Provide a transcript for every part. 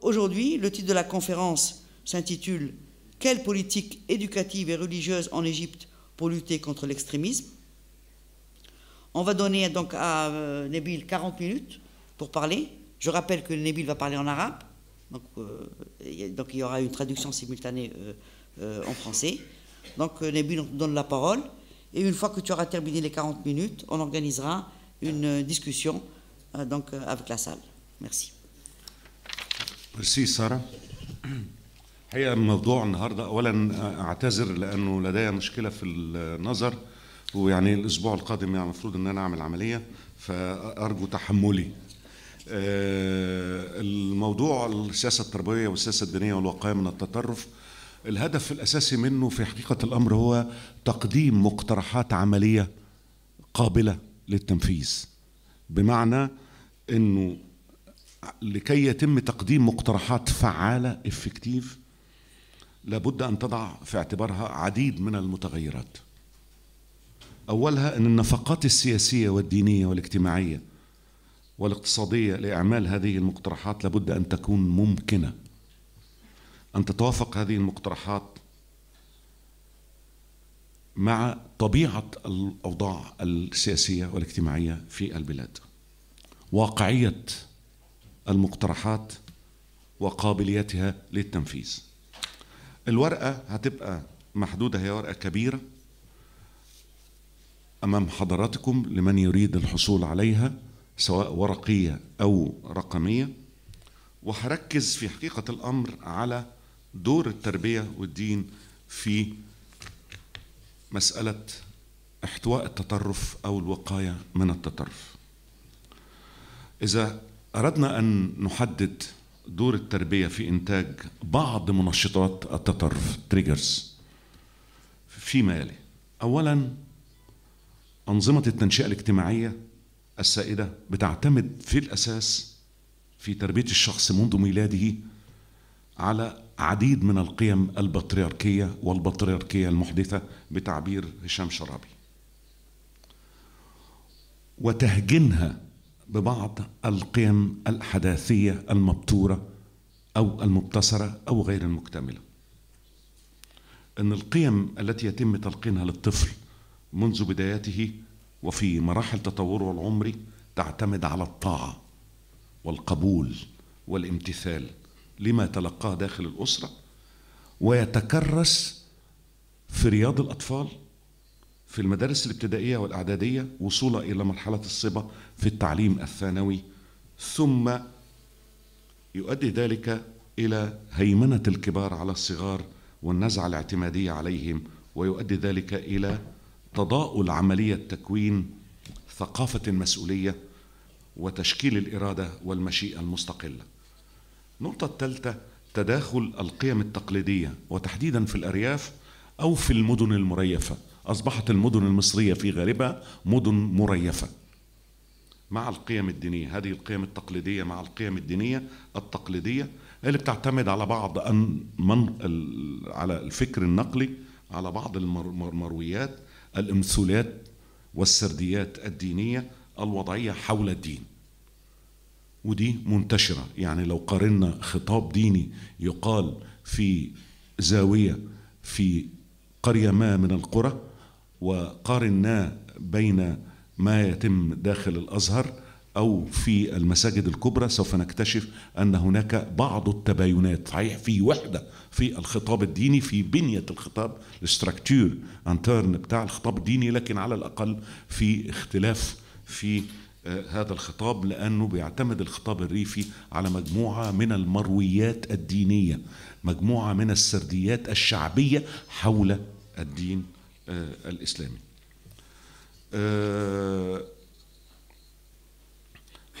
Aujourd'hui, le titre de la conférence s'intitule Quelle politique éducative et religieuse en Égypte pour lutter contre l'extrémisme On va donner donc à euh, Nebil 40 minutes pour parler. Je rappelle que Nebil va parler en arabe, donc, euh, il y aura une traduction simultanée euh, en français. Donc Nabil, on te donne la parole. Et une fois que tu auras terminé les 40 minutes, on organisera une discussion donc, avec la salle. Merci. ميرسي ساره هي موضوع النهارده اولا اعتذر لانه لدي مشكله في النظر ويعني الاسبوع القادم يعني المفروض ان انا اعمل عمليه فارجو تحملي آه، الموضوع السياسه التربويه والسياسه الدينيه والوقايه من التطرف الهدف الاساسي منه في حقيقه الامر هو تقديم مقترحات عمليه قابله للتنفيذ بمعنى انه لكي يتم تقديم مقترحات فعالة افكتيف لابد أن تضع في اعتبارها عديد من المتغيرات أولها أن النفقات السياسية والدينية والاجتماعية والاقتصادية لإعمال هذه المقترحات لابد أن تكون ممكنة أن تتوافق هذه المقترحات مع طبيعة الأوضاع السياسية والاجتماعية في البلاد واقعية المقترحات وقابليتها للتنفيذ الورقة هتبقى محدودة هي ورقة كبيرة أمام حضراتكم لمن يريد الحصول عليها سواء ورقية أو رقمية وهركز في حقيقة الأمر على دور التربية والدين في مسألة احتواء التطرف أو الوقاية من التطرف إذا أردنا أن نحدد دور التربية في إنتاج بعض منشطات التطرف تريجرز فيما يلي أولا أنظمة التنشئة الاجتماعية السائدة بتعتمد في الأساس في تربية الشخص منذ ميلاده على عديد من القيم البطريركية والبطريركية المحدثة بتعبير هشام شرابي وتهجينها ببعض القيم الحداثية المبتورة أو المبتسرة أو غير المكتملة أن القيم التي يتم تلقينها للطفل منذ بدايته وفي مراحل تطوره العمري تعتمد على الطاعة والقبول والامتثال لما تلقاه داخل الأسرة ويتكرس في رياض الأطفال في المدارس الابتدائية والإعدادية وصولا إلى مرحلة الصبا في التعليم الثانوي ثم يؤدي ذلك إلى هيمنة الكبار على الصغار والنزعة الاعتمادية عليهم ويؤدي ذلك إلى تضاؤل عملية تكوين ثقافة المسؤولية وتشكيل الإرادة والمشيئة المستقلة النقطة الثالثة تداخل القيم التقليدية وتحديدا في الأرياف أو في المدن المريفة أصبحت المدن المصرية في غالبها مدن مريفة مع القيم الدينية هذه القيم التقليدية مع القيم الدينية التقليدية اللي بتعتمد على بعض أن من على الفكر النقلي على بعض المرويات الامثولات والسرديات الدينية الوضعية حول الدين ودي منتشرة يعني لو قارنا خطاب ديني يقال في زاوية في قرية ما من القرى وقارنا بين ما يتم داخل الازهر او في المساجد الكبرى سوف نكتشف ان هناك بعض التباينات صحيح في وحده في الخطاب الديني في بنيه الخطاب الاستراكتور انترن بتاع الخطاب الديني لكن على الاقل في اختلاف في آه، هذا الخطاب لانه بيعتمد الخطاب الريفي على مجموعه من المرويات الدينيه مجموعه من السرديات الشعبيه حول الدين آه، الإسلامي آه،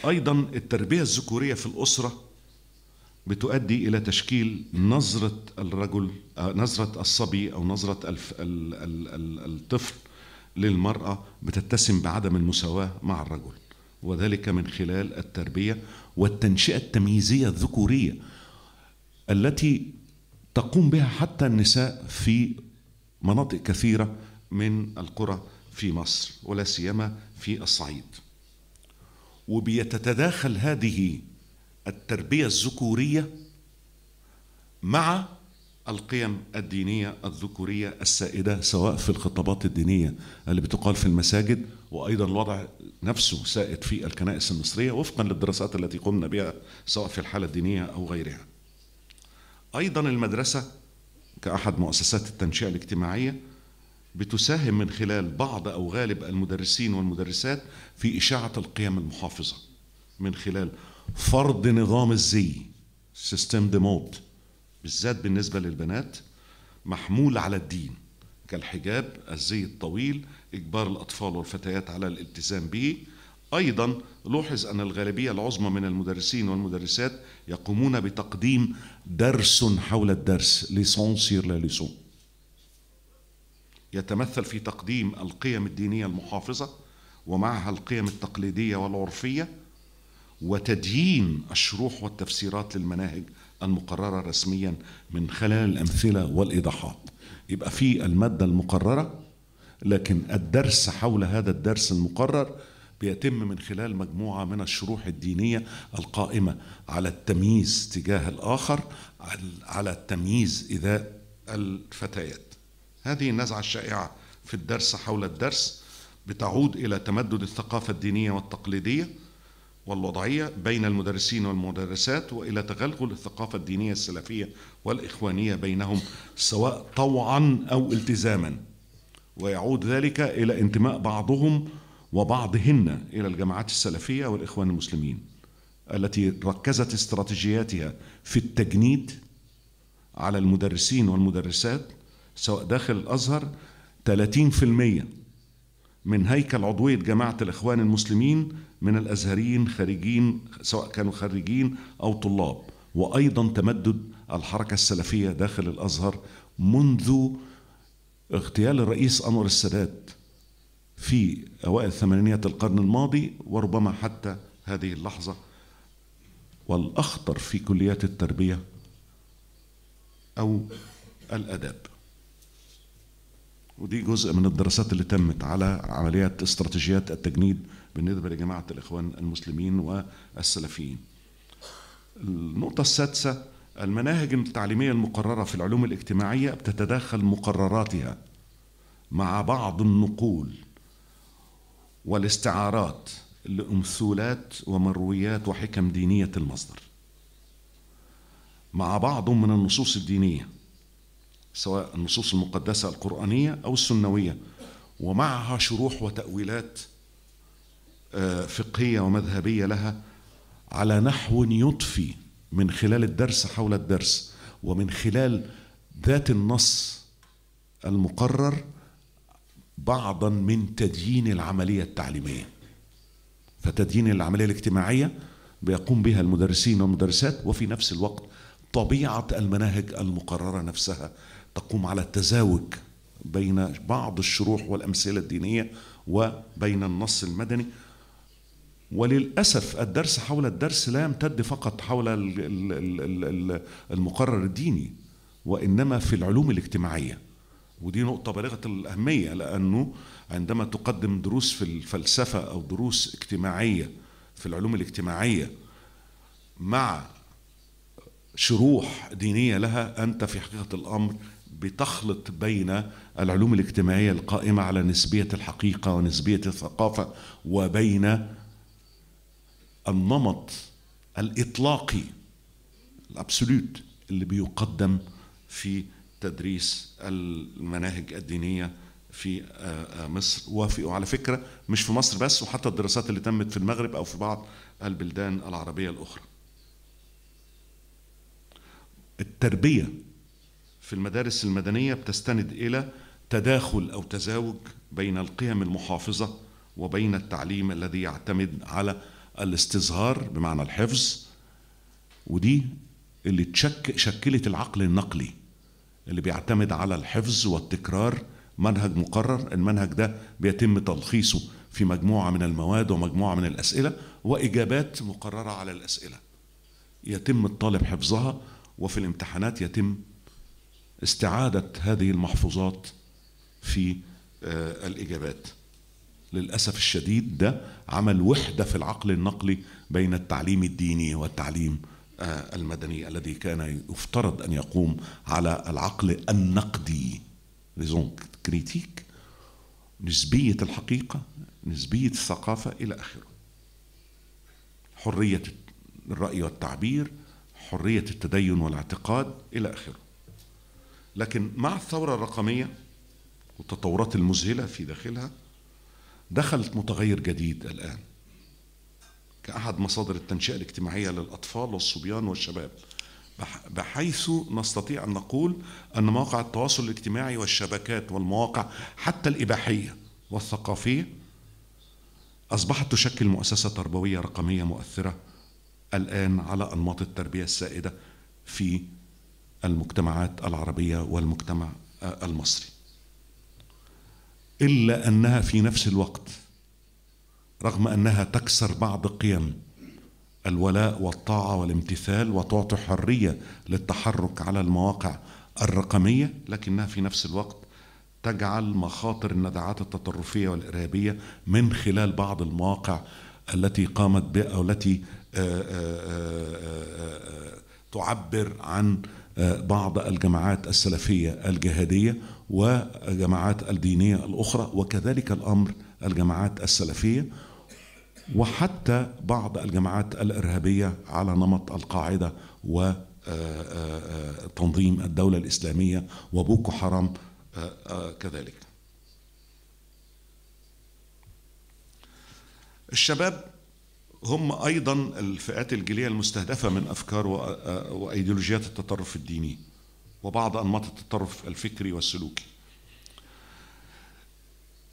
أيضا التربية الذكورية في الأسرة بتؤدي إلى تشكيل نظرة الرجل آه، نظرة الصبي أو نظرة الطفل للمرأة بتتسم بعدم المساواة مع الرجل وذلك من خلال التربية والتنشئة التمييزية الذكورية التي تقوم بها حتى النساء في مناطق كثيرة من القرى في مصر ولا سيما في الصعيد وبيتتداخل هذه التربية الذكورية مع القيم الدينية الذكورية السائدة سواء في الخطابات الدينية اللي بتقال في المساجد وأيضا الوضع نفسه سائد في الكنائس المصرية وفقا للدراسات التي قمنا بها سواء في الحالة الدينية أو غيرها أيضا المدرسة كأحد مؤسسات التنشئة الاجتماعية بتساهم من خلال بعض أو غالب المدرسين والمدرسات في إشاعة القيم المحافظة من خلال فرض نظام الزي سيستم دي مود بالذات بالنسبة للبنات محمول على الدين كالحجاب الزي الطويل إجبار الأطفال والفتيات على الالتزام به أيضا لوحظ أن الغالبية العظمى من المدرسين والمدرسات يقومون بتقديم درس حول الدرس ليسون سير لا ليسون يتمثل في تقديم القيم الدينية المحافظة ومعها القيم التقليدية والعرفية وتدين الشروح والتفسيرات للمناهج المقررة رسميا من خلال الأمثلة والإيضاحات يبقى في المادة المقررة لكن الدرس حول هذا الدرس المقرر بيتم من خلال مجموعة من الشروح الدينية القائمة على التمييز تجاه الآخر على التمييز إذا الفتيات هذه النزعة الشائعة في الدرس حول الدرس بتعود إلى تمدد الثقافة الدينية والتقليدية والوضعية بين المدرسين والمدرسات وإلى تغلغل الثقافة الدينية السلفية والإخوانية بينهم سواء طوعا أو التزاما ويعود ذلك إلى انتماء بعضهم وبعضهن إلى الجماعات السلفية والإخوان المسلمين التي ركزت استراتيجياتها في التجنيد على المدرسين والمدرسات سواء داخل الأزهر 30% من هيكل عضوية جماعة الإخوان المسلمين من الأزهريين خارجين سواء كانوا خريجين أو طلاب وأيضا تمدد الحركة السلفية داخل الأزهر منذ اغتيال الرئيس أنور السادات في أوائل ثمانينيات القرن الماضي وربما حتى هذه اللحظة والأخطر في كليات التربية أو الأداب ودي جزء من الدراسات اللي تمت على عمليات استراتيجيات التجنيد بالنسبة لجماعة الإخوان المسلمين والسلفيين النقطة السادسة المناهج التعليمية المقررة في العلوم الاجتماعية بتتداخل مقرراتها مع بعض النقول والاستعارات لأمثولات ومرويات وحكم دينية المصدر مع بعض من النصوص الدينية سواء النصوص المقدسة القرآنية أو السنوية ومعها شروح وتأويلات آه، فقهية ومذهبية لها على نحو يطفي من خلال الدرس حول الدرس ومن خلال ذات النص المقرر بعضا من تدين العملية التعليمية فتدين العملية الاجتماعية بيقوم بها المدرسين والمدرسات وفي نفس الوقت طبيعة المناهج المقررة نفسها تقوم على التزاوج بين بعض الشروح والأمثلة الدينية وبين النص المدني وللأسف الدرس حول الدرس لا يمتد فقط حول المقرر الديني وإنما في العلوم الاجتماعية ودي نقطة بالغة الأهمية لأنه عندما تقدم دروس في الفلسفة أو دروس اجتماعية في العلوم الاجتماعية مع شروح دينية لها أنت في حقيقة الأمر بتخلط بين العلوم الاجتماعية القائمة على نسبية الحقيقة ونسبية الثقافة وبين النمط الإطلاقي الأبسولوت اللي بيقدم في تدريس المناهج الدينيه في آه، آه، مصر وفي وعلى فكره مش في مصر بس وحتى الدراسات اللي تمت في المغرب او في بعض البلدان العربيه الاخرى. التربيه في المدارس المدنيه بتستند الى تداخل او تزاوج بين القيم المحافظه وبين التعليم الذي يعتمد على الاستظهار بمعنى الحفظ ودي اللي تشك شكلت العقل النقلي اللي بيعتمد على الحفظ والتكرار منهج مقرر المنهج ده بيتم تلخيصه في مجموعة من المواد ومجموعة من الأسئلة وإجابات مقررة على الأسئلة يتم الطالب حفظها وفي الامتحانات يتم استعادة هذه المحفوظات في آه، الإجابات للأسف الشديد ده عمل وحدة في العقل النقلي بين التعليم الديني والتعليم المدني الذي كان يفترض أن يقوم على العقل النقدي ريزون كريتيك نسبية الحقيقة نسبية الثقافة إلى آخره حرية الرأي والتعبير حرية التدين والاعتقاد إلى آخره لكن مع الثورة الرقمية والتطورات المذهلة في داخلها دخلت متغير جديد الآن كأحد مصادر التنشئة الاجتماعية للأطفال والصبيان والشباب بحيث نستطيع أن نقول أن مواقع التواصل الاجتماعي والشبكات والمواقع حتى الإباحية والثقافية أصبحت تشكل مؤسسة تربوية رقمية مؤثرة الآن على أنماط التربية السائدة في المجتمعات العربية والمجتمع آه، المصري إلا أنها في نفس الوقت رغم انها تكسر بعض قيم الولاء والطاعه والامتثال وتعطي حريه للتحرك على المواقع الرقميه لكنها في نفس الوقت تجعل مخاطر النزعات التطرفيه والارهابيه من خلال بعض المواقع التي قامت بها او التي آه، آه، آه، تعبر عن بعض الجماعات السلفيه الجهاديه وجماعات الدينيه الاخرى وكذلك الامر الجماعات السلفيه وحتى بعض الجماعات الارهابيه على نمط القاعده و آه، آه، آه، تنظيم الدولة الإسلامية وبوكو حرام كذلك الشباب هم أيضا الفئات الجيلية المستهدفة من أفكار وأيديولوجيات التطرف الديني وبعض أنماط التطرف الفكري والسلوكي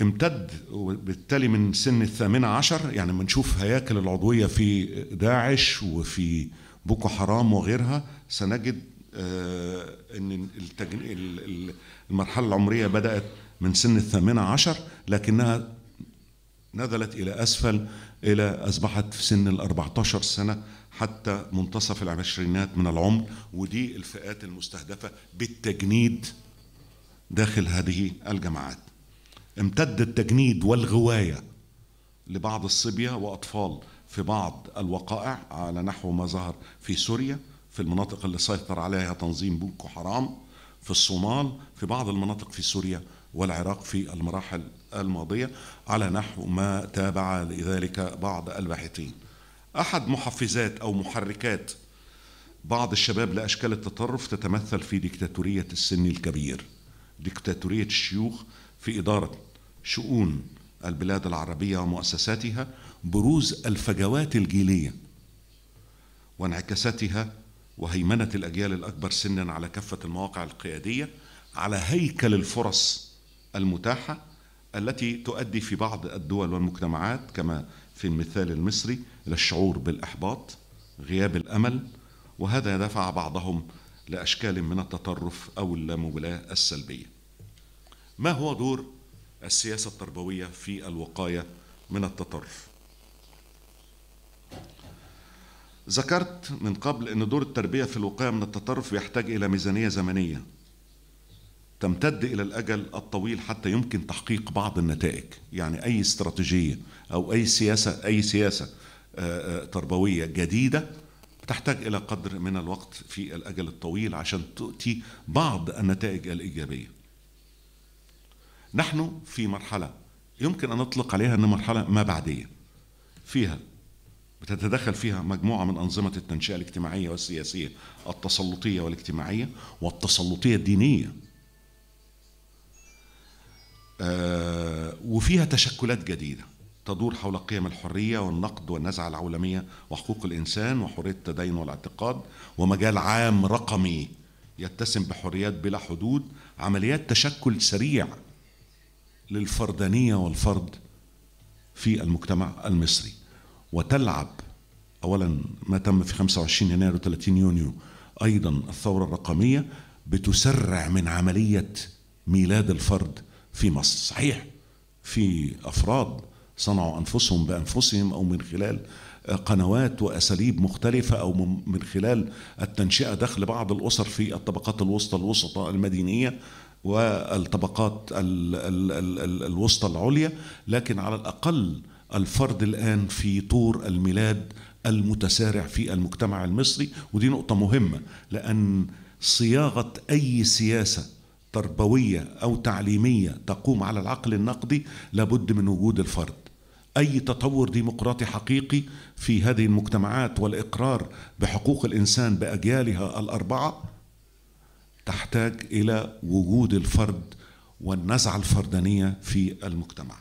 امتد وبالتالي من سن الثامنة عشر يعني بنشوف هياكل العضوية في داعش وفي بوكو حرام وغيرها سنجد آه، ان المرحلة العمرية بدأت من سن الثامنة عشر لكنها نزلت إلى أسفل إلى أصبحت في سن ال عشر سنة حتى منتصف العشرينات من العمر ودي الفئات المستهدفة بالتجنيد داخل هذه الجماعات امتد التجنيد والغواية لبعض الصبية وأطفال في بعض الوقائع على نحو ما ظهر في سوريا في المناطق اللي سيطر عليها تنظيم بوكو حرام في الصومال في بعض المناطق في سوريا والعراق في المراحل الماضية على نحو ما تابع لذلك بعض الباحثين أحد محفزات أو محركات بعض الشباب لأشكال التطرف تتمثل في ديكتاتورية السن الكبير ديكتاتورية الشيوخ في إدارة شؤون البلاد العربية ومؤسساتها بروز الفجوات الجيلية وانعكاساتها وهيمنة الأجيال الأكبر سنا على كافة المواقع القيادية على هيكل الفرص المتاحة التي تؤدي في بعض الدول والمجتمعات كما في المثال المصري إلى الشعور بالإحباط غياب الأمل وهذا دفع بعضهم لأشكال من التطرف أو اللامبالاة السلبية ما هو دور السياسة التربوية في الوقاية من التطرف ذكرت من قبل أن دور التربية في الوقاية من التطرف يحتاج إلى ميزانية زمنية تمتد إلى الأجل الطويل حتى يمكن تحقيق بعض النتائج يعني أي استراتيجية أو أي سياسة أي سياسة آه، آه، تربوية جديدة تحتاج إلى قدر من الوقت في الأجل الطويل عشان تؤتي بعض النتائج الإيجابية نحن في مرحلة يمكن أن نطلق عليها أنها مرحلة ما بعدية فيها بتتدخل فيها مجموعة من أنظمة التنشئة الاجتماعية والسياسية التسلطية والاجتماعية والتسلطية الدينية آه، وفيها تشكلات جديدة تدور حول قيم الحرية والنقد والنزعة العولمية وحقوق الإنسان وحرية التدين والاعتقاد ومجال عام رقمي يتسم بحريات بلا حدود عمليات تشكل سريع للفردانية والفرد في المجتمع المصري وتلعب أولا ما تم في 25 يناير و30 يونيو أيضا الثورة الرقمية بتسرع من عملية ميلاد الفرد في مصر صحيح في أفراد صنعوا أنفسهم بأنفسهم أو من خلال قنوات وأساليب مختلفة أو من خلال التنشئة داخل بعض الأسر في الطبقات الوسطى الوسطى المدينية والطبقات ال ال الوسطى العليا لكن على الأقل الفرد الآن في طور الميلاد المتسارع في المجتمع المصري ودي نقطة مهمة لأن صياغة أي سياسة تربوية أو تعليمية تقوم على العقل النقدي لابد من وجود الفرد أي تطور ديمقراطي حقيقي في هذه المجتمعات والإقرار بحقوق الإنسان بأجيالها الأربعة تحتاج الى وجود الفرد والنزعه الفردانيه في المجتمع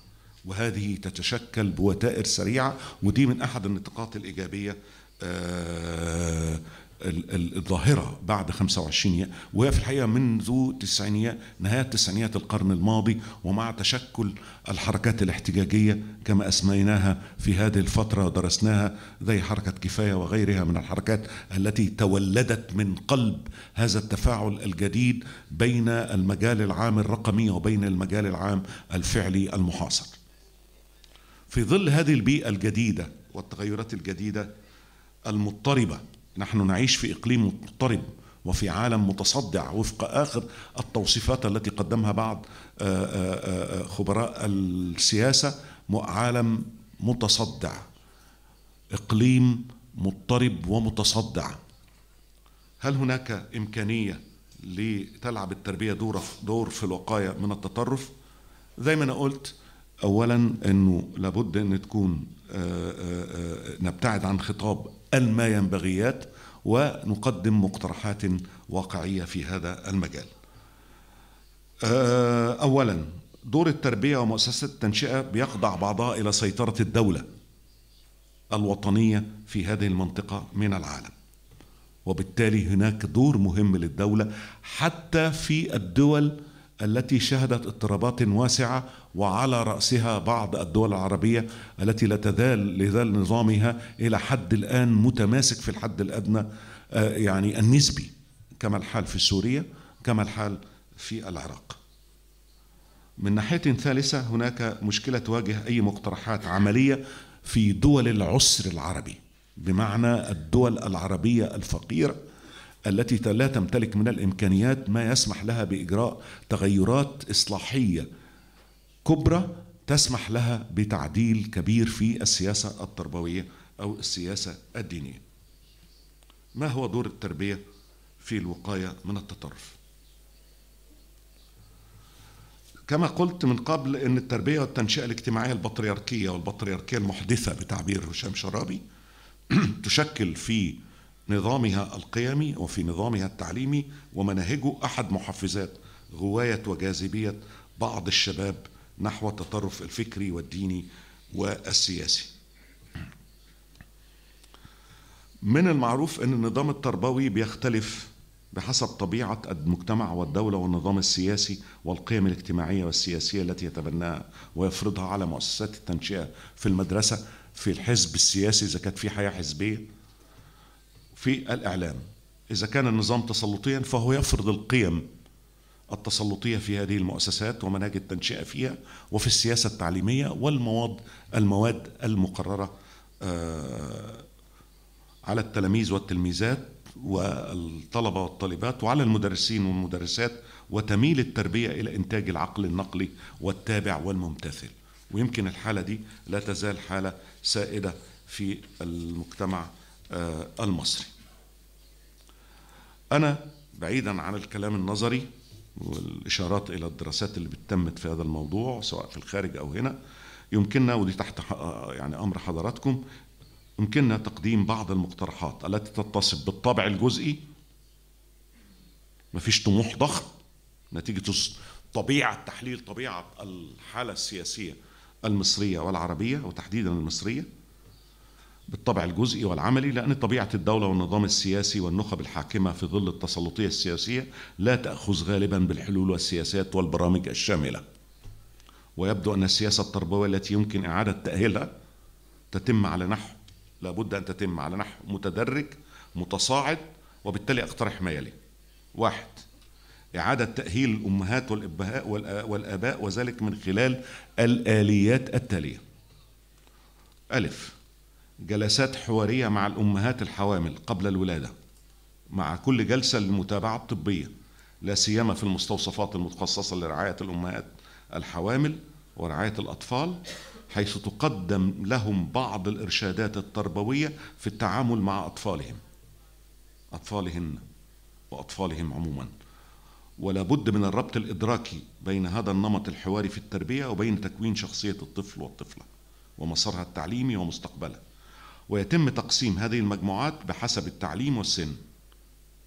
وهذه تتشكل بوتائر سريعه ودي من احد النطاقات الايجابيه آه، الظاهرة بعد 25 وهي في الحقيقة منذ تسعينيات نهاية تسعينيات القرن الماضي ومع تشكل الحركات الاحتجاجية كما أسميناها في هذه الفترة درسناها زي حركة كفاية وغيرها من الحركات التي تولدت من قلب هذا التفاعل الجديد بين المجال العام الرقمي وبين المجال العام الفعلي المحاصر في ظل هذه البيئة الجديدة والتغيرات الجديدة المضطربه نحن نعيش في إقليم مضطرب وفي عالم متصدع وفق آخر التوصيفات التي قدمها بعض آه، آه، آه، خبراء السياسة عالم متصدع إقليم مضطرب ومتصدع هل هناك إمكانية لتلعب التربية دور دور في الوقاية من التطرف؟ زي ما أنا قلت أولا أنه لابد أن تكون آه، آه، آه، نبتعد عن خطاب الما ينبغيات ونقدم مقترحات واقعية في هذا المجال أولا دور التربية ومؤسسة التنشئة بيخضع بعضها إلى سيطرة الدولة الوطنية في هذه المنطقة من العالم وبالتالي هناك دور مهم للدولة حتى في الدول التي شهدت اضطرابات واسعة وعلى رأسها بعض الدول العربية التي لا تزال لذال نظامها إلى حد الآن متماسك في الحد الأدنى آه، يعني النسبي كما الحال في سوريا كما الحال في العراق من ناحية ثالثة هناك مشكلة تواجه أي مقترحات عملية في دول العسر العربي بمعنى الدول العربية الفقيرة التي لا تمتلك من الامكانيات ما يسمح لها باجراء تغيرات اصلاحيه كبرى تسمح لها بتعديل كبير في السياسه التربويه او السياسه الدينيه. ما هو دور التربيه في الوقايه من التطرف؟ كما قلت من قبل ان التربيه والتنشئه الاجتماعيه البطريركيه والبطريركيه المحدثه بتعبير هشام شرابي تشكل في نظامها القيمي وفي نظامها التعليمي ومناهجه أحد محفزات غواية وجاذبية بعض الشباب نحو التطرف الفكري والديني والسياسي من المعروف أن النظام التربوي بيختلف بحسب طبيعة المجتمع والدولة والنظام السياسي والقيم الاجتماعية والسياسية التي يتبناها ويفرضها على مؤسسات التنشئة في المدرسة في الحزب السياسي إذا كانت في حياة حزبية في الإعلام إذا كان النظام تسلطيا فهو يفرض القيم التسلطية في هذه المؤسسات ومناهج التنشئة فيها وفي السياسة التعليمية والمواد المواد المقررة آه، على التلاميذ والتلميذات والطلبة والطالبات وعلى المدرسين والمدرسات وتميل التربية إلى إنتاج العقل النقلي والتابع والممتثل ويمكن الحالة دي لا تزال حالة سائدة في المجتمع آه، المصري أنا بعيدا عن الكلام النظري والإشارات إلى الدراسات اللي بتتمت في هذا الموضوع سواء في الخارج أو هنا يمكننا ودي تحت يعني أمر حضراتكم يمكننا تقديم بعض المقترحات التي تتصف بالطابع الجزئي مفيش طموح ضخم نتيجة طبيعة تحليل طبيعة الحالة السياسية المصرية والعربية وتحديدا المصرية بالطبع الجزئي والعملي لأن طبيعة الدولة والنظام السياسي والنخب الحاكمة في ظل التسلطية السياسية لا تأخذ غالبا بالحلول والسياسات والبرامج الشاملة ويبدو أن السياسة التربوية التي يمكن إعادة تأهيلها تتم على نحو لابد أن تتم على نحو متدرج متصاعد وبالتالي أقترح ما يلي واحد إعادة تأهيل الأمهات والآباء وذلك من خلال الآليات التالية ألف جلسات حوارية مع الأمهات الحوامل قبل الولادة مع كل جلسة للمتابعة الطبية لا سيما في المستوصفات المتخصصة لرعاية الأمهات الحوامل ورعاية الأطفال حيث تقدم لهم بعض الإرشادات التربوية في التعامل مع أطفالهم أطفالهن وأطفالهم عموما ولا بد من الربط الإدراكي بين هذا النمط الحواري في التربية وبين تكوين شخصية الطفل والطفلة ومسارها التعليمي ومستقبله ويتم تقسيم هذه المجموعات بحسب التعليم والسن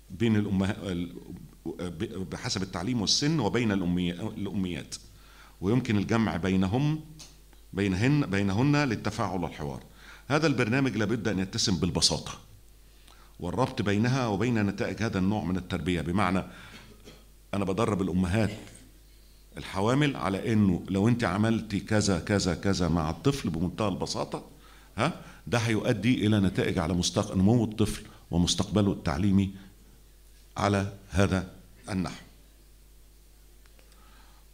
بين الأمه... بحسب التعليم والسن وبين الأميات ويمكن الجمع بينهم بينهن بينهن للتفاعل والحوار هذا البرنامج لابد أن يتسم بالبساطة والربط بينها وبين نتائج هذا النوع من التربية بمعنى أنا بدرب الأمهات الحوامل على انه لو انت عملتي كذا كذا كذا مع الطفل بمنتهى البساطه ها ده هيؤدي إلى نتائج على مستقبل نمو الطفل ومستقبله التعليمي على هذا النحو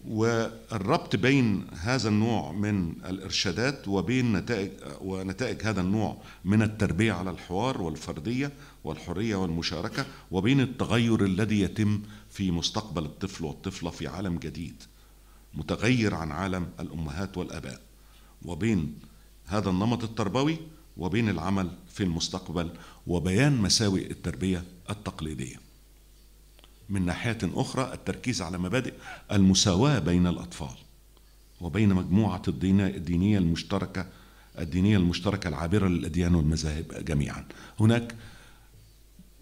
والربط بين هذا النوع من الارشادات وبين نتائج ونتائج هذا النوع من التربيه على الحوار والفرديه والحريه والمشاركه وبين التغير الذي يتم في مستقبل الطفل والطفله في عالم جديد متغير عن عالم الامهات والاباء وبين هذا النمط التربوي وبين العمل في المستقبل وبيان مساوئ التربية التقليدية من ناحية أخرى التركيز على مبادئ المساواة بين الأطفال وبين مجموعة الدينية المشتركة الدينية المشتركة العابرة للأديان والمذاهب جميعا هناك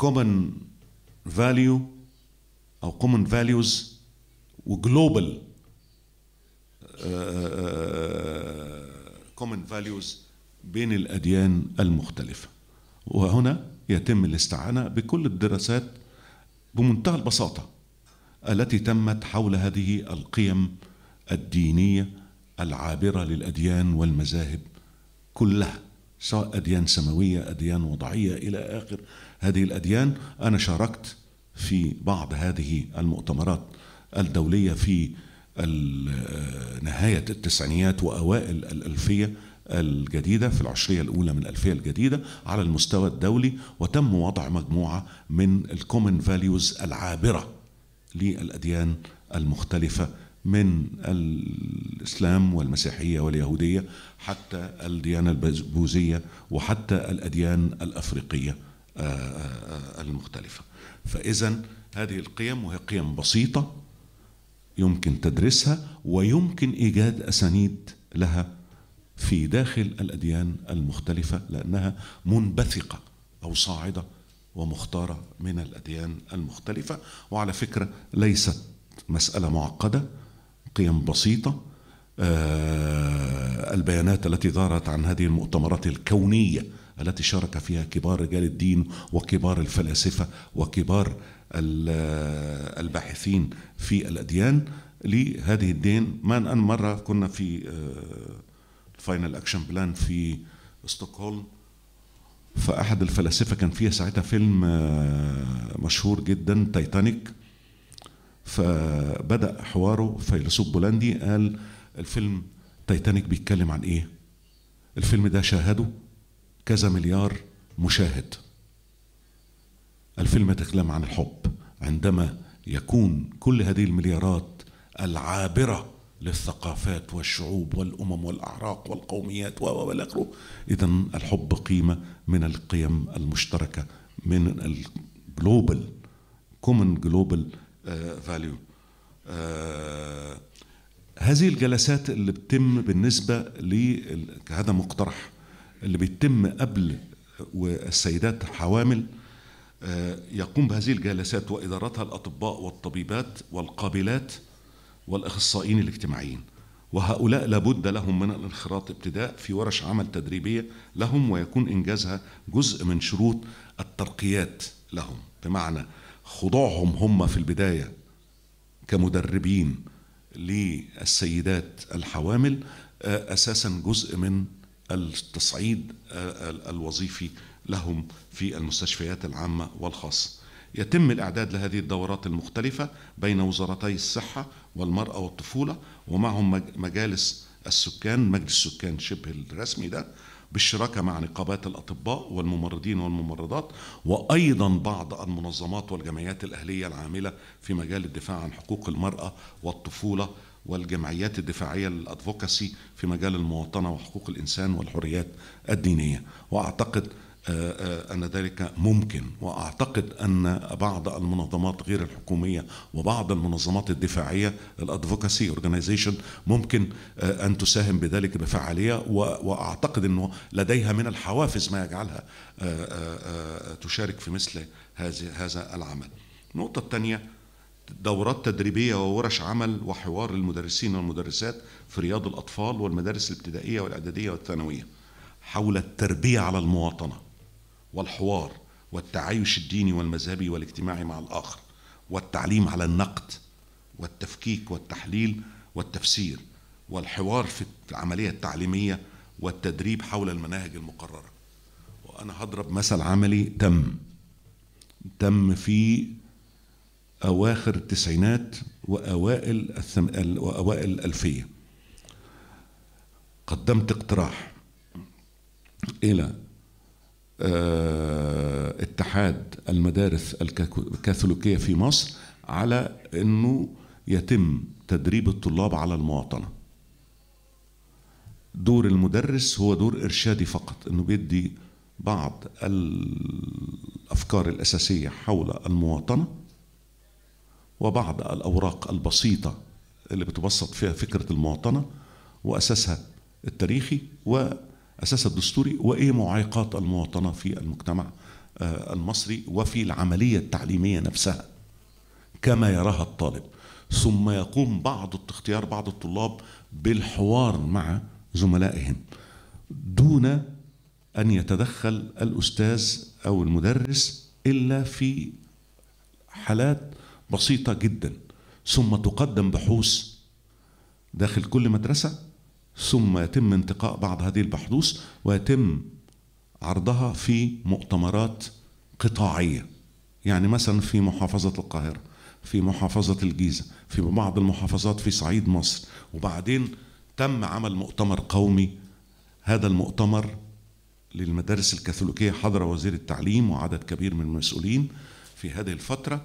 common value أو common values وglobal آه، آه، آه، common values بين الأديان المختلفة وهنا يتم الاستعانة بكل الدراسات بمنتهى البساطة التي تمت حول هذه القيم الدينية العابرة للأديان والمذاهب كلها سواء أديان سماوية أديان وضعية إلى آخر هذه الأديان أنا شاركت في بعض هذه المؤتمرات الدولية في نهاية التسعينيات وأوائل الألفية الجديدة في العشرية الأولى من الألفية الجديدة على المستوى الدولي وتم وضع مجموعة من الكومن فاليوز العابرة للأديان المختلفة من الإسلام والمسيحية واليهودية حتى الديانة البوذية وحتى الأديان الأفريقية آه، آه، آه، المختلفة فإذا هذه القيم وهي قيم بسيطة يمكن تدريسها ويمكن إيجاد أسانيد لها في داخل الأديان المختلفة لأنها منبثقة أو صاعدة ومختارة من الأديان المختلفة وعلى فكرة ليست مسألة معقدة قيم بسيطة آه، البيانات التي ظهرت عن هذه المؤتمرات الكونية التي شارك فيها كبار رجال الدين وكبار الفلاسفة وكبار آه، الباحثين في الأديان لهذه الدين من أن مرة كنا في آه، فاينل اكشن بلان في ستوكهولم فاحد الفلاسفه كان فيها ساعتها فيلم آه، مشهور جدا تايتانيك فبدا حواره فيلسوف بولندي قال الفيلم تايتانيك بيتكلم عن ايه الفيلم ده شاهده كذا مليار مشاهد الفيلم يتكلم عن الحب عندما يكون كل هذه المليارات العابره للثقافات والشعوب والأمم والأعراق والقوميات وإلى آخره إذا الحب قيمة من القيم المشتركة من الجلوبال كومن جلوبال فاليو هذه الجلسات اللي بتتم بالنسبة ل هذا مقترح اللي بيتم قبل والسيدات حوامل آه، يقوم بهذه الجلسات وإدارتها الأطباء والطبيبات والقابلات والأخصائيين الاجتماعيين وهؤلاء لابد لهم من الانخراط ابتداء في ورش عمل تدريبية لهم ويكون إنجازها جزء من شروط الترقيات لهم بمعنى خضوعهم هم في البداية كمدربين للسيدات الحوامل آه، أساسا جزء من التصعيد آه، الوظيفي لهم في المستشفيات العامة والخاصة يتم الإعداد لهذه الدورات المختلفة بين وزارتي الصحة والمرأة والطفولة ومعهم مجالس السكان مجلس السكان شبه الرسمي ده بالشراكة مع نقابات الأطباء والممرضين والممرضات وأيضا بعض المنظمات والجمعيات الأهلية العاملة في مجال الدفاع عن حقوق المرأة والطفولة والجمعيات الدفاعية للأدفوكاسي في مجال المواطنة وحقوق الإنسان والحريات الدينية وأعتقد آه، آه، أن ذلك ممكن وأعتقد أن بعض المنظمات غير الحكومية وبعض المنظمات الدفاعية الأدفوكاسي أورجانيزيشن ممكن آه، أن تساهم بذلك بفعالية وأعتقد أنه لديها من الحوافز ما يجعلها تشارك في مثل هذا العمل النقطة الثانية دورات تدريبية وورش عمل وحوار للمدرسين والمدرسات في رياض الأطفال والمدارس الابتدائية والإعدادية والثانوية حول التربية على المواطنة والحوار والتعايش الديني والمذهبي والاجتماعي مع الآخر والتعليم على النقد والتفكيك والتحليل والتفسير والحوار في العملية التعليمية والتدريب حول المناهج المقررة وأنا هضرب مثل عملي تم تم في أواخر التسعينات وأوائل الثم... وأوائل الألفية قدمت اقتراح إلى آه، اتحاد المدارس الكاثوليكيه في مصر على انه يتم تدريب الطلاب على المواطنه دور المدرس هو دور ارشادي فقط انه بيدي بعض الافكار الاساسيه حول المواطنه وبعض الاوراق البسيطه اللي بتبسط فيها فكره المواطنه واساسها التاريخي و أساس الدستوري وإيه معيقات المواطنة في المجتمع آه، المصري وفي العملية التعليمية نفسها كما يراها الطالب ثم يقوم بعض اختيار بعض الطلاب بالحوار مع زملائهم دون أن يتدخل الأستاذ أو المدرس إلا في حالات بسيطة جدا ثم تقدم بحوث داخل كل مدرسة ثم يتم انتقاء بعض هذه البحوث ويتم عرضها في مؤتمرات قطاعيه يعني مثلا في محافظه القاهره في محافظه الجيزه في بعض المحافظات في صعيد مصر وبعدين تم عمل مؤتمر قومي هذا المؤتمر للمدارس الكاثوليكيه حضر وزير التعليم وعدد كبير من المسؤولين في هذه الفتره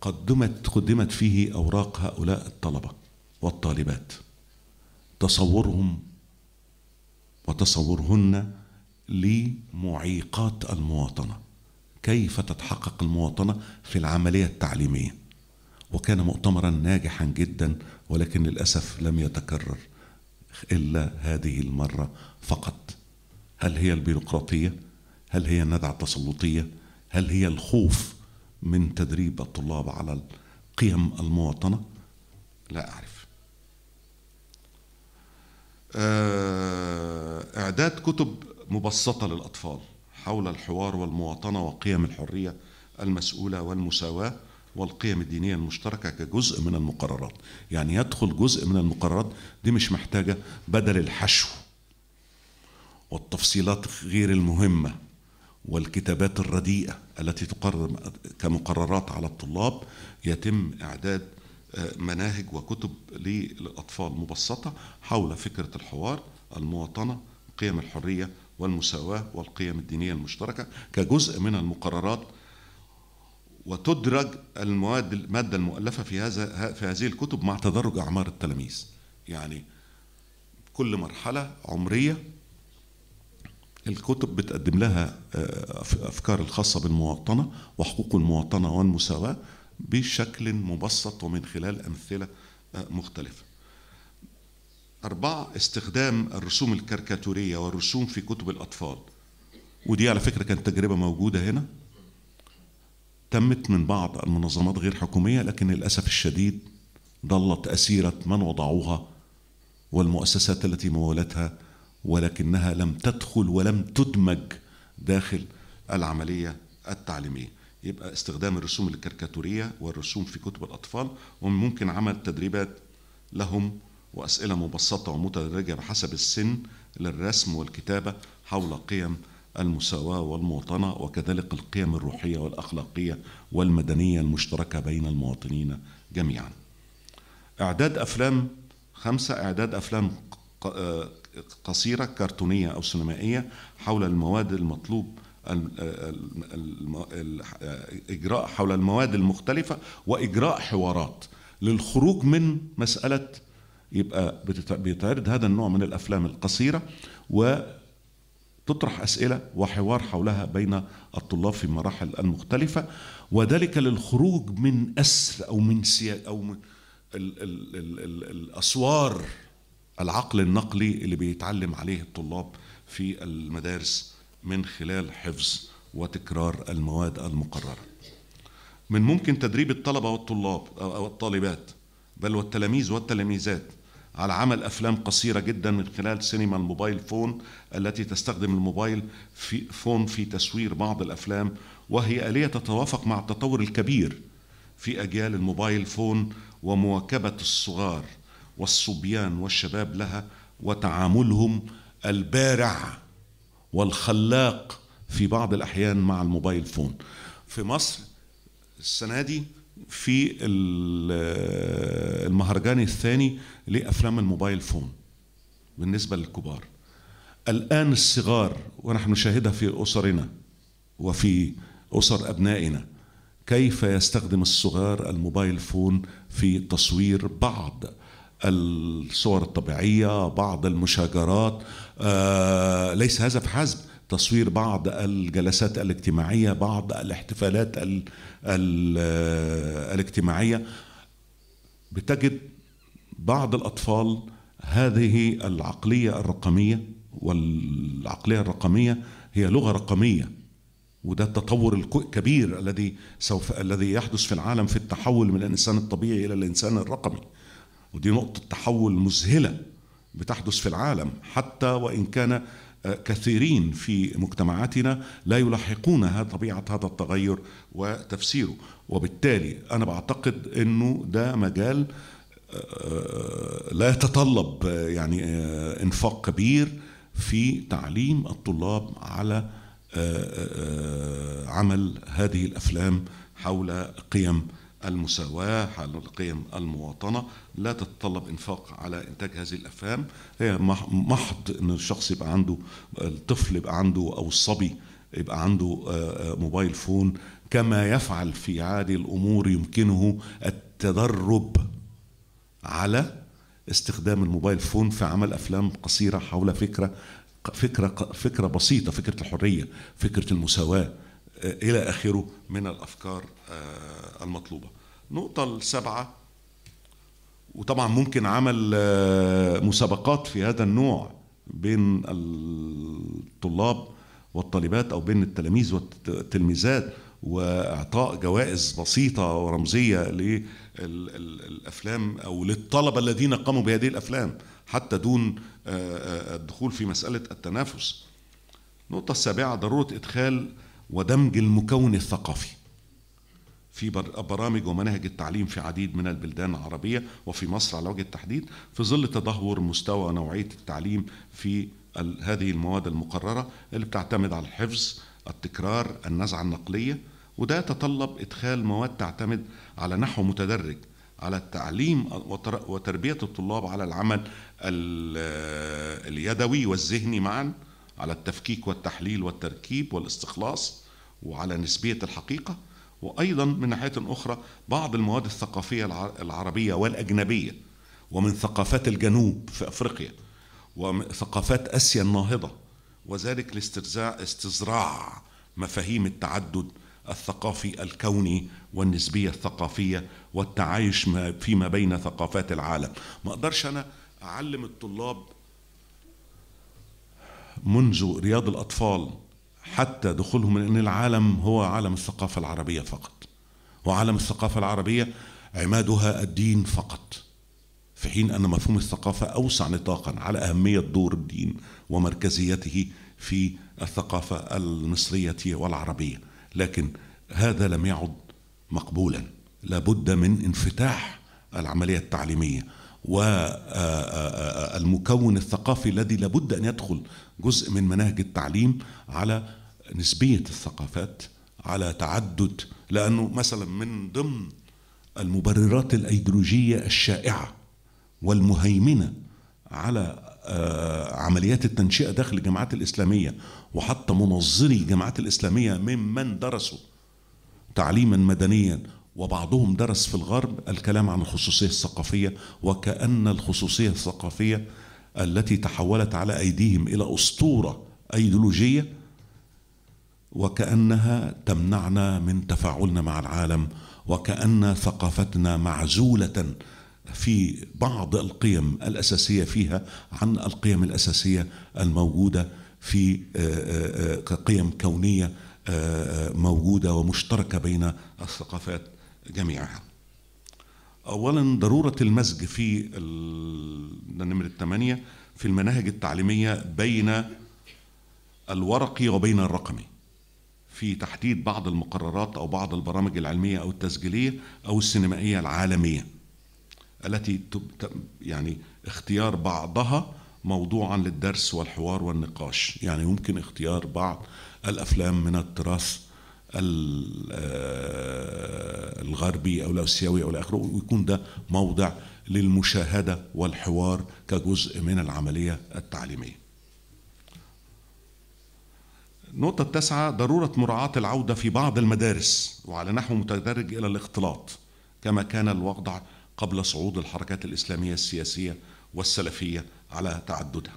قدمت قدمت فيه اوراق هؤلاء الطلبه والطالبات تصورهم وتصورهن لمعيقات المواطنه كيف تتحقق المواطنه في العمليه التعليميه وكان مؤتمرا ناجحا جدا ولكن للاسف لم يتكرر الا هذه المره فقط هل هي البيروقراطيه هل هي الندعه التسلطيه هل هي الخوف من تدريب الطلاب على قيم المواطنه لا اعرف آه، إعداد كتب مبسطة للأطفال حول الحوار والمواطنة وقيم الحرية المسؤولة والمساواة والقيم الدينية المشتركة كجزء من المقررات يعني يدخل جزء من المقررات دي مش محتاجة بدل الحشو والتفصيلات غير المهمة والكتابات الرديئة التي تقرر كمقررات على الطلاب يتم إعداد مناهج وكتب للاطفال مبسطه حول فكره الحوار المواطنه قيم الحريه والمساواه والقيم الدينيه المشتركه كجزء من المقررات وتدرج المواد الماده المؤلفه في هذا في هذه الكتب مع تدرج اعمار التلاميذ يعني كل مرحله عمريه الكتب بتقدم لها آه، افكار الخاصه بالمواطنه وحقوق المواطنه والمساواه بشكل مبسط ومن خلال أمثلة آه، مختلفة أربعة استخدام الرسوم الكاريكاتورية والرسوم في كتب الأطفال ودي على فكرة كانت تجربة موجودة هنا تمت من بعض المنظمات غير حكومية لكن للأسف الشديد ظلت أسيرة من وضعوها والمؤسسات التي مولتها ولكنها لم تدخل ولم تدمج داخل العملية التعليمية يبقى استخدام الرسوم الكاريكاتوريه والرسوم في كتب الاطفال وممكن عمل تدريبات لهم واسئله مبسطه ومتدرجه بحسب السن للرسم والكتابه حول قيم المساواه والمواطنه وكذلك القيم الروحيه والاخلاقيه والمدنيه المشتركه بين المواطنين جميعا. اعداد افلام خمسه اعداد افلام آه، قصيره كرتونيه او سينمائيه حول المواد المطلوب إجراء حول المواد المختلفة وإجراء حوارات للخروج من مسألة يبقى بيتعرض هذا النوع من الأفلام القصيرة و تطرح أسئلة وحوار حولها بين الطلاب في المراحل المختلفة وذلك للخروج من أسر أو من سيا أو من ال ال ال الأسوار العقل النقلي اللي بيتعلم عليه الطلاب في المدارس من خلال حفظ وتكرار المواد المقررة من ممكن تدريب الطلبة والطلاب أو الطالبات بل والتلاميذ والتلاميذات على عمل أفلام قصيرة جدا من خلال سينما الموبايل فون التي تستخدم الموبايل في فون في تصوير بعض الأفلام وهي آلية تتوافق مع التطور الكبير في أجيال الموبايل فون ومواكبة الصغار والصبيان والشباب لها وتعاملهم البارع والخلاق في بعض الأحيان مع الموبايل فون في مصر السنة دي في المهرجان الثاني لأفلام الموبايل فون بالنسبة للكبار الآن الصغار ونحن نشاهدها في أسرنا وفي أسر أبنائنا كيف يستخدم الصغار الموبايل فون في تصوير بعض الصور الطبيعية بعض المشاجرات آه، ليس هذا بحسب تصوير بعض الجلسات الاجتماعية بعض الاحتفالات الـ الـ آه، الاجتماعية بتجد بعض الأطفال هذه العقلية الرقمية والعقلية الرقمية هي لغة رقمية وده التطور الكبير الذي سوف الذي يحدث في العالم في التحول من الانسان الطبيعي الى الانسان الرقمي ودي نقطه تحول مذهله بتحدث في العالم حتى وان كان آه، كثيرين في مجتمعاتنا لا يلاحقونها طبيعه هذا التغير وتفسيره وبالتالي انا بعتقد انه ده مجال آه، لا يتطلب آه، يعني انفاق كبير في تعليم الطلاب على عمل هذه الافلام حول قيم المساواة على القيم المواطنة لا تتطلب إنفاق على إنتاج هذه الأفهام هي محض أن الشخص يبقى عنده الطفل يبقى عنده أو الصبي يبقى عنده آه، آه، موبايل فون كما يفعل في عادي الأمور يمكنه التدرب على استخدام الموبايل فون في عمل أفلام قصيرة حول فكرة فكرة فكرة بسيطة فكرة الحرية فكرة المساواة آه، إلى آخره من الأفكار المطلوبة النقطة السابعة وطبعا ممكن عمل آه، مسابقات في هذا النوع بين الطلاب والطالبات او بين التلاميذ والتلميذات واعطاء جوائز بسيطه ورمزيه للافلام او للطلبه الذين قاموا بهذه الافلام حتى دون آه، آه، الدخول في مساله التنافس. النقطه السابعه ضروره ادخال ودمج المكون الثقافي. في برامج ومناهج التعليم في عديد من البلدان العربية وفي مصر على وجه التحديد في ظل تدهور مستوى نوعية التعليم في هذه المواد المقررة اللي بتعتمد على الحفظ التكرار النزعة النقلية وده يتطلب إدخال مواد تعتمد على نحو متدرج على التعليم وتربية الطلاب على العمل اليدوي والذهني معا على التفكيك والتحليل والتركيب والاستخلاص وعلى نسبية الحقيقة وأيضا من ناحية أخرى بعض المواد الثقافية العربية والأجنبية ومن ثقافات الجنوب في أفريقيا وثقافات آسيا الناهضة وذلك لاسترزاع استزراع مفاهيم التعدد الثقافي الكوني والنسبية الثقافية والتعايش فيما بين ثقافات العالم ما أقدرش أنا أعلم الطلاب منذ رياض الأطفال حتى دخولهم لأن العالم هو عالم الثقافة العربية فقط وعالم الثقافة العربية عمادها الدين فقط في حين أن مفهوم الثقافة أوسع نطاقا على أهمية دور الدين ومركزيته في الثقافة المصرية والعربية لكن هذا لم يعد مقبولا لابد من انفتاح العملية التعليمية والمكون الثقافي الذي لابد أن يدخل جزء من مناهج التعليم على نسبية الثقافات على تعدد لأنه مثلا من ضمن المبررات الأيديولوجية الشائعة والمهيمنة على آه، عمليات التنشئة داخل الجامعات الإسلامية وحتى منظري الجامعات الإسلامية ممن درسوا تعليما مدنيا وبعضهم درس في الغرب الكلام عن الخصوصية الثقافية وكأن الخصوصية الثقافية التي تحولت على أيديهم إلى أسطورة أيديولوجية وكأنها تمنعنا من تفاعلنا مع العالم وكأن ثقافتنا معزولة في بعض القيم الأساسية فيها عن القيم الأساسية الموجودة في آه، آه، آه، قيم كونية موجودة ومشتركة بين الثقافات جميعها اولا ضروره المزج في نمره الثمانيه في المناهج التعليميه بين الورقي وبين الرقمي في تحديد بعض المقررات او بعض البرامج العلميه او التسجيليه او السينمائيه العالميه التي يعني اختيار بعضها موضوعا للدرس والحوار والنقاش يعني يمكن اختيار بعض الافلام من التراث آه، الغربي أو الآسيوي أو الآخر ويكون ده موضع للمشاهدة والحوار كجزء من العملية التعليمية النقطة التاسعة ضرورة مراعاة العودة في بعض المدارس وعلى نحو متدرج إلى الاختلاط كما كان الوضع قبل صعود الحركات الإسلامية السياسية والسلفية على تعددها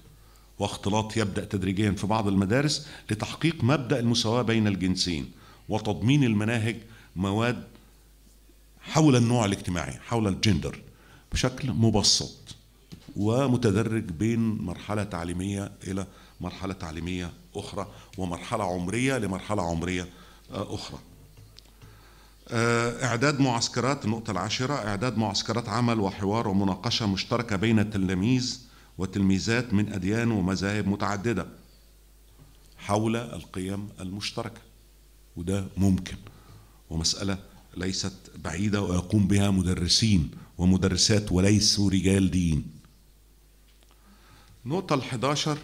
واختلاط يبدأ تدريجيا في بعض المدارس لتحقيق مبدأ المساواة بين الجنسين وتضمين المناهج مواد حول النوع الاجتماعي حول الجندر بشكل مبسط ومتدرج بين مرحلة تعليمية إلى مرحلة تعليمية أخرى ومرحلة عمرية لمرحلة عمرية آه، أخرى آه، إعداد معسكرات النقطة العاشرة إعداد معسكرات عمل وحوار ومناقشة مشتركة بين التلاميذ والتلميذات من أديان ومذاهب متعددة حول القيم المشتركة وده ممكن ومسألة ليست بعيدة ويقوم بها مدرسين ومدرسات وليسوا رجال دين النقطة الحداشر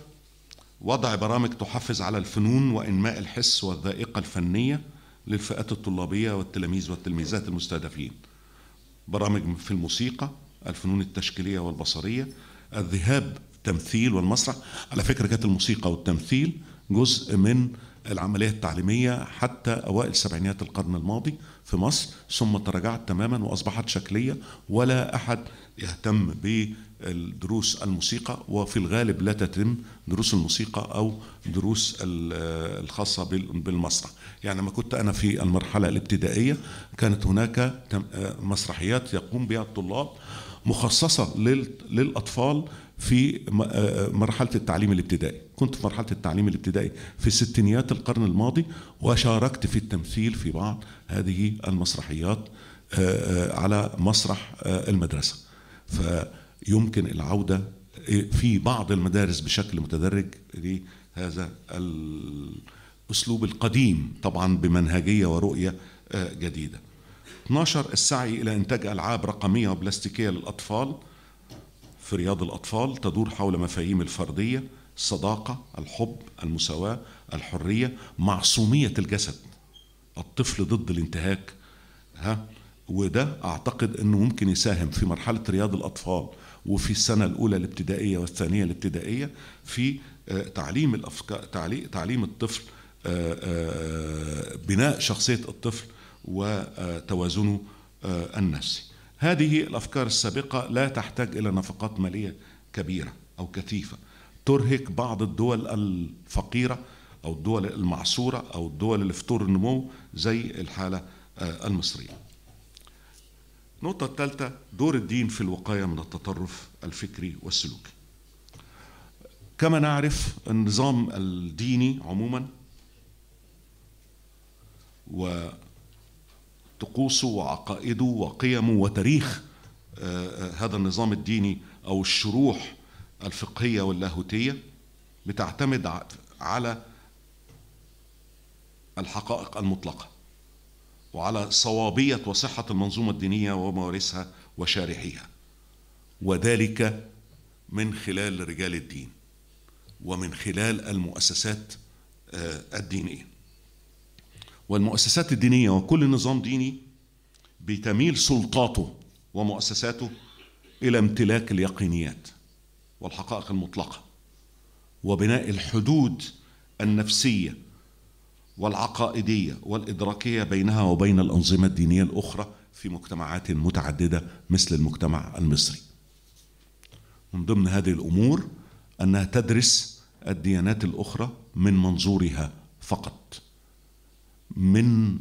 وضع برامج تحافظ على الفنون وإنماء الحس والذائقة الفنية للفئات الطلابية والتلاميذ والتلميذات المستهدفين برامج في الموسيقى الفنون التشكيلية والبصرية الذهاب التمثيل والمسرح على فكرة كانت الموسيقى والتمثيل جزء من العملية التعليمية حتى أوائل سبعينيات القرن الماضي في مصر ثم تراجعت تماما وأصبحت شكلية ولا أحد يهتم بالدروس الموسيقى وفي الغالب لا تتم دروس الموسيقى أو دروس الخاصة بالمسرح يعني ما كنت أنا في المرحلة الابتدائية كانت هناك مسرحيات يقوم بها الطلاب مخصصة للأطفال في آه، مرحلة التعليم الابتدائي كنت في مرحلة التعليم الابتدائي في ستينيات القرن الماضي وشاركت في التمثيل في بعض هذه المسرحيات آه، آه، على مسرح المدرسة فيمكن العودة في بعض المدارس بشكل متدرج لهذا الأسلوب القديم طبعا بمنهجية ورؤية جديدة 12 السعي إلى إنتاج ألعاب رقمية وبلاستيكية للأطفال في رياض الأطفال تدور حول مفاهيم الفردية الصداقة الحب المساواة الحرية معصومية الجسد الطفل ضد الانتهاك ها وده أعتقد أنه ممكن يساهم في مرحلة رياض الأطفال وفي السنة الأولى الابتدائية والثانية الابتدائية في آه، تعليم الأفكار تعليم الطفل آه، آه، بناء شخصية الطفل وتوازنه النفسي هذه الافكار السابقه لا تحتاج الى نفقات ماليه كبيره او كثيفه ترهق بعض الدول الفقيره او الدول المعصوره او الدول اللي في طور النمو زي الحاله آه، المصريه. النقطه الثالثه دور الدين في الوقايه من التطرف الفكري والسلوكي. كما نعرف النظام الديني عموما و طقوسه وعقائده وقيمه وتاريخ آه، آه، هذا النظام الديني أو الشروح الفقهية واللاهوتية بتعتمد على الحقائق المطلقة وعلى صوابية وصحة المنظومة الدينية وموارثها وشارحيها وذلك من خلال رجال الدين ومن خلال المؤسسات آه، الدينيه والمؤسسات الدينية وكل نظام ديني بتميل سلطاته ومؤسساته إلى امتلاك اليقينيات والحقائق المطلقة وبناء الحدود النفسية والعقائدية والإدراكية بينها وبين الأنظمة الدينية الأخرى في مجتمعات متعددة مثل المجتمع المصري من ضمن هذه الأمور أنها تدرس الديانات الأخرى من منظورها فقط من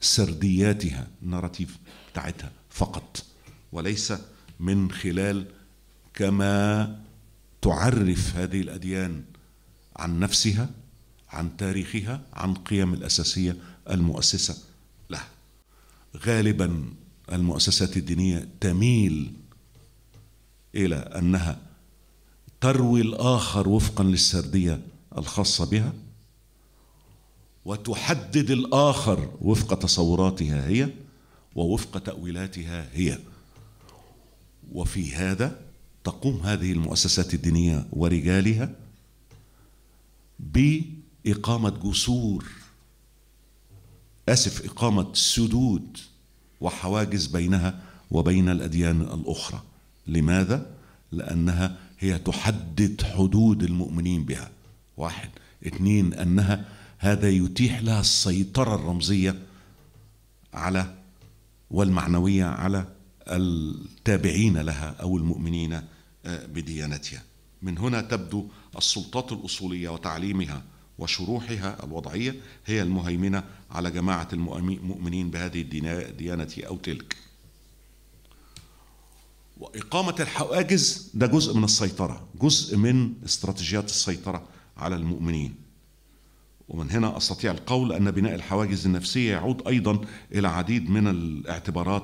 سردياتها النراتيف بتاعتها فقط وليس من خلال كما تعرف هذه الأديان عن نفسها عن تاريخها عن قيم الأساسية المؤسسة لها غالبا المؤسسات الدينية تميل إلى أنها تروي الآخر وفقا للسردية الخاصة بها وتحدد الآخر وفق تصوراتها هي ووفق تأويلاتها هي وفي هذا تقوم هذه المؤسسات الدينية ورجالها بإقامة جسور أسف إقامة سدود وحواجز بينها وبين الأديان الأخرى لماذا؟ لأنها هي تحدد حدود المؤمنين بها واحد اثنين أنها هذا يتيح لها السيطرة الرمزية على والمعنوية على التابعين لها أو المؤمنين آه، بديانتها من هنا تبدو السلطات الأصولية وتعليمها وشروحها الوضعية هي المهيمنة على جماعة المؤمنين بهذه الديانة أو تلك وإقامة الحواجز ده جزء من السيطرة جزء من استراتيجيات السيطرة على المؤمنين ومن هنا أستطيع القول أن بناء الحواجز النفسية يعود أيضا إلى عديد من الاعتبارات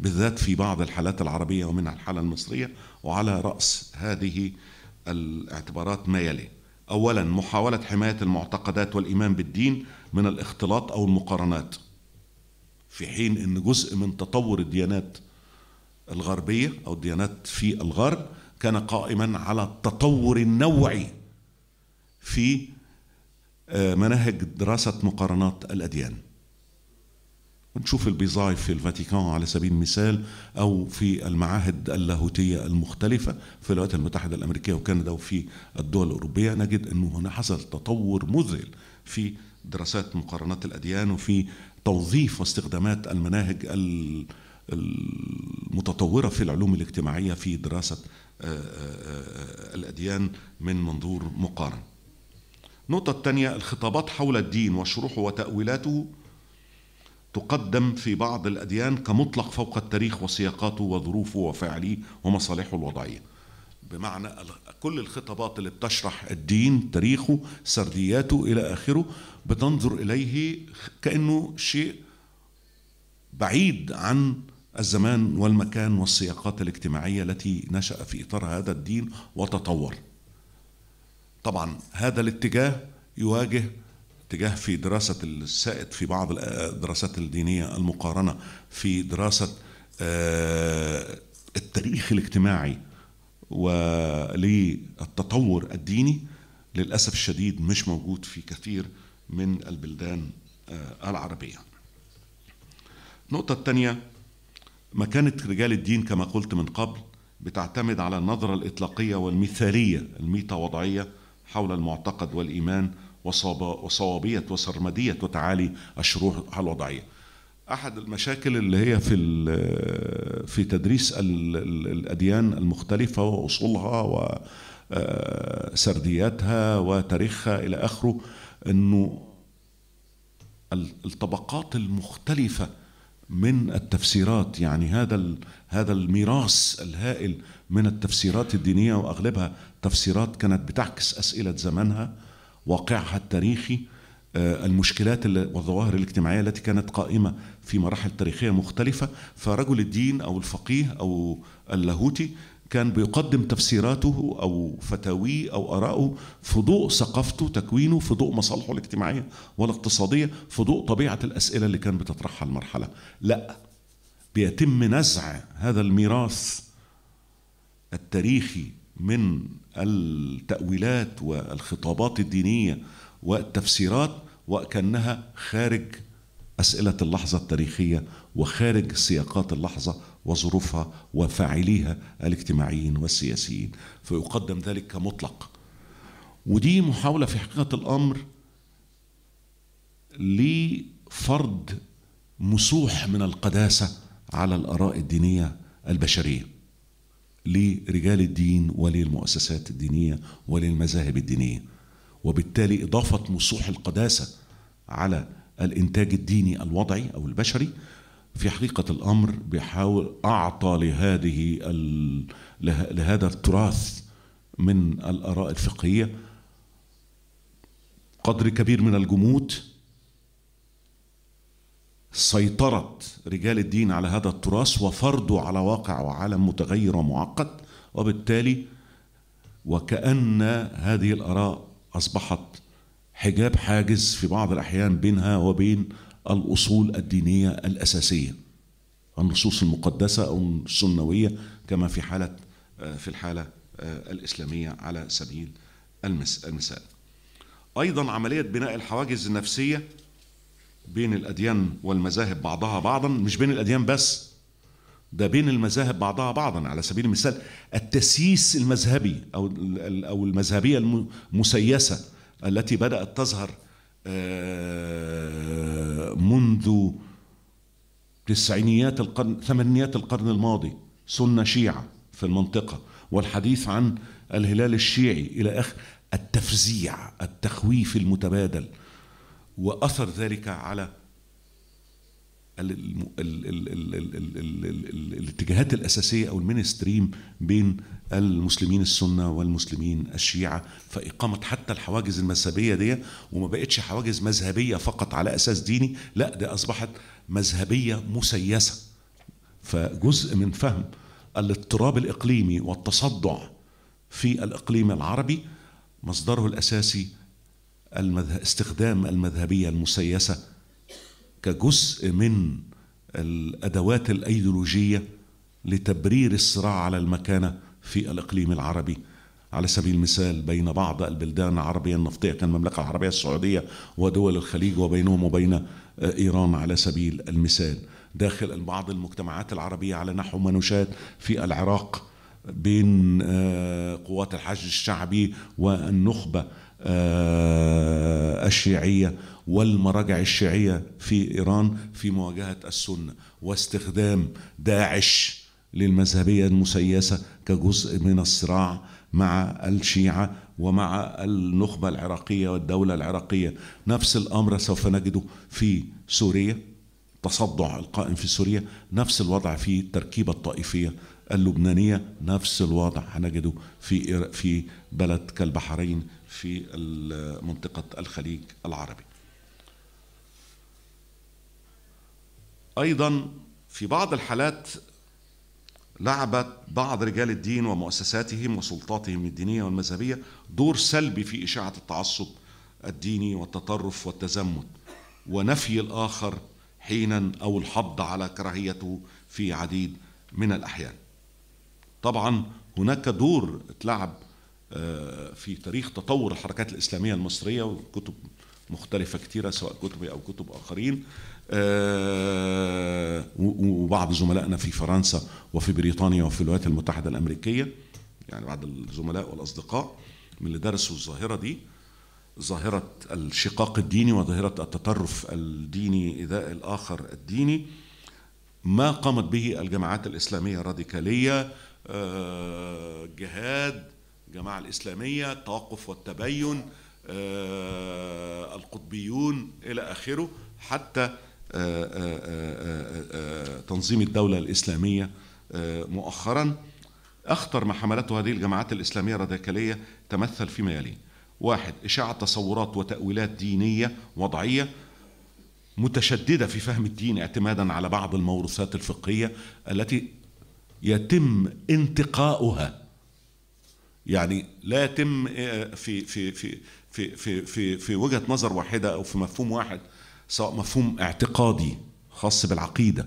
بالذات في بعض الحالات العربية ومنها الحالة المصرية وعلى رأس هذه الاعتبارات ما يلي أولا محاولة حماية المعتقدات والإيمان بالدين من الاختلاط أو المقارنات في حين أن جزء من تطور الديانات الغربية أو الديانات في الغرب كان قائما على التطور النوعي في آه، مناهج دراسة مقارنات الأديان نشوف البيزاي في الفاتيكان على سبيل المثال أو في المعاهد اللاهوتية المختلفة في الولايات المتحدة الأمريكية وكندا وفي الدول الأوروبية نجد أنه هنا حصل تطور مذهل في دراسات مقارنات الأديان وفي توظيف واستخدامات المناهج المتطورة في العلوم الاجتماعية في دراسة آه، آه، الأديان من منظور مقارن النقطة الثانية الخطابات حول الدين وشروحه وتأويلاته تقدم في بعض الأديان كمطلق فوق التاريخ وسياقاته وظروفه وفعله ومصالحه الوضعية بمعنى كل الخطابات اللي بتشرح الدين تاريخه سردياته إلى آخره بتنظر إليه كأنه شيء بعيد عن الزمان والمكان والسياقات الاجتماعية التي نشأ في إطار هذا الدين وتطور طبعا هذا الاتجاه يواجه اتجاه في دراسة السائد في بعض الدراسات آه، الدينية المقارنة في دراسة آه، التاريخ الاجتماعي وللتطور الديني للأسف الشديد مش موجود في كثير من البلدان آه، العربية النقطة الثانية مكانة رجال الدين كما قلت من قبل بتعتمد على النظرة الإطلاقية والمثالية الميتا وضعية حول المعتقد والإيمان وصوابية وسرمدية وتعالي الشروح الوضعية أحد المشاكل اللي هي في في تدريس الأديان المختلفة وأصولها وسردياتها آه، وتاريخها إلى آخره أنه الطبقات المختلفة من التفسيرات يعني هذا هذا الميراث الهائل من التفسيرات الدينيه واغلبها تفسيرات كانت بتعكس اسئله زمانها واقعها التاريخي آه، المشكلات والظواهر الاجتماعيه التي كانت قائمه في مراحل تاريخيه مختلفه فرجل الدين او الفقيه او اللاهوتي كان بيقدم تفسيراته أو فتاويه أو آراءه في ضوء ثقافته تكوينه في ضوء مصالحه الاجتماعية والاقتصادية في ضوء طبيعة الأسئلة اللي كان بتطرحها المرحلة لا بيتم نزع هذا الميراث التاريخي من التأويلات والخطابات الدينية والتفسيرات وكأنها خارج أسئلة اللحظة التاريخية وخارج سياقات اللحظة وظروفها وفاعليها الاجتماعيين والسياسيين فيقدم ذلك كمطلق ودي محاولة في حقيقة الأمر لفرض مسوح من القداسة على الآراء الدينية البشرية لرجال الدين وللمؤسسات الدينية وللمذاهب الدينية وبالتالي إضافة مسوح القداسة على الإنتاج الديني الوضعي أو البشري في حقيقة الأمر بيحاول أعطى لهذه لهذا التراث من الآراء الفقهية قدر كبير من الجمود سيطرة رجال الدين على هذا التراث وفرضه على واقع وعالم متغير ومعقد وبالتالي وكأن هذه الآراء أصبحت حجاب حاجز في بعض الأحيان بينها وبين الأصول الدينية الأساسية النصوص المقدسة أو السنوية كما في حالة في الحالة الإسلامية على سبيل المثال أيضا عملية بناء الحواجز النفسية بين الأديان والمذاهب بعضها بعضا مش بين الأديان بس ده بين المذاهب بعضها بعضا على سبيل المثال التسييس المذهبي أو أو المذهبية المسيسة التي بدأت تظهر آه، منذ تسعينيات القرن ثمانينيات القرن الماضي سنة شيعة في المنطقة والحديث عن الهلال الشيعي إلى آخر التفزيع التخويف المتبادل وأثر ذلك على الاتجاهات الأساسية أو المينستريم بين المسلمين السنة والمسلمين الشيعة فإقامة حتى الحواجز المذهبية دي وما بقتش حواجز مذهبية فقط على أساس ديني لا دي أصبحت مذهبية مسيسة فجزء من فهم الاضطراب الإقليمي والتصدع في الإقليم العربي مصدره الأساسي استخدام المذهبية المسيسة كجزء من الادوات الايديولوجيه لتبرير الصراع على المكانه في الاقليم العربي على سبيل المثال بين بعض البلدان العربيه النفطيه كان المملكه العربيه السعوديه ودول الخليج وبينهم وبين آه، ايران على سبيل المثال داخل بعض المجتمعات العربيه على نحو ما نشاهد في العراق بين آه، قوات الحشد الشعبي والنخبه آه، الشيعيه والمراجع الشيعية في إيران في مواجهة السنة واستخدام داعش للمذهبية المسيسة كجزء من الصراع مع الشيعة ومع النخبة العراقية والدولة العراقية نفس الأمر سوف نجده في سوريا تصدع القائم في سوريا نفس الوضع في التركيبة الطائفية اللبنانية نفس الوضع هنجده في في بلد كالبحرين في منطقة الخليج العربي أيضا في بعض الحالات لعبت بعض رجال الدين ومؤسساتهم وسلطاتهم الدينية والمذهبية دور سلبي في إشاعة التعصب الديني والتطرف والتزمت ونفي الآخر حينا أو الحض على كراهيته في عديد من الأحيان طبعا هناك دور اتلعب آه، في تاريخ تطور الحركات الإسلامية المصرية وكتب مختلفة كثيرة سواء كتبي أو كتب آخرين آه، وبعض زملائنا في فرنسا وفي بريطانيا وفي الولايات المتحدة الأمريكية يعني بعض الزملاء والأصدقاء من اللي درسوا الظاهرة دي ظاهرة الشقاق الديني وظاهرة التطرف الديني إيذاء الآخر الديني ما قامت به الجماعات الإسلامية الراديكالية آه، جهاد الجماعة الإسلامية التوقف والتبين آه، القطبيون إلى آخره حتى آه، آه، آه، تنظيم الدولة الإسلامية مؤخرا أخطر ما حملته هذه الجماعات الإسلامية الراديكالية تمثل فيما يلي واحد إشاعة تصورات وتأويلات دينية وضعية متشددة في فهم الدين اعتمادا على بعض الموروثات الفقهية التي يتم انتقاؤها يعني لا يتم في في في في في في, في وجهة نظر واحدة أو في مفهوم واحد سواء مفهوم اعتقادي خاص بالعقيده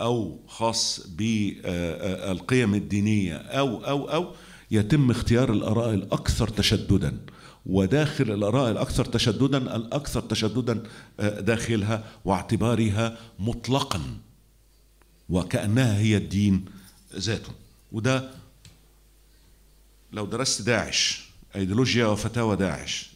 او خاص بالقيم الدينيه او او او يتم اختيار الاراء الاكثر تشددا وداخل الاراء الاكثر تشددا الاكثر تشددا آه، داخلها واعتبارها مطلقا وكانها هي الدين ذاته وده لو درست داعش ايديولوجيا وفتاوى داعش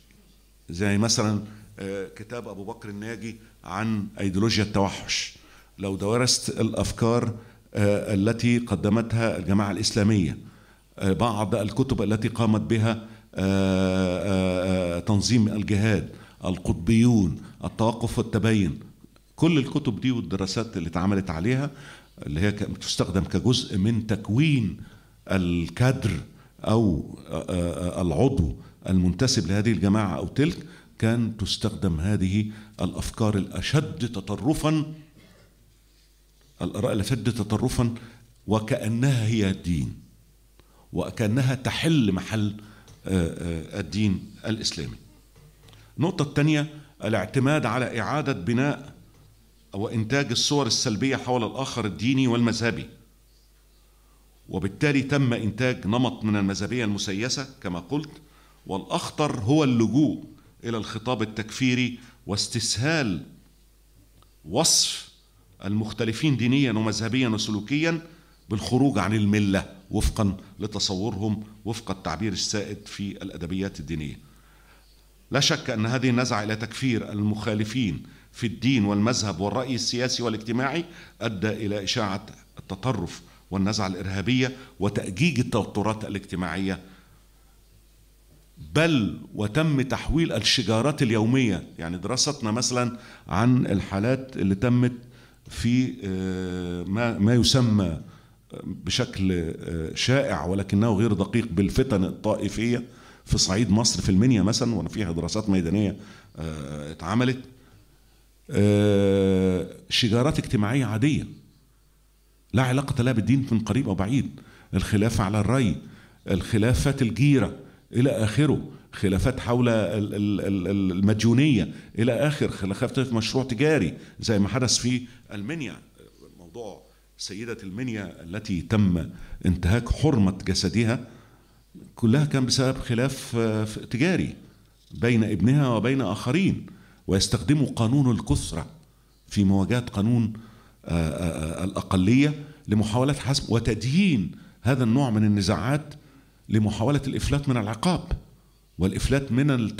زي مثلا آه، كتاب ابو بكر الناجي عن ايديولوجيا التوحش لو درست الافكار آه، التي قدمتها الجماعه الاسلاميه آه، بعض الكتب التي قامت بها تنظيم الجهاد القطبيون التوقف والتبين كل الكتب دي والدراسات اللي اتعملت عليها اللي هي تستخدم كجزء من تكوين الكادر او العضو المنتسب لهذه الجماعه او تلك كان تستخدم هذه الافكار الاشد تطرفا الاراء الاشد تطرفا وكانها هي الدين وكانها تحل محل آه، آه، الدين الاسلامي. النقطه الثانيه الاعتماد على اعاده بناء وانتاج الصور السلبيه حول الاخر الديني والمذهبي. وبالتالي تم انتاج نمط من المذهبيه المسيسه كما قلت والاخطر هو اللجوء الى الخطاب التكفيري واستسهال وصف المختلفين دينيا ومذهبيا وسلوكيا بالخروج عن المله وفقا لتصورهم وفق التعبير السائد في الادبيات الدينيه. لا شك ان هذه النزعه الى تكفير المخالفين في الدين والمذهب والراي السياسي والاجتماعي ادى الى اشاعه التطرف والنزعه الارهابيه وتاجيج التوترات الاجتماعيه بل وتم تحويل الشجارات اليومية يعني دراستنا مثلا عن الحالات اللي تمت في آه، ما, ما يسمى بشكل آه، شائع ولكنه غير دقيق بالفتن الطائفية في صعيد مصر في المنيا مثلا وانا فيها دراسات ميدانية آه، اتعملت شجارات اجتماعية عادية لا علاقة لها بالدين من قريب أو بعيد الخلافة على الري الخلافات الجيرة إلى آخره خلافات حول المديونية إلى آخر خلافات في مشروع تجاري زي ما حدث في المنيا موضوع سيدة المنيا التي تم انتهاك حرمة جسدها كلها كان بسبب خلاف آه، تجاري بين ابنها وبين آخرين ويستخدموا قانون الكثرة في مواجهة قانون آه، آه، الأقلية لمحاولة حسم وتدهين هذا النوع من النزاعات لمحاولة الإفلات من العقاب والإفلات من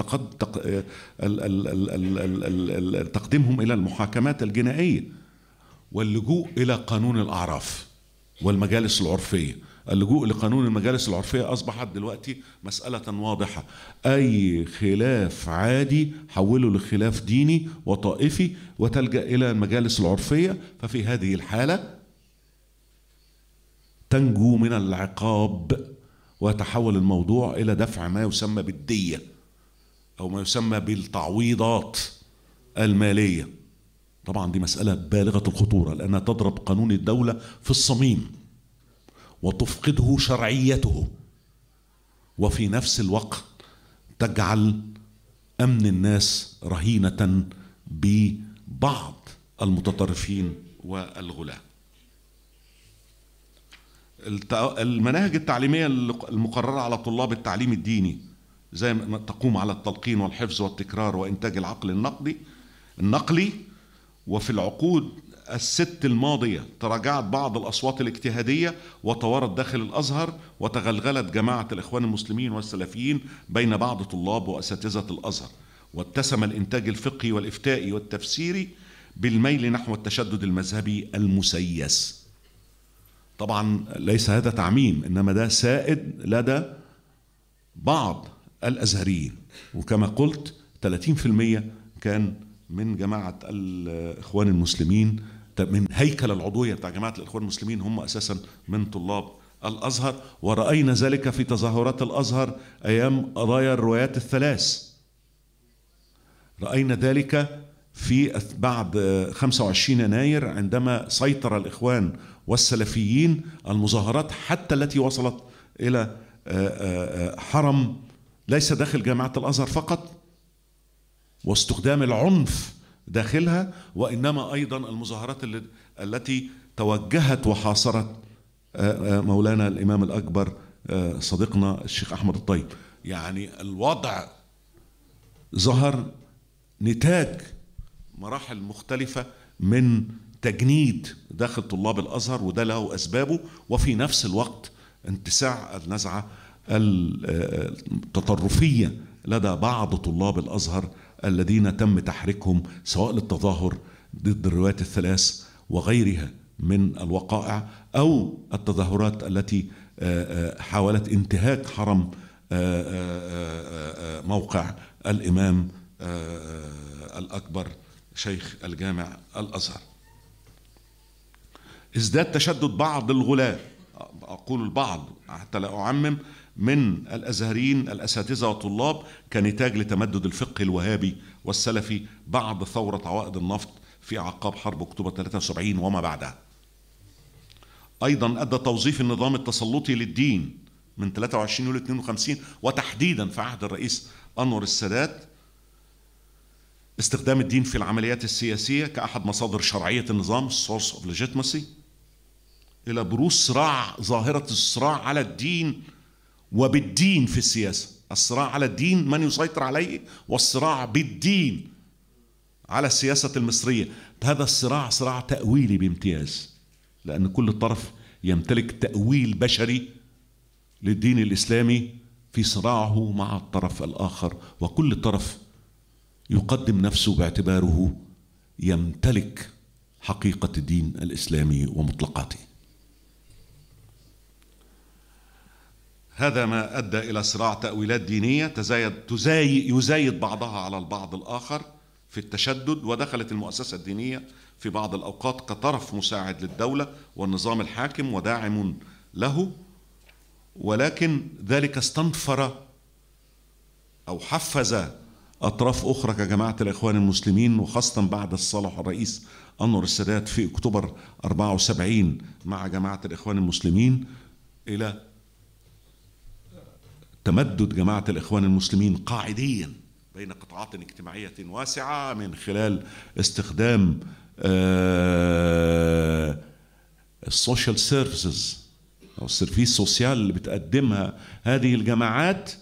تقديمهم إلى المحاكمات الجنائية واللجوء إلى قانون الأعراف والمجالس العرفية اللجوء لقانون المجالس العرفية أصبحت دلوقتي مسألة واضحة أي خلاف عادي حوله لخلاف ديني وطائفي وتلجأ إلى المجالس العرفية ففي هذه الحالة تنجو من العقاب ويتحول الموضوع إلى دفع ما يسمى بالدية أو ما يسمى بالتعويضات المالية طبعا دي مسألة بالغة الخطورة لأنها تضرب قانون الدولة في الصميم وتفقده شرعيته وفي نفس الوقت تجعل أمن الناس رهينة ببعض المتطرفين والغلاة المناهج التعليمية المقررة على طلاب التعليم الديني زي ما تقوم على التلقين والحفظ والتكرار وإنتاج العقل النقدي النقلي وفي العقود الست الماضية تراجعت بعض الأصوات الاجتهادية وتوارت داخل الأزهر وتغلغلت جماعة الإخوان المسلمين والسلفيين بين بعض طلاب وأساتذة الأزهر واتسم الإنتاج الفقهي والإفتائي والتفسيري بالميل نحو التشدد المذهبي المسيس طبعا ليس هذا تعميم انما ده سائد لدى بعض الازهريين وكما قلت 30% كان من جماعه الاخوان المسلمين من هيكل العضويه بتاع جماعه الاخوان المسلمين هم اساسا من طلاب الازهر وراينا ذلك في تظاهرات الازهر ايام قضايا الروايات الثلاث راينا ذلك في بعد 25 يناير عندما سيطر الاخوان والسلفيين المظاهرات حتى التي وصلت إلى آه، آه، آه، حرم ليس داخل جامعة الأزهر فقط واستخدام العنف داخلها وإنما أيضا المظاهرات التي توجهت وحاصرت مولانا الإمام الأكبر صديقنا الشيخ أحمد الطيب يعني الوضع ظهر نتاج مراحل مختلفة من تجنيد داخل طلاب الازهر وده له اسبابه وفي نفس الوقت انتساع النزعه التطرفيه لدى بعض طلاب الازهر الذين تم تحريكهم سواء للتظاهر ضد الروايات الثلاث وغيرها من الوقائع او التظاهرات التي آه، آه، حاولت انتهاك حرم آه، موقع الامام الاكبر شيخ الجامع الازهر ازداد تشدد بعض الغلاة أقول البعض حتى لا أعمم من الأزهريين الأساتذة والطلاب كنتاج لتمدد الفقه الوهابي والسلفي بعد ثورة عوائد النفط في أعقاب حرب أكتوبر 73 وما بعدها أيضا أدى توظيف النظام التسلطي للدين من 23 يوليو 52 وتحديدا في عهد الرئيس أنور السادات استخدام الدين في العمليات السياسية كأحد مصادر شرعية النظام source of legitimacy الى بروز صراع ظاهره الصراع على الدين وبالدين في السياسه الصراع على الدين من يسيطر عليه والصراع بالدين على السياسه المصريه هذا الصراع صراع تاويلي بامتياز لان كل طرف يمتلك تاويل بشري للدين الاسلامي في صراعه مع الطرف الاخر وكل طرف يقدم نفسه باعتباره يمتلك حقيقه الدين الاسلامي ومطلقاته هذا ما أدى إلى صراع تأويلات دينية تزايد تزاي يزايد بعضها على البعض الآخر في التشدد ودخلت المؤسسة الدينية في بعض الأوقات كطرف مساعد للدولة والنظام الحاكم وداعم له ولكن ذلك استنفر أو حفز أطراف أخرى كجماعة الإخوان المسلمين وخاصة بعد الصالح الرئيس أنور السادات في أكتوبر 74 مع جماعة الإخوان المسلمين إلى تمدد جماعة الإخوان المسلمين قاعديا بين قطاعات اجتماعية واسعة من خلال استخدام السوشيال آه، سيرفيسز أو السيرفيس سوسيال اللي بتقدمها هذه الجماعات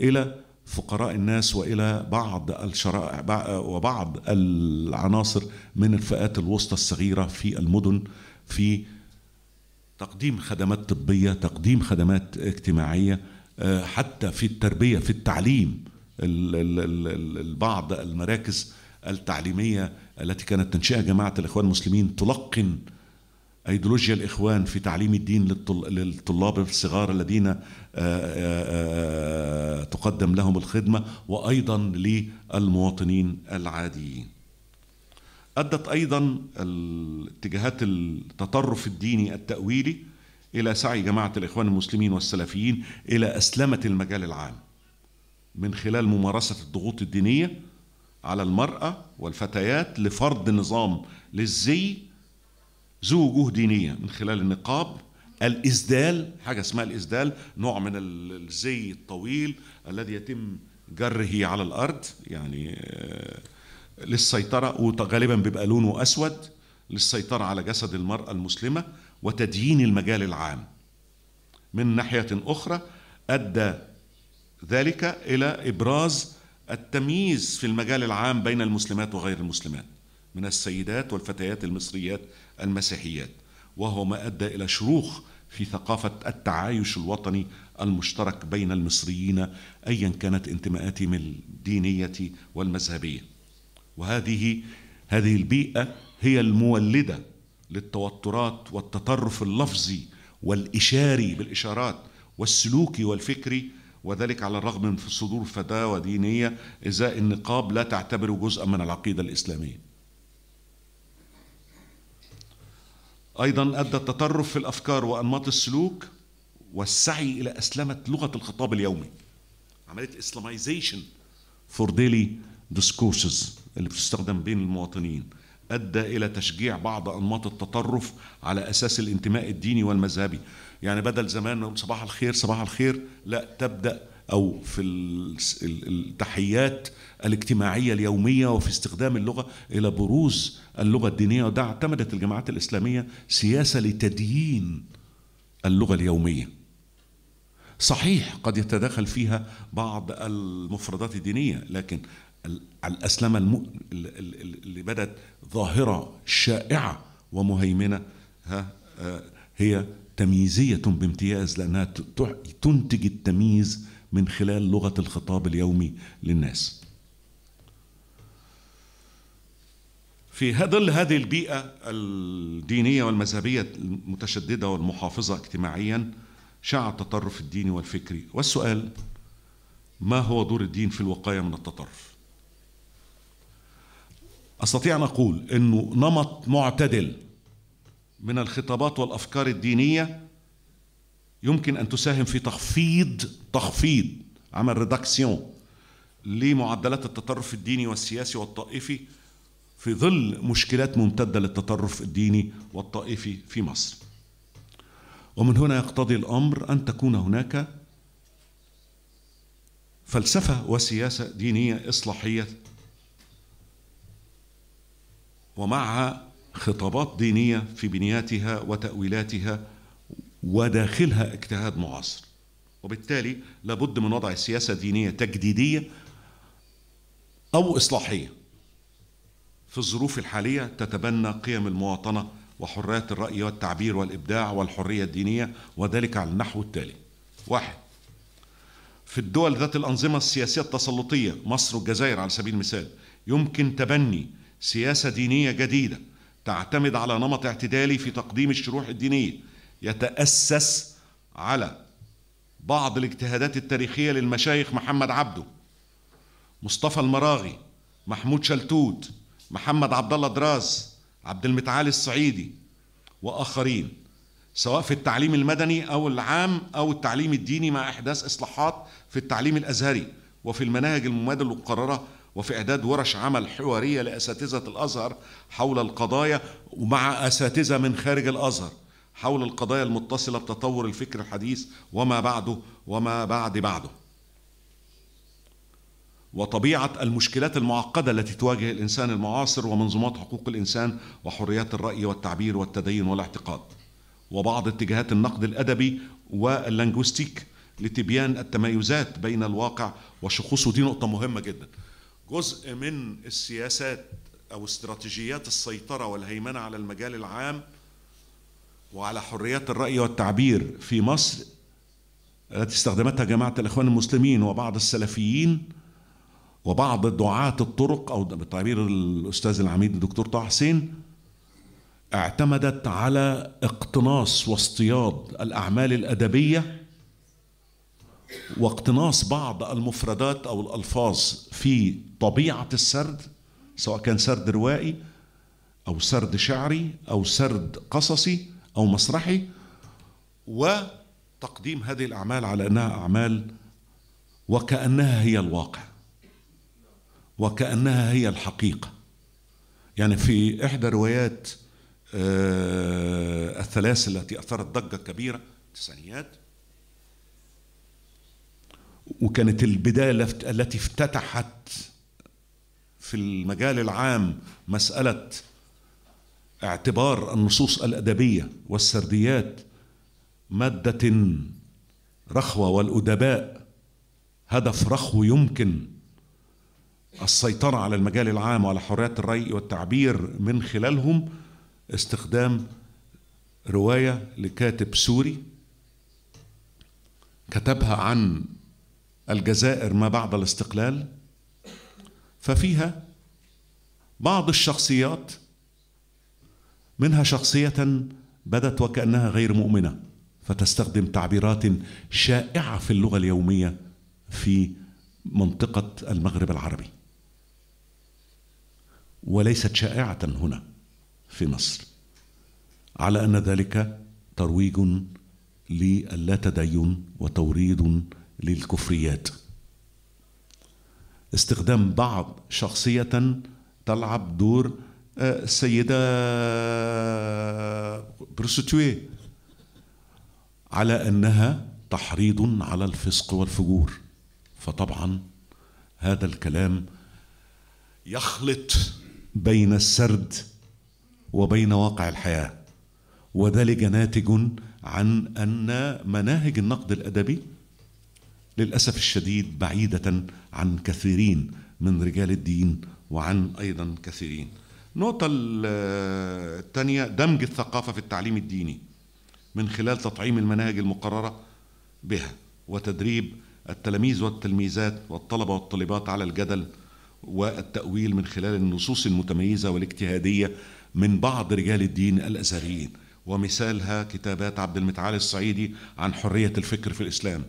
إلى فقراء الناس والى بعض الشرائع وبعض العناصر من الفئات الوسطى الصغيره في المدن في تقديم خدمات طبيه، تقديم خدمات اجتماعيه، آه، حتى في التربية في التعليم البعض المراكز التعليمية التي كانت تنشئها جماعة الإخوان المسلمين تلقن أيديولوجيا الإخوان في تعليم الدين للطلاب الصغار الذين آه، آه، تقدم لهم الخدمة وأيضا للمواطنين العاديين أدت أيضا الاتجاهات التطرف الديني التأويلي إلى سعي جماعة الإخوان المسلمين والسلفيين إلى أسلمة المجال العام من خلال ممارسة الضغوط الدينية على المرأة والفتيات لفرض نظام للزي ذو وجوه دينية من خلال النقاب الإسدال حاجة اسمها الإسدال نوع من الزي الطويل الذي يتم جره على الأرض يعني آه، للسيطرة وغالبا بيبقى لونه أسود للسيطرة على جسد المرأة المسلمة وتدين المجال العام من ناحية أخرى أدى ذلك إلى إبراز التمييز في المجال العام بين المسلمات وغير المسلمات من السيدات والفتيات المصريات المسيحيات وهو ما أدى إلى شروخ في ثقافة التعايش الوطني المشترك بين المصريين أيا كانت انتماءاتهم الدينية والمذهبية وهذه هذه البيئة هي المولدة للتوترات والتطرف اللفظي والإشاري بالإشارات والسلوكي والفكري وذلك على الرغم من صدور فتاوى دينية إزاء النقاب لا تعتبره جزءا من العقيدة الإسلامية أيضا أدى التطرف في الأفكار وأنماط السلوك والسعي إلى أسلمة لغة الخطاب اليومي عملية الإسلاميزيشن فور ديلي ديسكورسز اللي بتستخدم بين المواطنين ادى الى تشجيع بعض انماط التطرف على اساس الانتماء الديني والمذهبي يعني بدل زمان نقول صباح الخير صباح الخير لا تبدا او في التحيات الاجتماعيه اليوميه وفي استخدام اللغه الى بروز اللغه الدينيه وده اعتمدت الجماعات الاسلاميه سياسه لتديين اللغه اليوميه صحيح قد يتداخل فيها بعض المفردات الدينيه لكن الأسلمة الم... اللي بدأت ظاهرة شائعة ومهيمنة ها آه، هي تمييزية بامتياز لأنها تنتج التمييز من خلال لغة الخطاب اليومي للناس في ظل هذه البيئة الدينية والمذهبية المتشددة والمحافظة اجتماعيا شاع التطرف الديني والفكري والسؤال ما هو دور الدين في الوقاية من التطرف استطيع ان اقول انه نمط معتدل من الخطابات والافكار الدينيه يمكن ان تساهم في تخفيض تخفيض عمل ريداكسيون لمعدلات التطرف الديني والسياسي والطائفي في ظل مشكلات ممتده للتطرف الديني والطائفي في مصر. ومن هنا يقتضي الامر ان تكون هناك فلسفه وسياسه دينيه اصلاحيه ومعها خطابات دينية في بنياتها وتأويلاتها وداخلها اجتهاد معاصر وبالتالي لابد من وضع سياسة دينية تجديدية أو إصلاحية في الظروف الحالية تتبنى قيم المواطنة وحرية الرأي والتعبير والإبداع والحرية الدينية وذلك على النحو التالي واحد في الدول ذات الأنظمة السياسية التسلطية مصر والجزائر على سبيل المثال يمكن تبني سياسة دينية جديدة تعتمد على نمط اعتدالي في تقديم الشروح الدينية يتأسس على بعض الاجتهادات التاريخية للمشايخ محمد عبده مصطفى المراغي محمود شلتوت محمد عبد الله دراز عبد المتعالي الصعيدي وآخرين سواء في التعليم المدني أو العام أو التعليم الديني مع إحداث إصلاحات في التعليم الأزهري وفي المناهج المماد المقررة وفي إعداد ورش عمل حوارية لأساتذة الأزهر حول القضايا ومع أساتذة من خارج الأزهر حول القضايا المتصلة بتطور الفكر الحديث وما بعده وما بعد بعده وطبيعة المشكلات المعقدة التي تواجه الإنسان المعاصر ومنظومات حقوق الإنسان وحريات الرأي والتعبير والتدين والاعتقاد وبعض اتجاهات النقد الأدبي واللانجوستيك لتبيان التمايزات بين الواقع وشخصه ودي نقطة مهمة جداً جزء من السياسات أو استراتيجيات السيطرة والهيمنة على المجال العام وعلى حريات الرأي والتعبير في مصر التي استخدمتها جماعة الإخوان المسلمين وبعض السلفيين وبعض دعاة الطرق أو بتعبير الأستاذ العميد الدكتور طه حسين اعتمدت على اقتناص واصطياد الأعمال الأدبية واقتناص بعض المفردات او الالفاظ في طبيعه السرد سواء كان سرد روائي او سرد شعري او سرد قصصي او مسرحي وتقديم هذه الاعمال على انها اعمال وكانها هي الواقع وكانها هي الحقيقه يعني في احدى روايات آه، الثلاث التي اثارت ضجه كبيره التسعينيات وكانت البداية التي افتتحت في المجال العام مسألة اعتبار النصوص الأدبية والسرديات مادة رخوة والأدباء هدف رخو يمكن السيطرة على المجال العام وعلى حرية الرأي والتعبير من خلالهم استخدام رواية لكاتب سوري كتبها عن الجزائر ما بعد الاستقلال ففيها بعض الشخصيات منها شخصية بدت وكأنها غير مؤمنة فتستخدم تعبيرات شائعة في اللغة اليومية في منطقة المغرب العربي وليست شائعة هنا في مصر على أن ذلك ترويج تدين وتوريد للكفريات استخدام بعض شخصية تلعب دور آه، السيدة بروستوي على أنها تحريض على الفسق والفجور فطبعا هذا الكلام يخلط بين السرد وبين واقع الحياه وذلك ناتج عن ان مناهج النقد الادبي للأسف الشديد بعيدة عن كثيرين من رجال الدين وعن أيضا كثيرين النقطة الثانية دمج الثقافة في التعليم الديني من خلال تطعيم المناهج المقررة بها وتدريب التلاميذ والتلميذات والطلبة والطالبات على الجدل والتأويل من خلال النصوص المتميزة والاجتهادية من بعض رجال الدين الأزهريين ومثالها كتابات عبد المتعال الصعيدي عن حرية الفكر في الإسلام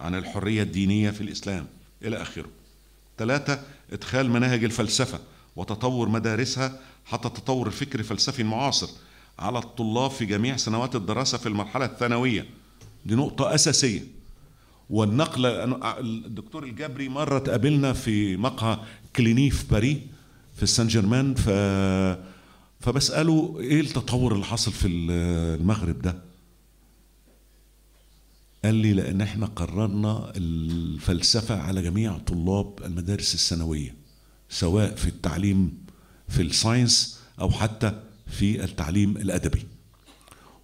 عن الحرية الدينية في الإسلام إلى آخره ثلاثة إدخال مناهج الفلسفة وتطور مدارسها حتى تطور الفكر الفلسفي المعاصر على الطلاب في جميع سنوات الدراسة في المرحلة الثانوية دي نقطة أساسية والنقلة الدكتور الجبري مرة تقابلنا في مقهى كليني في في السان جيرمان ف... فبسأله إيه التطور اللي حصل في المغرب ده قال لي لأن احنا قررنا الفلسفة على جميع طلاب المدارس الثانوية سواء في التعليم في الساينس أو حتى في التعليم الأدبي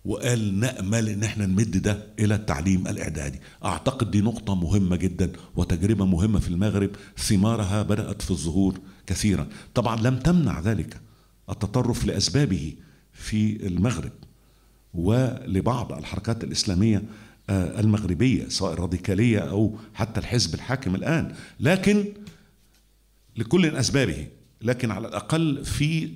وقال نأمل إن احنا نمد ده إلى التعليم الإعدادي أعتقد دي نقطة مهمة جدا وتجربة مهمة في المغرب ثمارها بدأت في الظهور كثيرا طبعا لم تمنع ذلك التطرف لأسبابه في المغرب ولبعض الحركات الإسلامية آه، المغربية سواء الراديكالية أو حتى الحزب الحاكم الآن لكن لكل أسبابه لكن على الأقل في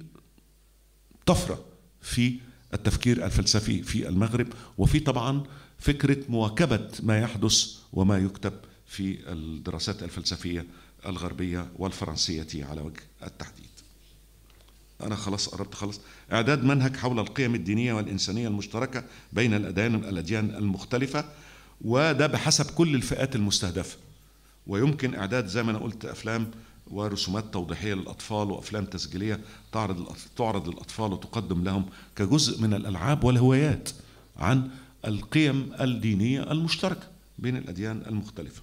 طفرة في التفكير الفلسفي في المغرب وفي طبعا فكرة مواكبة ما يحدث وما يكتب في الدراسات الفلسفية الغربية والفرنسية على وجه التحديد أنا خلاص قربت خلاص إعداد منهج حول القيم الدينية والإنسانية المشتركة بين الأديان المختلفة وده بحسب كل الفئات المستهدفة ويمكن إعداد زي ما أنا قلت أفلام ورسومات توضيحية للأطفال وأفلام تسجيلية تعرض تعرض للأطفال وتقدم لهم كجزء من الألعاب والهوايات عن القيم الدينية المشتركة بين الأديان المختلفة.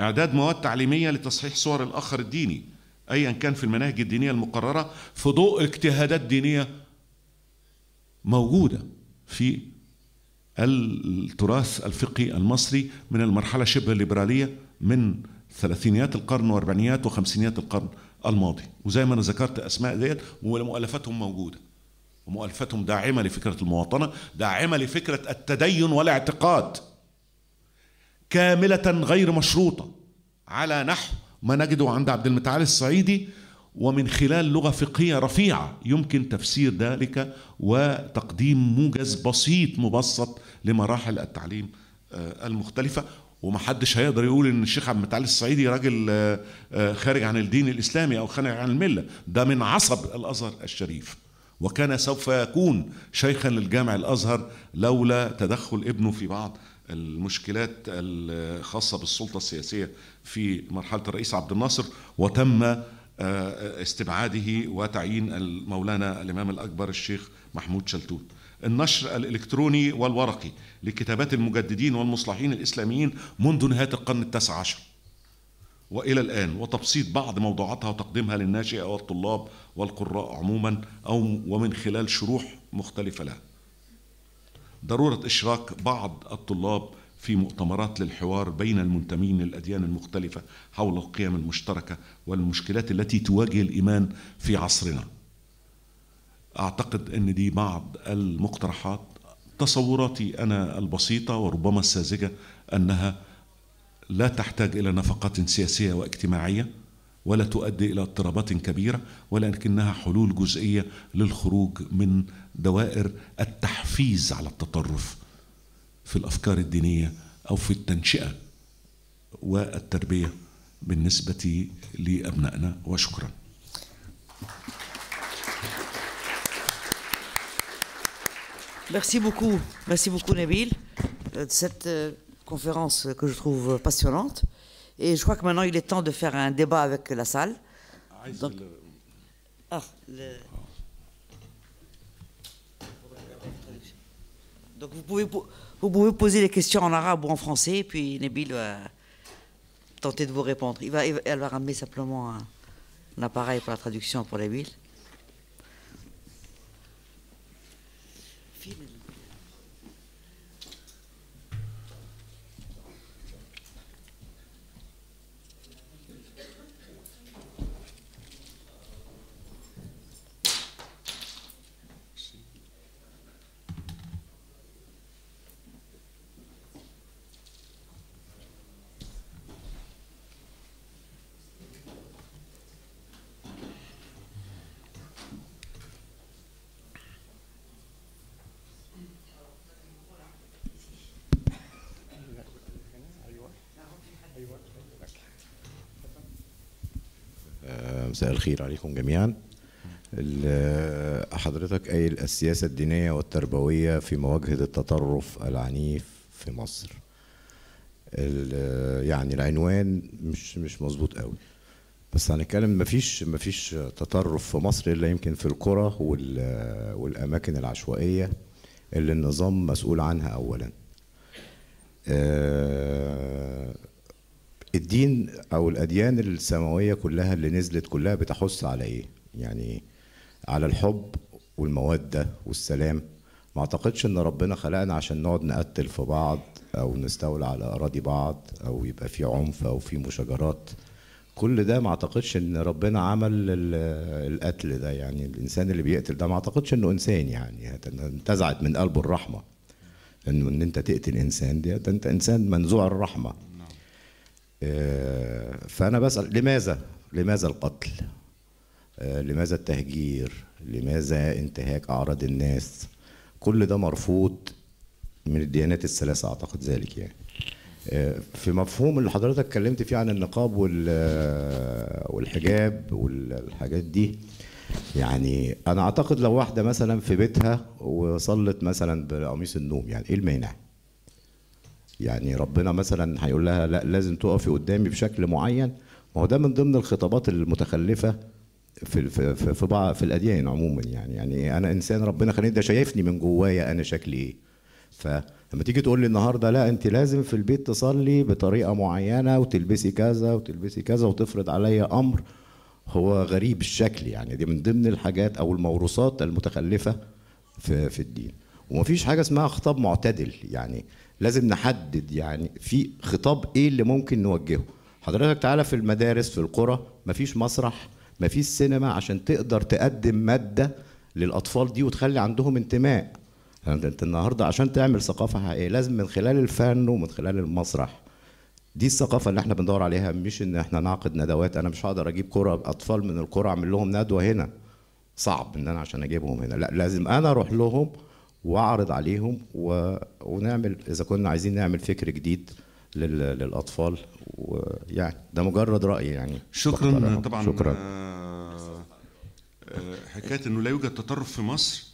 إعداد مواد تعليمية لتصحيح صور الآخر الديني أيا كان في المناهج الدينية المقررة في ضوء اجتهادات دينية موجودة في التراث الفقهي المصري من المرحلة شبه الليبرالية من ثلاثينيات القرن واربعينيات وخمسينيات القرن الماضي وزي ما انا ذكرت اسماء ديت ومؤلفاتهم موجوده ومؤلفاتهم داعمه لفكره المواطنه داعمه لفكره التدين والاعتقاد كامله غير مشروطه على نحو ما نجده عند عبد المتعال الصعيدي ومن خلال لغة فقهية رفيعة يمكن تفسير ذلك وتقديم موجز بسيط مبسط لمراحل التعليم آه، المختلفة ومحدش هيقدر يقول ان الشيخ عبد المتعال الصعيدي راجل آه، آه، خارج عن الدين الاسلامي او خارج عن المله ده من عصب الازهر الشريف وكان سوف يكون شيخا للجامع الازهر لولا تدخل ابنه في بعض المشكلات الخاصه بالسلطه السياسيه في مرحله الرئيس عبد الناصر وتم آه، آه، استبعاده وتعيين المولانا الامام الاكبر الشيخ محمود شلتوت النشر الالكتروني والورقي لكتابات المجددين والمصلحين الاسلاميين منذ نهايه القرن التاسع عشر والى الان وتبسيط بعض موضوعاتها وتقديمها للناشئه والطلاب والقراء عموما او ومن خلال شروح مختلفه لها ضروره اشراك بعض الطلاب في مؤتمرات للحوار بين المنتمين للأديان المختلفة حول القيم المشتركة والمشكلات التي تواجه الإيمان في عصرنا أعتقد أن دي بعض المقترحات تصوراتي أنا البسيطة وربما الساذجة أنها لا تحتاج إلى نفقات سياسية واجتماعية ولا تؤدي إلى اضطرابات كبيرة ولكنها حلول جزئية للخروج من دوائر التحفيز على التطرف في الافكار الدينيه او في التنشئه والتربيه بالنسبه لابنائنا وشكرا Merci beaucoup, merci beaucoup Nabil, euh, de cette euh, conférence que je trouve passionnante. Et je crois que maintenant il est temps de faire un débat avec la salle. Ah, Donc... Ah, ah. Donc vous pouvez, vous pouvez poser les questions en arabe ou en français, et puis Nabil va tenter de vous répondre. Il va, elle va ramener simplement un, appareil pour la traduction pour Nabil. مساء الخير عليكم جميعا حضرتك قايل السياسة الدينية والتربوية في مواجهة التطرف العنيف في مصر يعني العنوان مش مش مظبوط قوي بس هنتكلم مفيش مفيش تطرف في مصر الا يمكن في القرى والاماكن العشوائيه اللي النظام مسؤول عنها اولا آه، الدين او الاديان السماويه كلها اللي نزلت كلها بتحث على ايه يعني على الحب والموده والسلام ما اعتقدش ان ربنا خلقنا عشان نقعد نقتل في بعض او نستولى على اراضي بعض او يبقى في عنف او في مشاجرات كل ده ما اعتقدش ان ربنا عمل القتل ده يعني الانسان اللي بيقتل ده ما اعتقدش انه انسان يعني انتزعت من قلبه الرحمه انه ان انت تقتل انسان ده انت انسان منزوع الرحمه آه، فأنا بسأل لماذا؟ لماذا القتل؟ آه، لماذا التهجير؟ لماذا انتهاك أعراض الناس؟ كل ده مرفوض من الديانات الثلاثة أعتقد ذلك يعني. آه، في مفهوم اللي حضرتك اتكلمت فيه عن النقاب والحجاب والحاجات دي يعني انا اعتقد لو واحده مثلا في بيتها وصلت مثلا بقميص النوم يعني ايه المانع؟ يعني ربنا مثلا هيقول لها لا لازم تقفي قدامي بشكل معين ما هو ده من ضمن الخطابات المتخلفه في في في بعض في الاديان عموما يعني يعني انا انسان ربنا خليني ده شايفني من جوايا انا شكلي ايه فلما تيجي تقول لي النهارده لا انت لازم في البيت تصلي بطريقه معينه وتلبسي كذا وتلبسي كذا وتفرض عليا امر هو غريب الشكل يعني دي من ضمن الحاجات او الموروثات المتخلفه في في الدين ومفيش حاجه اسمها خطاب معتدل يعني لازم نحدد يعني في خطاب ايه اللي ممكن نوجهه حضرتك تعالى في المدارس في القرى مفيش مسرح مفيش سينما عشان تقدر تقدم ماده للاطفال دي وتخلي عندهم انتماء يعني انت النهارده عشان تعمل ثقافه حقيقيه لازم من خلال الفن ومن خلال المسرح دي الثقافة اللي احنا بندور عليها مش ان احنا نعقد ندوات انا مش هقدر اجيب كرة اطفال من الكرة اعمل لهم ندوة هنا صعب ان انا عشان اجيبهم هنا لا لازم انا اروح لهم واعرض عليهم و... ونعمل اذا كنا عايزين نعمل فكر جديد لل... للاطفال ويعني ده مجرد راي يعني شكرا طبعا شكرا آه،, آه حكايه انه لا يوجد تطرف في مصر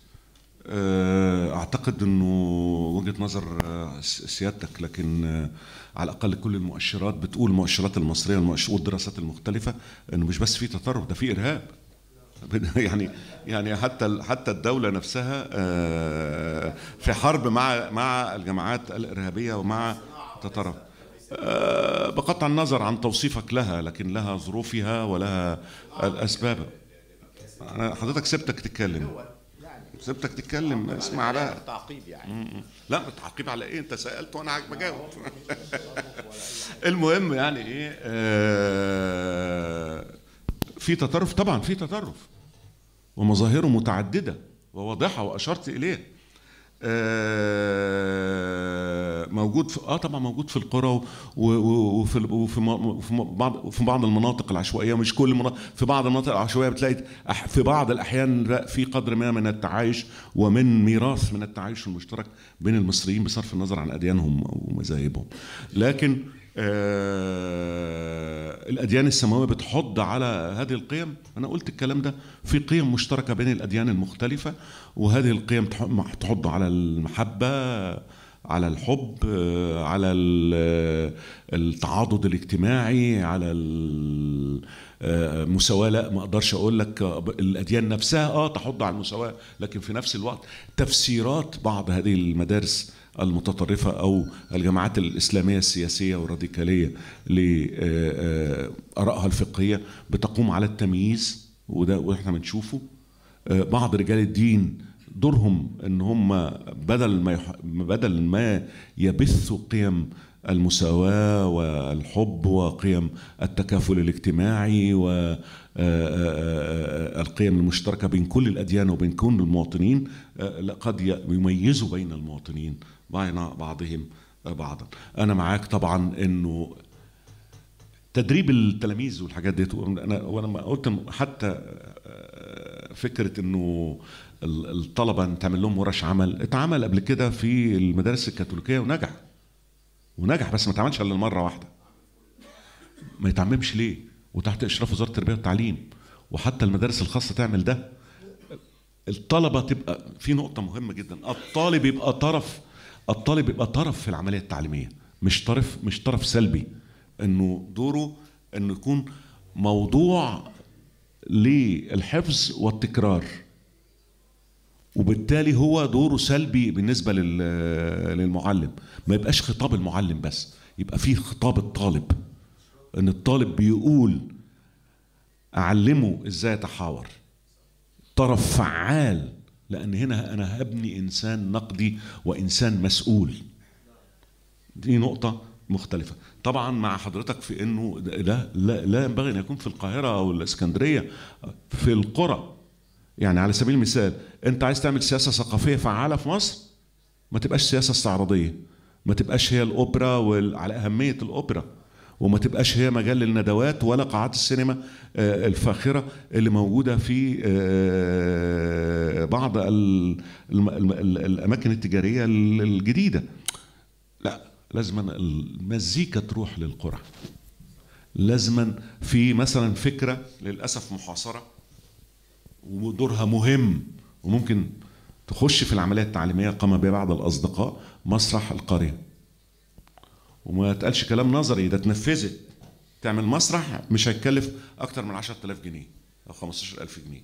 آه اعتقد انه وجهه نظر آه، سيادتك لكن آه على الاقل كل المؤشرات بتقول المؤشرات المصريه والدراسات المختلفه انه مش بس في تطرف ده في ارهاب يعني يعني حتى حتى الدولة نفسها آه، في حرب مع مع الجماعات الإرهابية ومع تطرف آه، بقطع النظر عن توصيفك لها لكن لها ظروفها ولها الأسباب أنا حضرتك سبتك تتكلم سبتك تتكلم اسمع لا يعني تعقيب يعني لا تعقيب على ايه انت سالت وانا بجاوب المهم يعني ايه آه، في تطرف طبعا في تطرف ومظاهره متعدده وواضحه واشرت اليه آه، موجود في اه طبعا موجود في القرى وفي وفي بعض في بعض المناطق العشوائيه مش كل في بعض المناطق العشوائيه بتلاقي في بعض الاحيان في قدر ما من التعايش ومن ميراث من التعايش المشترك بين المصريين بصرف النظر عن اديانهم ومذاهبهم لكن آه، الأديان السماوية بتحض على هذه القيم أنا قلت الكلام ده في قيم مشتركة بين الأديان المختلفة وهذه القيم تحض على المحبة على الحب آه، على آه، التعاضد الاجتماعي على المساواه لا ما اقدرش اقول لك الاديان نفسها اه تحض على المساواه لكن في نفس الوقت تفسيرات بعض هذه المدارس المتطرفة أو الجماعات الإسلامية السياسية والراديكالية لآرائها آه، آه، الفقهية بتقوم على التمييز وده وإحنا بنشوفه آه، بعض رجال الدين دورهم ان هم بدل ما يح... بدل ما يبثوا قيم المساواة والحب وقيم التكافل الاجتماعي والقيم المشتركة بين كل الأديان وبين كل المواطنين قد يميزوا بين المواطنين بين بعضهم بعضا انا معاك طبعا انه تدريب التلاميذ والحاجات ديت انا وانا قلت حتى آه، فكره انه الطلبه تعمل لهم ورش عمل اتعمل قبل كده في المدارس الكاثوليكيه ونجح ونجح بس ما اتعملش الا مره واحده ما يتعممش ليه وتحت اشراف وزاره التربيه والتعليم وحتى المدارس الخاصه تعمل ده الطلبه تبقى في نقطه مهمه جدا الطالب يبقى طرف الطالب يبقى طرف في العمليه التعليميه مش طرف مش طرف سلبي انه دوره انه يكون موضوع للحفظ والتكرار وبالتالي هو دوره سلبي بالنسبه للمعلم ما يبقاش خطاب المعلم بس يبقى فيه خطاب الطالب ان الطالب بيقول اعلمه ازاي يتحاور طرف فعال لأن هنا أنا هبني إنسان نقدي وإنسان مسؤول دي نقطة مختلفة طبعا مع حضرتك في أنه ده لا, لا ينبغي أن يكون في القاهرة أو الإسكندرية في القرى يعني على سبيل المثال أنت عايز تعمل سياسة ثقافية فعالة في مصر ما تبقاش سياسة استعراضية ما تبقاش هي الأوبرا وعلى أهمية الأوبرا وما تبقاش هي مجال للندوات ولا قاعات السينما آه، الفاخره اللي موجوده في آه، آه، بعض الاماكن التجاريه الجديده لا لازم المزيكا تروح للقرى لازما في مثلا فكره للاسف محاصره ودورها مهم وممكن تخش في العمليه التعليميه قام بها بعض الاصدقاء مسرح القريه وما تقالش كلام نظري ده اتنفذت تعمل مسرح مش هيتكلف اكتر من 10000 جنيه او 15000 جنيه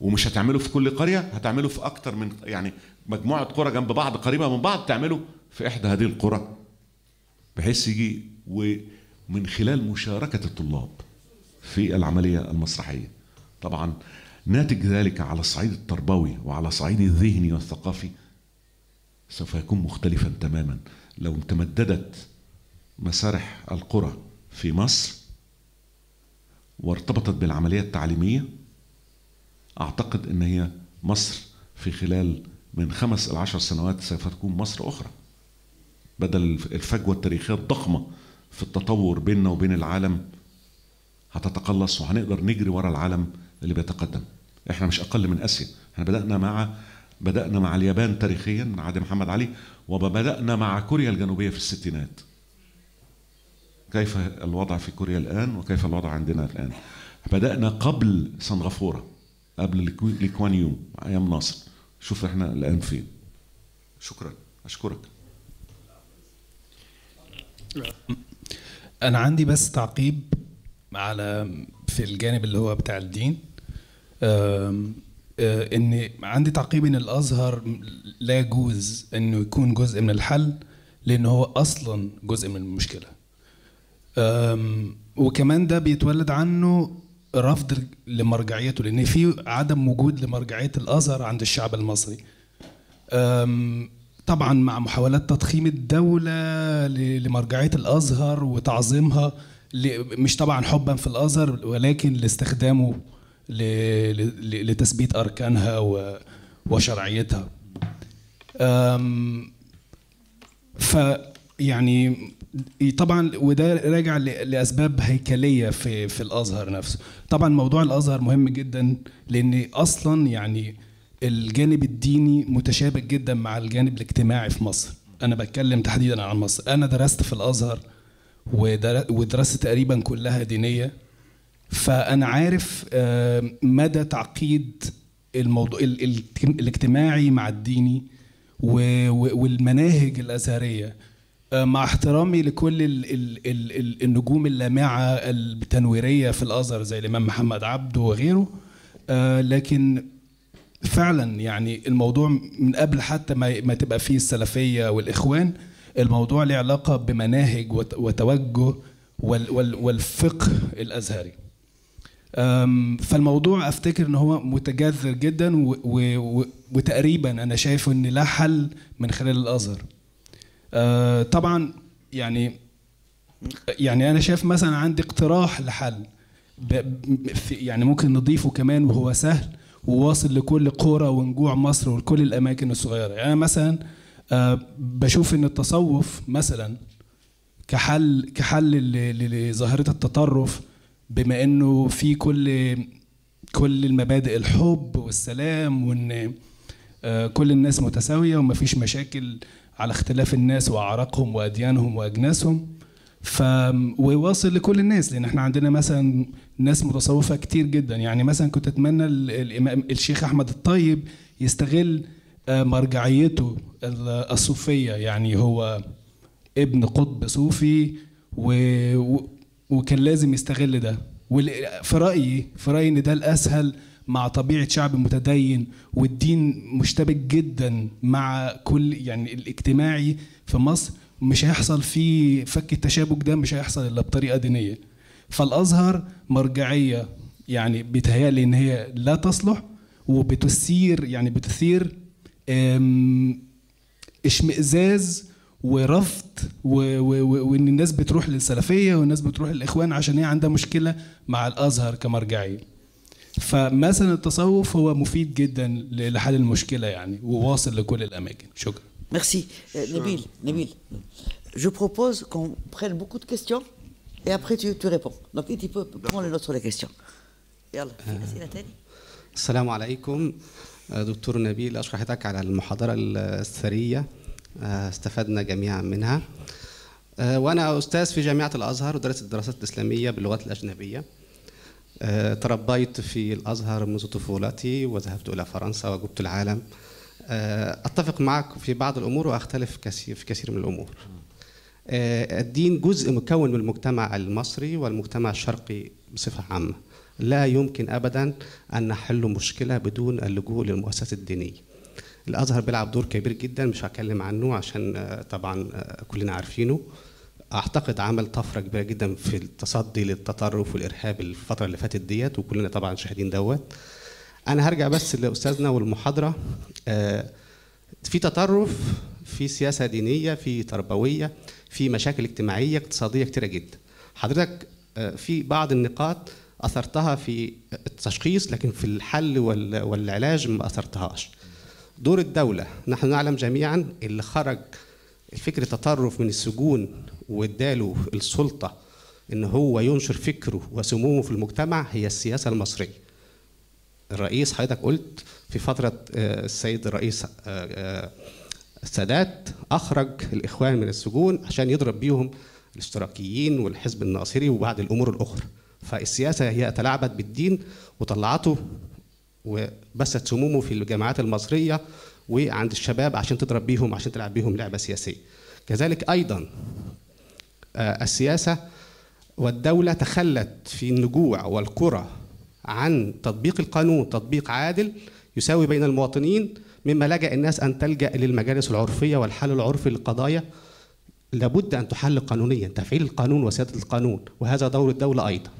ومش هتعمله في كل قريه هتعمله في اكتر من يعني مجموعه قرى جنب بعض قريبه من بعض تعمله في احدى هذه القرى بحيث يجي ومن خلال مشاركه الطلاب في العمليه المسرحيه طبعا ناتج ذلك على الصعيد التربوي وعلى الصعيد الذهني والثقافي سوف يكون مختلفا تماما لو تمددت مسارح القرى في مصر وارتبطت بالعملية التعليمية أعتقد أن هي مصر في خلال من خمس إلى عشر سنوات سوف تكون مصر أخرى بدل الفجوة التاريخية الضخمة في التطور بيننا وبين العالم هتتقلص وهنقدر نجري ورا العالم اللي بيتقدم احنا مش اقل من اسيا احنا بدانا مع بدانا مع اليابان تاريخيا من عهد محمد علي وبدأنا مع كوريا الجنوبية في الستينات كيف الوضع في كوريا الآن وكيف الوضع عندنا الآن بدأنا قبل سنغافورة قبل ليكوانيو أيام ناصر شوف احنا الآن فين شكرا أشكرك أنا عندي بس تعقيب على في الجانب اللي هو بتاع الدين آه، ان عندي تعقيب ان الازهر لا يجوز انه يكون جزء من الحل لان هو اصلا جزء من المشكله وكمان ده بيتولد عنه رفض لمرجعيته لان في عدم وجود لمرجعيه الازهر عند الشعب المصري طبعا مع محاولات تضخيم الدوله لمرجعيه الازهر وتعظيمها مش طبعا حبا في الازهر ولكن لاستخدامه لتثبيت أركانها وشرعيتها ف يعني طبعا وده راجع لاسباب هيكليه في في الازهر نفسه طبعا موضوع الازهر مهم جدا لان اصلا يعني الجانب الديني متشابك جدا مع الجانب الاجتماعي في مصر انا بتكلم تحديدا عن مصر انا درست في الازهر ودرست تقريبا كلها دينيه فانا عارف آه، مدى تعقيد الموضوع الاجتماعي مع الديني والمناهج الازهريه آه، مع احترامي لكل النجوم اللامعه التنويريه في الازهر زي الامام محمد عبده وغيره آه، لكن فعلا يعني الموضوع من قبل حتى ما تبقى فيه السلفيه والاخوان الموضوع له علاقه بمناهج وتوجه والفقه الازهري فالموضوع افتكر ان هو متجذر جدا و و وتقريبا انا شايف ان لا حل من خلال الازهر أه، طبعا يعني يعني انا شايف مثلا عندي اقتراح لحل يعني ممكن نضيفه كمان وهو سهل وواصل لكل قرى ونجوع مصر ولكل الاماكن الصغيره يعني انا مثلا أه، بشوف ان التصوف مثلا كحل كحل لظاهره التطرف بما انه في كل كل المبادئ الحب والسلام وان آه، كل الناس متساويه ومفيش مشاكل على اختلاف الناس واعراقهم واديانهم واجناسهم ف وواصل لكل الناس لان احنا عندنا مثلا ناس متصوفه كتير جدا يعني مثلا كنت اتمنى الامام الشيخ احمد الطيب يستغل آه، مرجعيته الصوفيه يعني هو ابن قطب صوفي و... وكان لازم يستغل ده في رايي في رايي ان ده الاسهل مع طبيعه شعب متدين والدين مشتبك جدا مع كل يعني الاجتماعي في مصر مش هيحصل فيه فك التشابك ده مش هيحصل الا بطريقه دينيه فالازهر مرجعيه يعني بيتهيألي ان هي لا تصلح وبتثير يعني بتثير اشمئزاز ورفض وان الناس بتروح للسلفيه والناس بتروح للاخوان عشان هي عندها مشكله مع الازهر كمرجعيه فمثلا التصوف هو مفيد جدا لحل المشكله يعني وواصل لكل الاماكن شكرا ميرسي نبيل نبيل جو بروبوز كون qu'on بوكو دو de اي ابري تو tu, ريبون دونك Donc, tu peux prendre le sur les يلا في اسئله السلام عليكم دكتور نبيل اشكر حضرتك على المحاضره الثريه آه، استفدنا جميعا منها آه، وأنا أستاذ في جامعة الأزهر ودرست الدراسات الإسلامية باللغات الأجنبية آه، تربيت في الأزهر منذ طفولتي وذهبت إلى فرنسا وجبت العالم أتفق معك في بعض الأمور وأختلف كثير في كثير من الأمور الدين جزء مكون من المجتمع المصري والمجتمع الشرقي بصفة عامة لا يمكن أبدا أن نحل مشكلة بدون اللجوء للمؤسسات الدينية الازهر بيلعب دور كبير جدا مش هتكلم عنه عشان آه، طبعا آه، كلنا عارفينه اعتقد عمل طفره كبيره جدا في التصدي للتطرف والارهاب الفتره اللي فاتت ديت وكلنا طبعا شاهدين دوت انا هرجع بس لاستاذنا والمحاضره آه، في تطرف في سياسه دينيه في تربويه في مشاكل اجتماعيه اقتصاديه كتيره جدا حضرتك في بعض النقاط اثرتها في التشخيص لكن في الحل والعلاج ما اثرتهاش دور الدولة نحن نعلم جميعا اللي خرج الفكر تطرف من السجون واداله السلطة ان هو ينشر فكره وسمومه في المجتمع هي السياسة المصرية الرئيس حضرتك قلت في فترة آه، السيد الرئيس السادات آه، آه، أخرج الإخوان من السجون عشان يضرب بيهم الاشتراكيين والحزب الناصري وبعض الأمور الأخرى فالسياسة هي تلاعبت بالدين وطلعته وبثت سمومه في الجامعات المصريه وعند الشباب عشان تضرب بيهم عشان تلعب بيهم لعبه سياسيه. كذلك ايضا آه، السياسه والدوله تخلت في النجوع والقرى عن تطبيق القانون تطبيق عادل يساوي بين المواطنين مما لجأ الناس أن تلجأ للمجالس العرفية والحل العرفي للقضايا لابد أن تحل قانونيا تفعيل القانون وسيادة القانون وهذا دور الدولة أيضا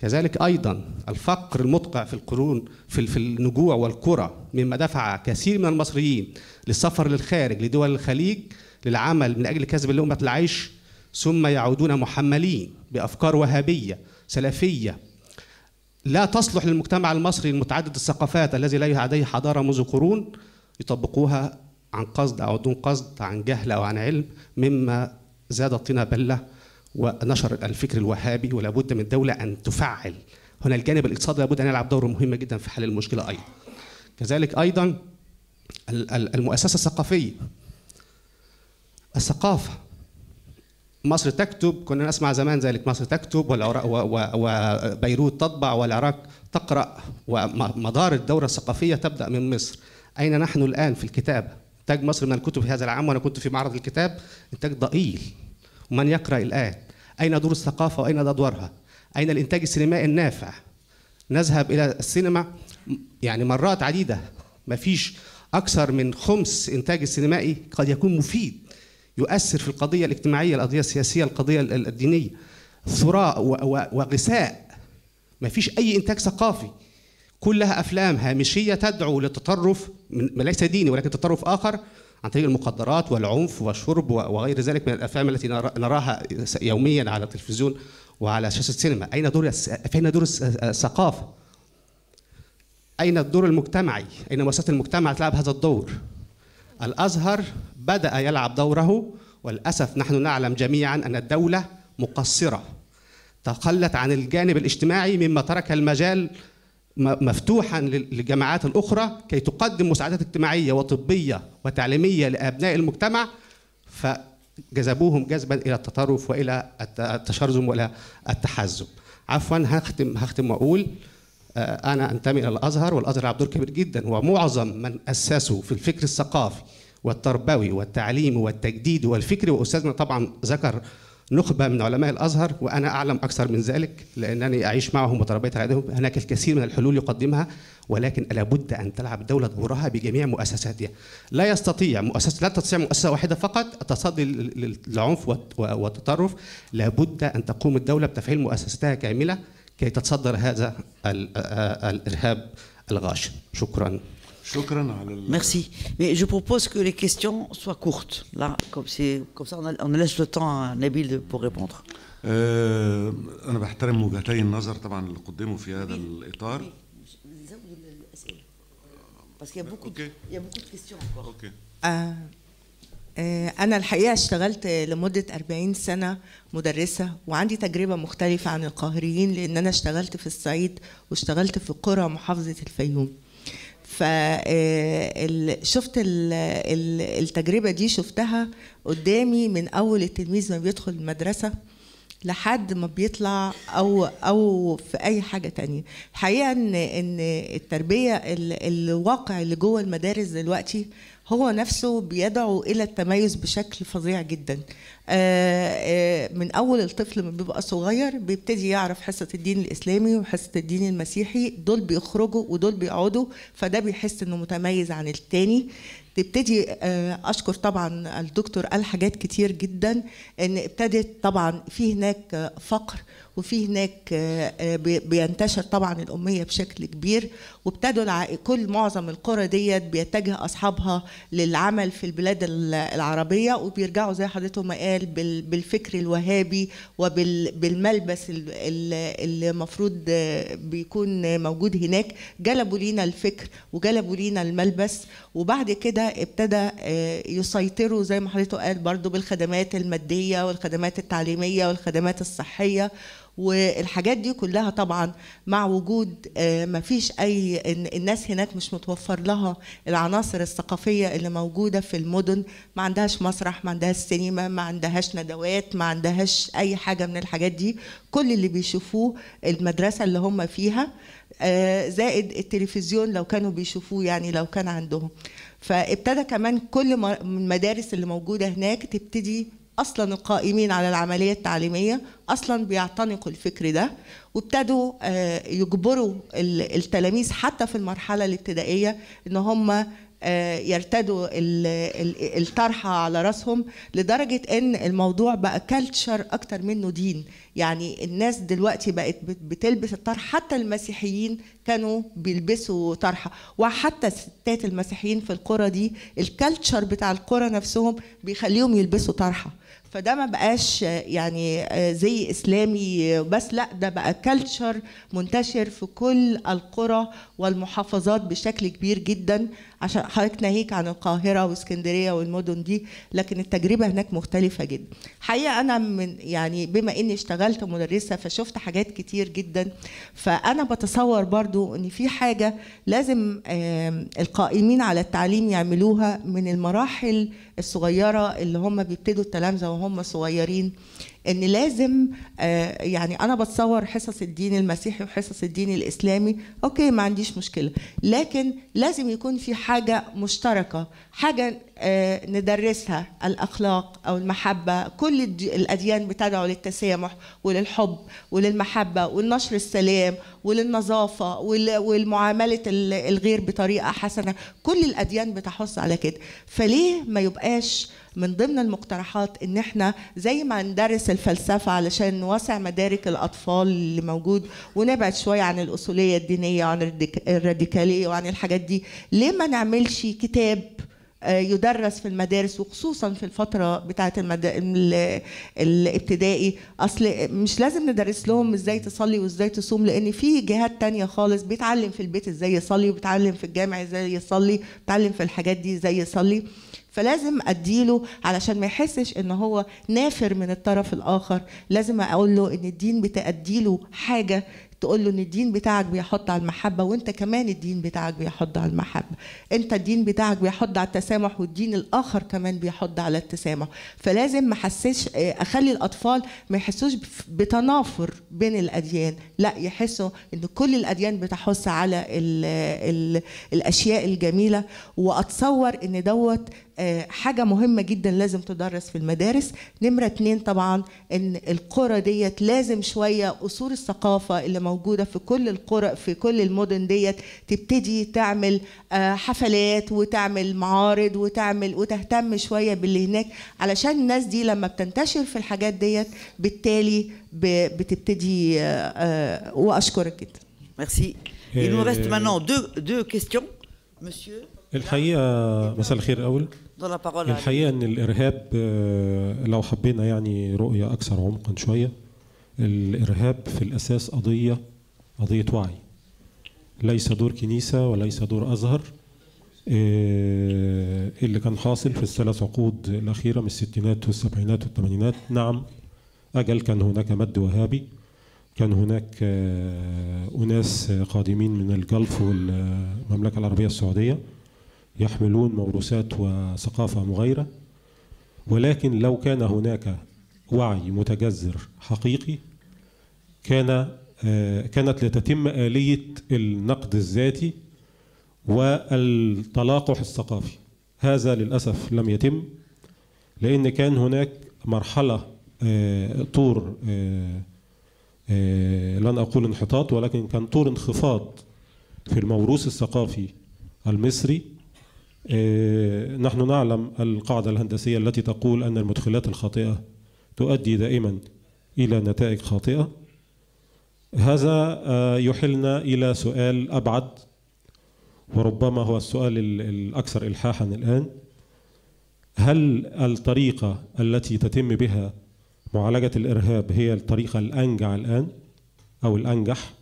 كذلك أيضا الفقر المدقع في القرون في, في النجوع والقرى مما دفع كثير من المصريين للسفر للخارج لدول الخليج للعمل من أجل كسب لقمة العيش ثم يعودون محملين بأفكار وهابية سلفية لا تصلح للمجتمع المصري المتعدد الثقافات الذي لا لديه حضارة منذ قرون يطبقوها عن قصد أو دون قصد عن جهل أو عن علم مما زاد الطينة بلة ونشر الفكر الوهابي ولا بد من الدولة أن تفعل هنا الجانب الاقتصادي لابد أن يلعب دور مهم جدا في حل المشكلة أيضا كذلك أيضا المؤسسة الثقافية الثقافة مصر تكتب كنا نسمع زمان ذلك مصر تكتب وبيروت تطبع والعراق تقرأ ومدار الدورة الثقافية تبدأ من مصر أين نحن الآن في الكتابة إنتاج مصر من الكتب في هذا العام وأنا كنت في معرض الكتاب إنتاج ضئيل من يقرأ الآن أين دور الثقافة وأين أدوارها أين الإنتاج السينمائي النافع نذهب إلى السينما يعني مرات عديدة ما فيش أكثر من خمس إنتاج السينمائي قد يكون مفيد يؤثر في القضية الاجتماعية القضية السياسية القضية الدينية ثراء وغثاء فيش أي إنتاج ثقافي كلها أفلام هامشية تدعو للتطرف ليس ديني ولكن تطرف آخر عن طريق المخدرات والعنف والشرب وغير ذلك من الافلام التي نراها يوميا على التلفزيون وعلى شاشه السينما اين دور اين دور الثقافه اين الدور المجتمعي اين مؤسسات المجتمع تلعب هذا الدور الازهر بدا يلعب دوره وللاسف نحن نعلم جميعا ان الدوله مقصره تخلت عن الجانب الاجتماعي مما ترك المجال مفتوحا للجماعات الاخرى كي تقدم مساعدات اجتماعيه وطبيه وتعليميه لابناء المجتمع فجذبوهم جذبا الى التطرف والى التشرذم والى التحزب. عفوا هختم هختم واقول آه، انا انتمي الى الازهر والازهر عبد دور كبير جدا ومعظم من اسسوا في الفكر الثقافي والتربوي والتعليمي والتجديد والفكري واستاذنا طبعا ذكر نخبة من علماء الأزهر وأنا أعلم أكثر من ذلك لأنني أعيش معهم وتربيت على يدهم هناك الكثير من الحلول يقدمها ولكن لابد أن تلعب دولة دورها بجميع مؤسساتها لا يستطيع مؤسسة لا تستطيع مؤسسة واحدة فقط التصدي للعنف والتطرف لابد أن تقوم الدولة بتفعيل مؤسستها كاملة كي تتصدر هذا الإرهاب الغاشم شكرا Merci. Mais je propose que les questions soient courtes. Là, comme, comme ça, on, a, on, laisse le temps à Nabil pour répondre. أنا بحترم وجهتي النظر طبعا اللي قدموا في هذا الإطار. Parce qu'il y a beaucoup, okay. il y a beaucoup de questions encore. Okay. آه أنا الحقيقة اشتغلت لمدة 40 سنة مدرسة وعندي تجربة مختلفة عن القاهريين لأن أنا اشتغلت في الصعيد واشتغلت في قرى محافظة الفيوم. فشفت آه، التجربة دي شفتها قدامي من أول التلميذ ما بيدخل المدرسة لحد ما بيطلع او او في اي حاجه تانية الحقيقه ان ان التربيه الواقع اللي جوه المدارس دلوقتي هو نفسه بيدعو الى التميز بشكل فظيع جدا آه، آه، من اول الطفل ما بيبقى صغير بيبتدي يعرف حصه الدين الاسلامي وحصه الدين المسيحي دول بيخرجوا ودول بيقعدوا فده بيحس انه متميز عن التاني تبتدي آه، اشكر طبعا الدكتور قال حاجات كتير جدا ان ابتدت طبعا في هناك فقر وفي هناك آه، آه، بينتشر طبعا الأمية بشكل كبير وابتدوا كل معظم القرى ديت بيتجه أصحابها للعمل في البلاد العربية وبيرجعوا زي حضرتهم ما قال بالفكر الوهابي وبالملبس اللي المفروض آه، بيكون موجود هناك جلبوا لينا الفكر وجلبوا لينا الملبس وبعد كده ابتدى يسيطروا زي ما حضرتك قال برضو بالخدمات المادية والخدمات التعليمية والخدمات الصحية والحاجات دي كلها طبعا مع وجود آه، ما فيش اي الناس هناك مش متوفر لها العناصر الثقافيه اللي موجوده في المدن ما عندهاش مسرح ما عندهاش سينما ما عندهاش ندوات ما عندهاش اي حاجه من الحاجات دي كل اللي بيشوفوه المدرسه اللي هم فيها آه، زائد التلفزيون لو كانوا بيشوفوه يعني لو كان عندهم فابتدى كمان كل المدارس اللي موجوده هناك تبتدي اصلا القائمين على العمليه التعليميه اصلا بيعتنقوا الفكر ده وابتدوا آه، يجبروا التلاميذ حتى في المرحله الابتدائيه ان هم آه، يرتدوا الطرحة على راسهم لدرجة ان الموضوع بقى كلتشر اكتر منه دين يعني الناس دلوقتي بقت بتلبس الطرح حتى المسيحيين كانوا بيلبسوا طرحة وحتى الستات المسيحيين في القرى دي الكلتشر بتاع القرى نفسهم بيخليهم يلبسوا طرحة فده ما بقاش يعني آه، زي اسلامي بس لا ده بقى كلتشر منتشر في كل القرى والمحافظات بشكل كبير جدا عشان حضرتك ناهيك عن القاهره واسكندريه والمدن دي لكن التجربه هناك مختلفه جدا حقيقه انا من يعني بما اني اشتغلت مدرسه فشفت حاجات كتير جدا فانا بتصور برضو ان في حاجه لازم القائمين على التعليم يعملوها من المراحل الصغيره اللي هم بيبتدوا التلامذه وهم صغيرين ان لازم آه، يعني انا بتصور حصص الدين المسيحي وحصص الدين الاسلامي اوكي ما عنديش مشكله لكن لازم يكون في حاجه مشتركه حاجه آه، ندرسها الاخلاق او المحبه كل الاديان بتدعو للتسامح وللحب وللمحبه ولنشر السلام وللنظافه والمعامله الغير بطريقه حسنه كل الاديان بتحث على كده فليه ما يبقاش من ضمن المقترحات ان احنا زي ما ندرس الفلسفه علشان نوسع مدارك الاطفال اللي موجود ونبعد شويه عن الاصوليه الدينيه وعن الراديكاليه وعن الحاجات دي ليه ما نعملش كتاب آه، يدرس في المدارس وخصوصا في الفتره بتاعه المد... الابتدائي اصل مش لازم ندرس لهم ازاي تصلي وازاي تصوم لان في جهات تانية خالص بيتعلم في البيت ازاي يصلي وبيتعلم في الجامع ازاي يصلي بيتعلم في الحاجات دي ازاي يصلي فلازم اديله علشان ما يحسش ان هو نافر من الطرف الاخر لازم اقول له ان الدين بتأديله حاجه تقول له ان الدين بتاعك بيحط على المحبه وانت كمان الدين بتاعك بيحط على المحبه انت الدين بتاعك بيحط على التسامح والدين الاخر كمان بيحط على التسامح فلازم ما حسش اخلي الاطفال ما يحسوش بتنافر بين الاديان لا يحسوا ان كل الاديان بتحث على الـ الـ الاشياء الجميله واتصور ان دوت آه، حاجة مهمة جدا لازم تدرس في المدارس نمرة اتنين طبعا ان القرى ديت لازم شوية أصول الثقافة اللي موجودة في كل القرى في كل المدن ديت تبتدي تعمل آه، حفلات وتعمل معارض وتعمل وتهتم شوية باللي هناك علشان الناس دي لما بتنتشر في الحاجات ديت بالتالي بتبتدي آه، وأشكرك جدا ميرسي Il nous reste euh، maintenant deux, deux questions. Monsieur الحقيقه مساء الخير أول الحقيقه ان الارهاب آه، لو حبينا يعني رؤيه اكثر عمقا شويه الارهاب في الاساس قضيه قضيه وعي ليس دور كنيسه وليس دور ازهر آه، اللي كان حاصل في الثلاث عقود الاخيره من الستينات والسبعينات والثمانينات نعم اجل كان هناك مد وهابي كان هناك آه، اناس قادمين من الجلف والمملكه العربيه السعوديه يحملون موروثات وثقافة مغايرة ولكن لو كان هناك وعي متجذر حقيقي كان كانت لتتم آلية النقد الذاتي والتلاقح الثقافي هذا للأسف لم يتم لأن كان هناك مرحلة آه، طور آه، آه، لن أقول انحطاط ولكن كان طور انخفاض في الموروث الثقافي المصري إيه، نحن نعلم القاعدة الهندسية التي تقول أن المدخلات الخاطئة تؤدي دائما إلى نتائج خاطئة هذا آه، يحلنا إلى سؤال أبعد وربما هو السؤال الأكثر إلحاحا الآن هل الطريقة التي تتم بها معالجة الإرهاب هي الطريقة الأنجع الآن أو الأنجح؟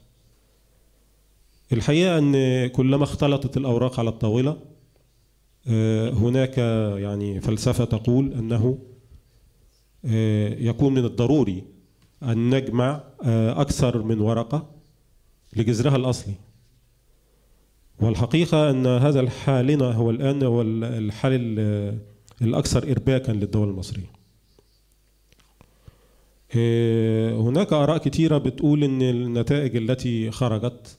الحقيقة أن كلما اختلطت الأوراق على الطاولة آه، هناك يعني فلسفة تقول أنه آه، يكون من الضروري أن نجمع آه، أكثر من ورقة لجذرها الأصلي والحقيقة أن هذا حالنا هو الآن هو الحال الأكثر إرباكا للدول المصرية هناك آراء كثيرة بتقول أن النتائج التي خرجت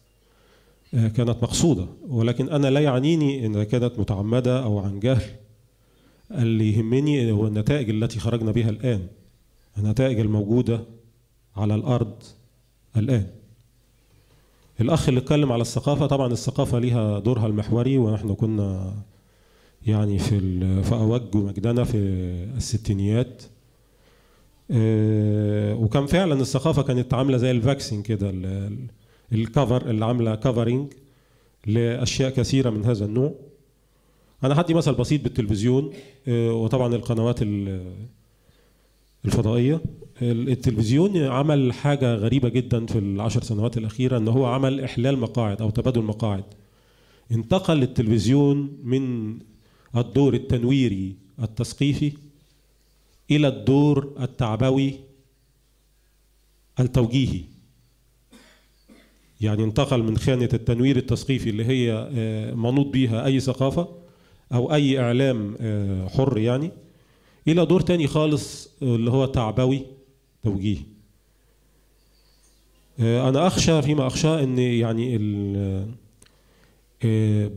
آه، كانت مقصودة ولكن أنا لا يعنيني إن كانت متعمدة أو عن جهل اللي يهمني هو النتائج التي خرجنا بها الآن النتائج الموجودة على الأرض الآن الأخ اللي اتكلم على الثقافة طبعا الثقافة ليها دورها المحوري ونحن كنا يعني في في أوج مجدنا في الستينيات آه، وكان فعلا الثقافة كانت عاملة زي الفاكسين كده الكفر اللي عامله كفرنج لاشياء كثيره من هذا النوع انا هدي مثل بسيط بالتلفزيون آه، وطبعا القنوات الفضائيه التلفزيون عمل حاجه غريبه جدا في العشر سنوات الاخيره ان هو عمل احلال مقاعد او تبادل مقاعد انتقل التلفزيون من الدور التنويري التثقيفي الى الدور التعبوي التوجيهي يعني انتقل من خانة التنوير التثقيفي اللي هي آه، منوط بيها أي ثقافة أو أي إعلام آه، حر يعني إلى دور تاني خالص آه، اللي هو تعبوي توجيهي أنا أخشى فيما أخشى أن يعني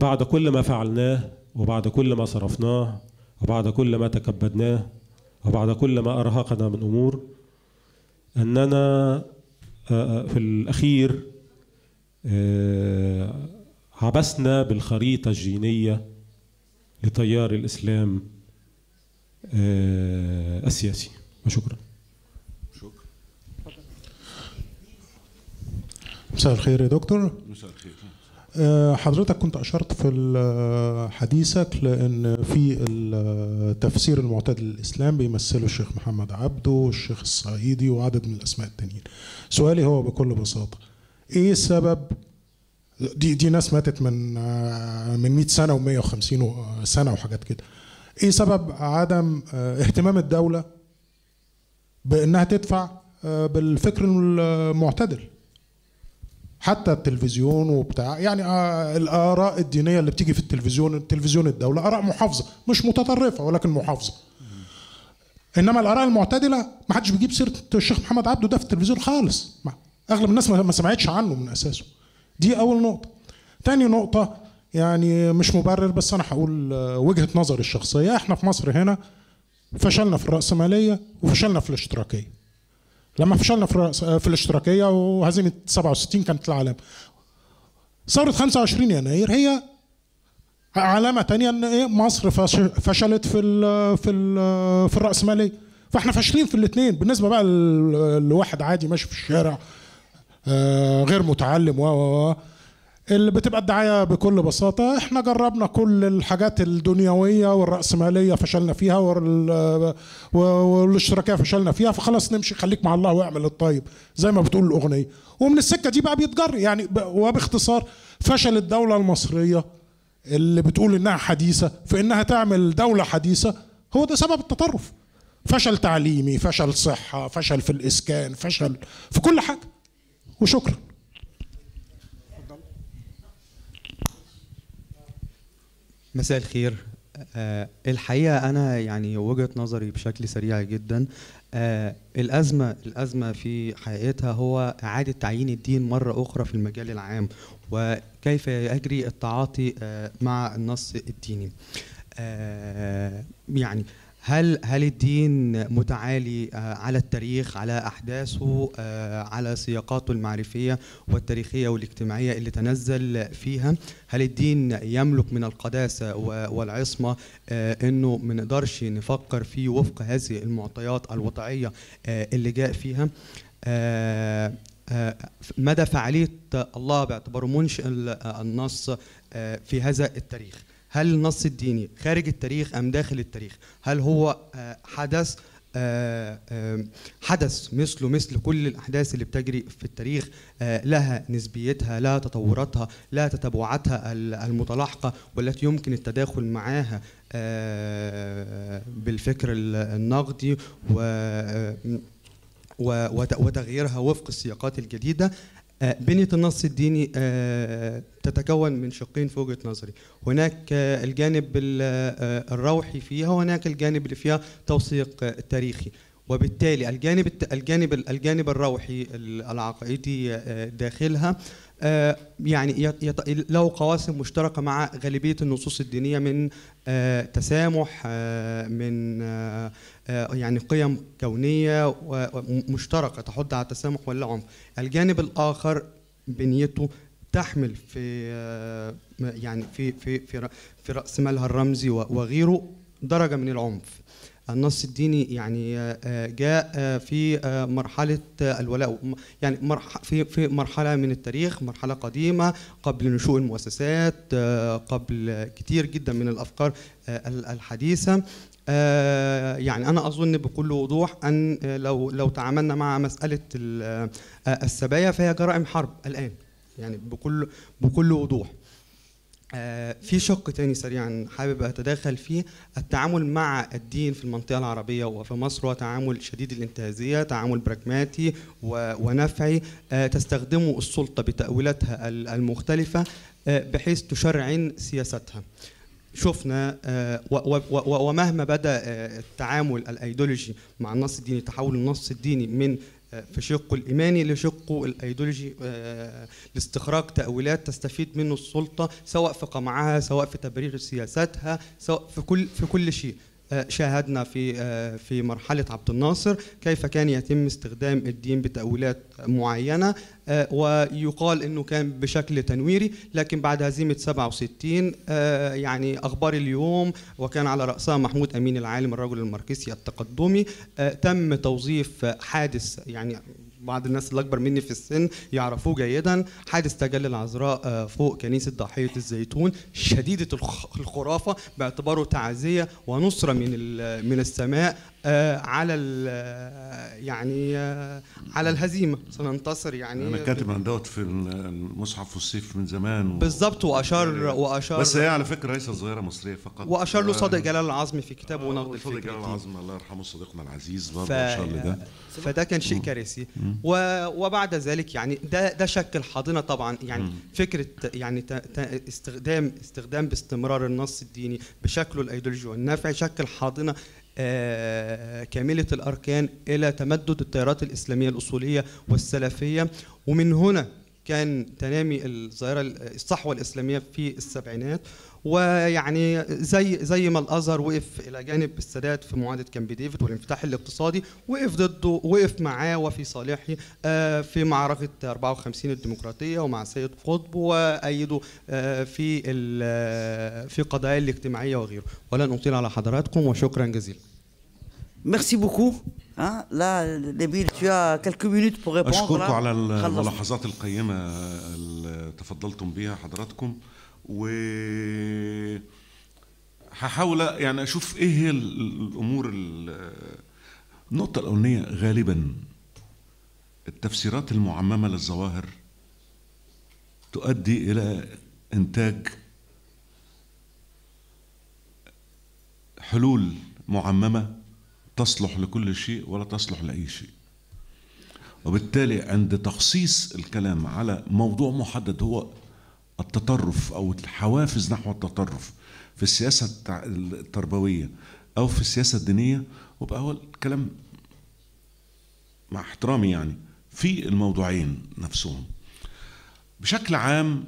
بعد كل ما فعلناه وبعد كل ما صرفناه وبعد كل ما تكبدناه وبعد كل ما أرهقنا من أمور أننا في الأخير آه، عبسنا بالخريطة الجينية لتيار الإسلام آه، السياسي وشكرا شكرا مساء الخير يا دكتور مساء الخير آه، حضرتك كنت اشرت في حديثك لان في التفسير المعتاد للاسلام بيمثله الشيخ محمد عبده والشيخ الصعيدي وعدد من الاسماء التانيين سؤالي هو بكل بساطه ايه السبب دي دي ناس ماتت من من 100 سنه و150 سنه وحاجات كده ايه سبب عدم آه، اهتمام الدوله بانها تدفع آه، بالفكر المعتدل حتى التلفزيون وبتاع يعني آه، الاراء الدينيه اللي بتيجي في التلفزيون التلفزيون الدوله اراء محافظه مش متطرفه ولكن محافظه انما الاراء المعتدله ما حدش بيجيب سيره الشيخ محمد عبده ده في التلفزيون خالص اغلب الناس ما سمعتش عنه من اساسه دي اول نقطه تاني نقطه يعني مش مبرر بس انا هقول آه، وجهه نظري الشخصيه احنا في مصر هنا فشلنا في الرأسمالية وفشلنا في الاشتراكية لما فشلنا في, الرأس آه، في الاشتراكية وهزيمة 67 كانت العلامة ثورة 25 يناير هي علامة تانية ان إيه، مصر فشلت في الـ في الـ في الرأسمالية فاحنا فاشلين في الاثنين بالنسبة بقى لواحد عادي ماشي في الشارع آه، غير متعلم و و اللي بتبقى الدعايه بكل بساطه احنا جربنا كل الحاجات الدنيويه والراسماليه فشلنا فيها والاشتراكيه فشلنا فيها فخلاص نمشي خليك مع الله واعمل الطيب زي ما بتقول الاغنيه ومن السكه دي بقى بيتجر يعني وباختصار فشل الدوله المصريه اللي بتقول انها حديثه في انها تعمل دوله حديثه هو ده سبب التطرف فشل تعليمي فشل صحه فشل في الاسكان فشل في كل حاجه وشكرا مساء الخير آه، الحقيقه انا يعني وجهه نظري بشكل سريع جدا آه، الازمه الازمه في حقيقتها هو اعاده تعيين الدين مره اخرى في المجال العام وكيف يجري التعاطي آه، مع النص الديني يعني هل هل الدين متعالي آه، على التاريخ على احداثه آه، على سياقاته المعرفيه والتاريخيه والاجتماعيه اللي تنزل فيها هل الدين يملك من القداسه والعصمه آه، انه ما نقدرش نفكر فيه وفق هذه المعطيات الوضعيه اللي جاء فيها مدى فعاليه الله باعتباره منشئ النص في هذا التاريخ هل النص الديني خارج التاريخ أم داخل التاريخ هل هو آه، حدث آه، آه، حدث مثله مثل كل الأحداث اللي بتجري في التاريخ لها نسبيتها لها تطوراتها لها تتبعاتها المتلاحقة والتي يمكن التداخل معها بالفكر النقدي و وتغييرها وفق السياقات الجديدة آه، بنية النص الديني آه، تتكون من شقين في وجهة نظري هناك آه، الجانب الروحي فيها وهناك الجانب اللي فيها توثيق تاريخي وبالتالي الجانب الجانب الجانب الروحي العقائدي داخلها آه، يعني له قواسم مشتركه مع غالبيه النصوص الدينيه من آه، تسامح آه، من يعني قيم كونيه مشتركه تحض على التسامح والعنف الجانب الاخر بنيته تحمل في يعني في في في في راس مالها الرمزي وغيره درجه من العنف النص الديني يعني آه، آه، جاء آه، في مرحله الولاء يعني في في مرحله من التاريخ مرحله قديمه قبل نشوء المؤسسات قبل كتير جدا من الافكار الحديثه يعني انا اظن بكل وضوح ان لو لو تعاملنا مع مساله السبايا فهي جرائم حرب الان يعني بكل بكل وضوح آه، في شق تاني سريعا حابب اتداخل فيه التعامل مع الدين في المنطقه العربيه وفي مصر هو تعامل شديد الانتهازيه، تعامل براجماتي ونفعي آه، تستخدمه السلطه بتاويلاتها المختلفه آه، بحيث تشرعن سياستها. شفنا ومهما بدا التعامل الايديولوجي مع النص الديني تحول النص الديني من في شقه الإيماني لشقه الأيديولوجي آه، لاستخراج تأويلات تستفيد منه السلطة سواء في قمعها سواء في تبرير سياساتها سواء في كل في كل شيء آه، شاهدنا في آه، في مرحله عبد الناصر كيف كان يتم استخدام الدين بتاويلات معينه آه، ويقال انه كان بشكل تنويري لكن بعد هزيمه 67 يعني اخبار اليوم وكان على راسها محمود امين العالم الرجل الماركسي التقدمي تم توظيف حادث يعني بعض الناس اللي اكبر مني في السن يعرفوه جيدا حادث تجلي العذراء آه، فوق كنيسه ضحيه الزيتون شديده الخرافه باعتباره تعزيه ونصره من من السماء آه، على آه، يعني آه، على الهزيمه سننتصر يعني انا كاتب عن دوت في المصحف والسيف من زمان و... بالظبط واشار واشار بس هي على فكره ليست صغيره مصريه فقط واشار له صادق جلال العظمي في كتابه آه نقد صادق جلال العظمي الله يرحمه صديقنا العزيز برضه ف... الله ده فده كان شيء كارثي و... وبعد ذلك يعني ده ده شكل حاضنه طبعا يعني مم. فكره يعني ت... ت... استخدام استخدام باستمرار النص الديني بشكله الايديولوجي والنافع شكل حاضنه آه، كاملة الأركان إلى تمدد التيارات الإسلامية الأصولية والسلفية ومن هنا كان تنامي الظاهرة الصحوة الإسلامية في السبعينات ويعني زي زي ما الازهر وقف الى جانب السادات في معاهده كامب ديفيد والانفتاح الاقتصادي وقف ضده وقف معاه وفي صالحه آه، في معركه 54 الديمقراطيه ومع سيد قطب وايده آه، في آه، في قضايا الاجتماعيه وغيره ولن اطيل على حضراتكم وشكرا جزيلا ميرسي بوكو Hein? لا Nabil, تو كالكو quelques بور أشكركم على الملاحظات القيمة اللي تفضلتم بها حضراتكم. و هحاول يعني اشوف ايه هي الامور النقطه الاولانيه غالبا التفسيرات المعممه للظواهر تؤدي الى انتاج حلول معممه تصلح لكل شيء ولا تصلح لاي شيء وبالتالي عند تخصيص الكلام على موضوع محدد هو التطرف او الحوافز نحو التطرف في السياسه التربويه او في السياسه الدينيه وبقى هو الكلام مع احترامي يعني في الموضوعين نفسهم بشكل عام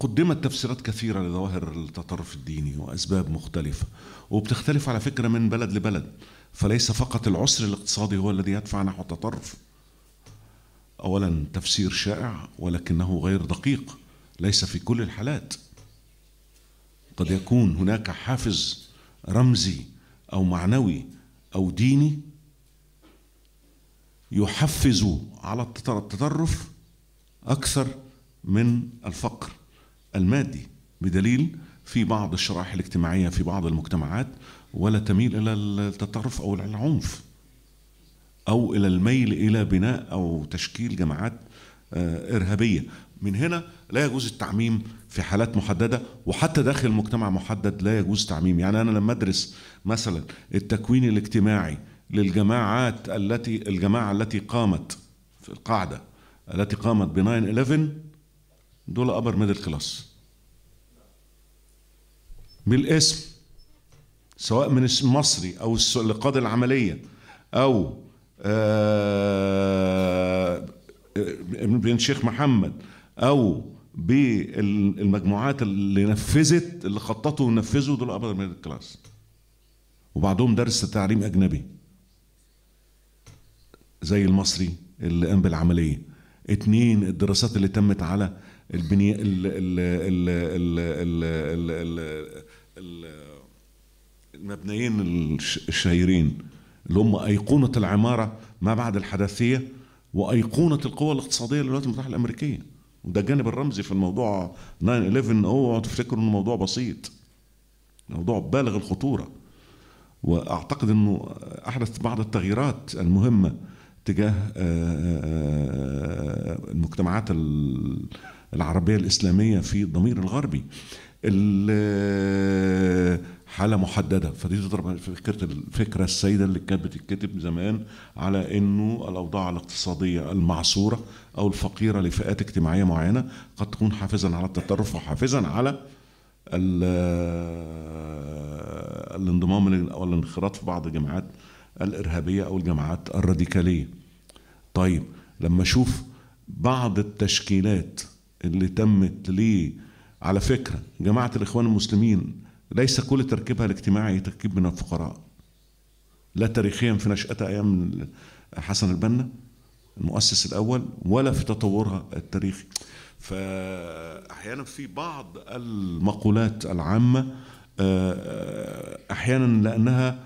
قدمت تفسيرات كثيره لظواهر التطرف الديني واسباب مختلفه وبتختلف على فكره من بلد لبلد فليس فقط العسر الاقتصادي هو الذي يدفع نحو التطرف اولا تفسير شائع ولكنه غير دقيق ليس في كل الحالات قد يكون هناك حافز رمزي او معنوي او ديني يحفز على التطرف اكثر من الفقر المادي بدليل في بعض الشرائح الاجتماعيه في بعض المجتمعات ولا تميل الى التطرف او العنف او الى الميل الى بناء او تشكيل جماعات آه، ارهابيه من هنا لا يجوز التعميم في حالات محددة وحتى داخل مجتمع محدد لا يجوز تعميم يعني أنا لما أدرس مثلا التكوين الاجتماعي للجماعات التي الجماعة التي قامت في القاعدة التي قامت ب 9/11 دول أبر ميدل كلاس بالاسم سواء من المصري أو اللي العملية أو آه, آه، بن شيخ محمد او بالمجموعات اللي نفذت اللي خططوا ونفذوا دول ابر ميدل كلاس وبعدهم درس تعليم اجنبي زي المصري اللي قام بالعمليه اتنين الدراسات اللي تمت على البنية ال ال ال ال ال ال ال ال المبنيين الشهيرين اللي هم أيقونة العمارة ما بعد الحداثية وأيقونة القوى الاقتصادية للولايات المتحدة الأمريكية وده الجانب الرمزي في الموضوع 9/11 اوعوا تفتكروا انه موضوع بسيط موضوع بالغ الخطوره واعتقد انه احدث بعض التغييرات المهمه تجاه آه، آه، آه، المجتمعات العربيه الاسلاميه في الضمير الغربي حاله محدده فدي تضرب فكره الفكره السيده اللي كانت بتتكتب زمان على انه الاوضاع الاقتصاديه المعصوره او الفقيره لفئات اجتماعيه معينه قد تكون حافزا على التطرف وحافزا على الانضمام او الانخراط في بعض الجماعات الارهابيه او الجماعات الراديكاليه. طيب لما اشوف بعض التشكيلات اللي تمت ليه على فكره جماعه الاخوان المسلمين ليس كل تركيبها الاجتماعي تركيب من الفقراء لا تاريخيا في نشأتها أيام حسن البنا المؤسس الأول ولا في تطورها التاريخي فأحيانا في بعض المقولات العامة آه، أحيانا لأنها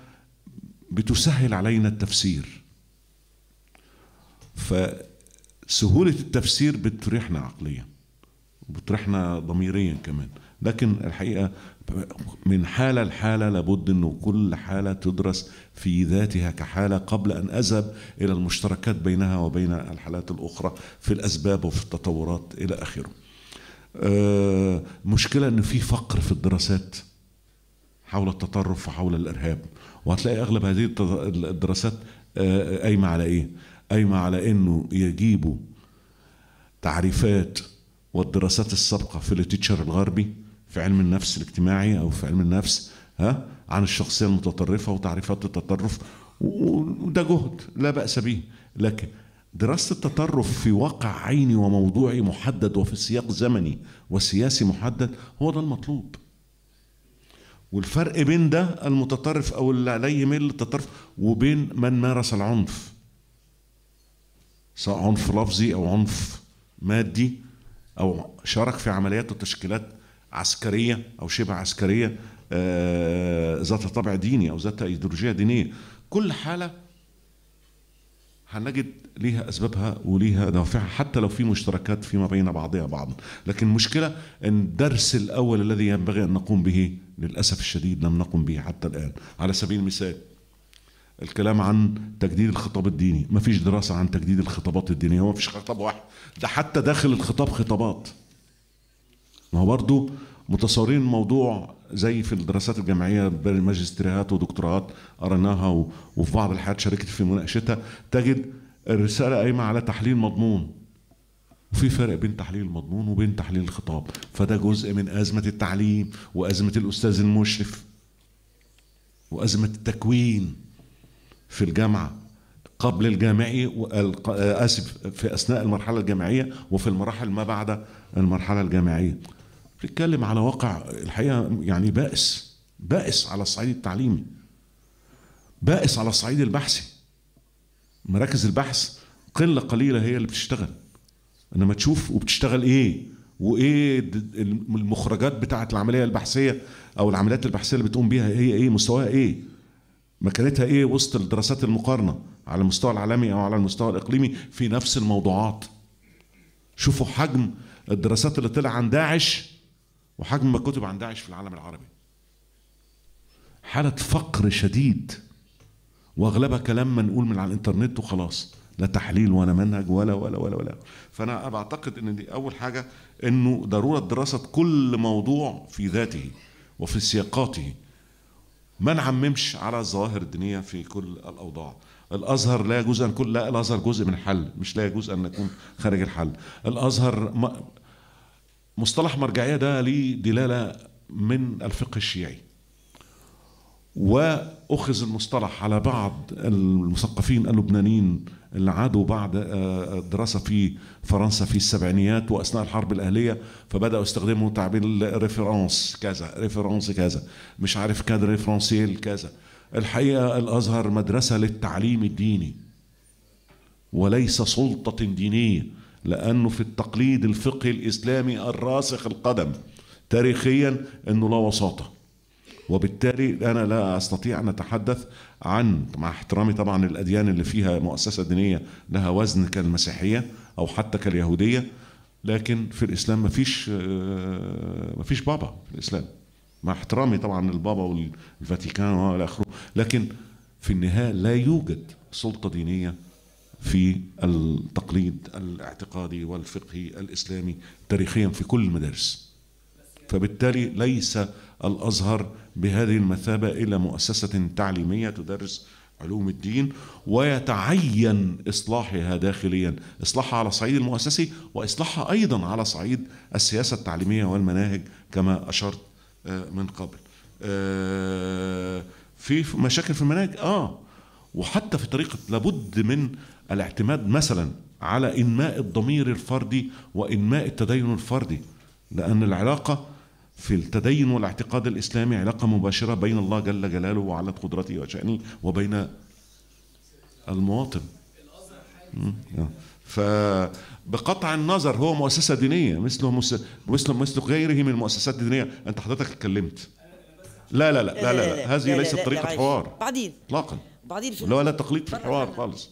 بتسهل علينا التفسير فسهولة التفسير بتريحنا عقليا وبتريحنا ضميريا كمان لكن الحقيقة من حالة لحالة لابد أنه كل حالة تدرس في ذاتها كحالة قبل أن أذهب إلى المشتركات بينها وبين الحالات الأخرى في الأسباب وفي التطورات إلى آخره آه، مشكلة أن في فقر في الدراسات حول التطرف وحول الإرهاب وهتلاقي أغلب هذه الدراسات آه، قايمة على إيه؟ قايمة على أنه يجيبوا تعريفات والدراسات السابقة في التيتشر الغربي في علم النفس الاجتماعي او في علم النفس ها عن الشخصيه المتطرفه وتعريفات التطرف وده جهد لا باس به لكن دراسه التطرف في واقع عيني وموضوعي محدد وفي سياق زمني وسياسي محدد هو ده المطلوب والفرق بين ده المتطرف او اللي عليه ميل للتطرف وبين من مارس العنف سواء عنف لفظي او عنف مادي او شارك في عمليات وتشكيلات عسكريه او شبه عسكريه آه، ذات طابع ديني او ذات ايديولوجيه دينيه كل حاله هنجد ليها اسبابها وليها دوافعها حتى لو في مشتركات فيما بين بعضها بعضا لكن المشكله ان الدرس الاول الذي ينبغي ان نقوم به للاسف الشديد لم نقم به حتى الان على سبيل المثال الكلام عن تجديد الخطاب الديني ما فيش دراسة عن تجديد الخطابات الدينية ما فيش خطاب واحد ده حتى داخل الخطاب خطابات ما هو برضه متصورين الموضوع زي في الدراسات الجامعيه الماجستيرات ودكتوراه قريناها وفي بعض الحالات شاركت في مناقشتها تجد الرساله قايمه على تحليل مضمون وفي فرق بين تحليل المضمون وبين تحليل الخطاب فده جزء من ازمه التعليم وازمه الاستاذ المشرف وازمه التكوين في الجامعه قبل الجامعي اسف في اثناء المرحله الجامعيه وفي المراحل ما بعد المرحله الجامعيه بتتكلم على واقع الحقيقه يعني بائس بائس على الصعيد التعليمي بائس على الصعيد البحثي مراكز البحث قله قليله هي اللي بتشتغل انما تشوف وبتشتغل ايه وايه المخرجات بتاعه العمليه البحثيه او العمليات البحثيه اللي بتقوم بيها هي ايه مستواها ايه مكانتها ايه وسط الدراسات المقارنه على المستوى العالمي او على المستوى الاقليمي في نفس الموضوعات شوفوا حجم الدراسات اللي طلع عن داعش وحجم ما كتب عن داعش في العالم العربي حالة فقر شديد واغلبها كلام ما نقول من على الانترنت وخلاص لا تحليل ولا منهج ولا ولا ولا ولا فانا بعتقد ان دي اول حاجه انه ضروره دراسه كل موضوع في ذاته وفي سياقاته ما نعممش على الظواهر الدينيه في كل الاوضاع الازهر لا يجوز ان كل لا الازهر جزء من الحل مش لا يجوز ان نكون خارج الحل الازهر ما مصطلح مرجعيه ده ليه دلاله من الفقه الشيعي واخذ المصطلح على بعض المثقفين اللبنانيين اللي عادوا بعد الدراسه آه، آه، في فرنسا في السبعينيات واثناء الحرب الاهليه فبداوا يستخدموا تعبير ريفيرونس كذا ريفيرونس كذا مش عارف كاد ريفرونسيل كذا الحقيقه الازهر مدرسه للتعليم الديني وليس سلطه دينيه لأنه في التقليد الفقهي الإسلامي الراسخ القدم تاريخيا أنه لا وساطة وبالتالي أنا لا أستطيع أن أتحدث عن مع احترامي طبعا الأديان اللي فيها مؤسسة دينية لها وزن كالمسيحية أو حتى كاليهودية لكن في الإسلام ما فيش آه، ما فيش بابا في الإسلام مع احترامي طبعا للبابا والفاتيكان والى اخره لكن في النهايه لا يوجد سلطه دينيه في التقليد الاعتقادي والفقهي الاسلامي تاريخيا في كل المدارس فبالتالي ليس الازهر بهذه المثابه الا مؤسسه تعليميه تدرس علوم الدين ويتعين اصلاحها داخليا اصلاحها على الصعيد المؤسسي واصلاحها ايضا على صعيد السياسه التعليميه والمناهج كما اشرت آه، من قبل آه، في مشاكل في المناهج اه وحتى في طريقه لابد من الاعتماد مثلا على إنماء الضمير الفردي وإنماء التدين الفردي لأن العلاقة في التدين والاعتقاد الإسلامي علاقة مباشرة بين الله جل جلاله وعلى قدرته وشأنه وبين المواطن فبقطع النظر هو مؤسسة دينية مثله مثل مثل غيره من المؤسسات الدينية أنت حضرتك اتكلمت لا لا لا لا لا, لا, لا, لا, لا. هذه ليست طريقة حوار بعدين إطلاقا بعدين لا لا تقليد في الحوار خالص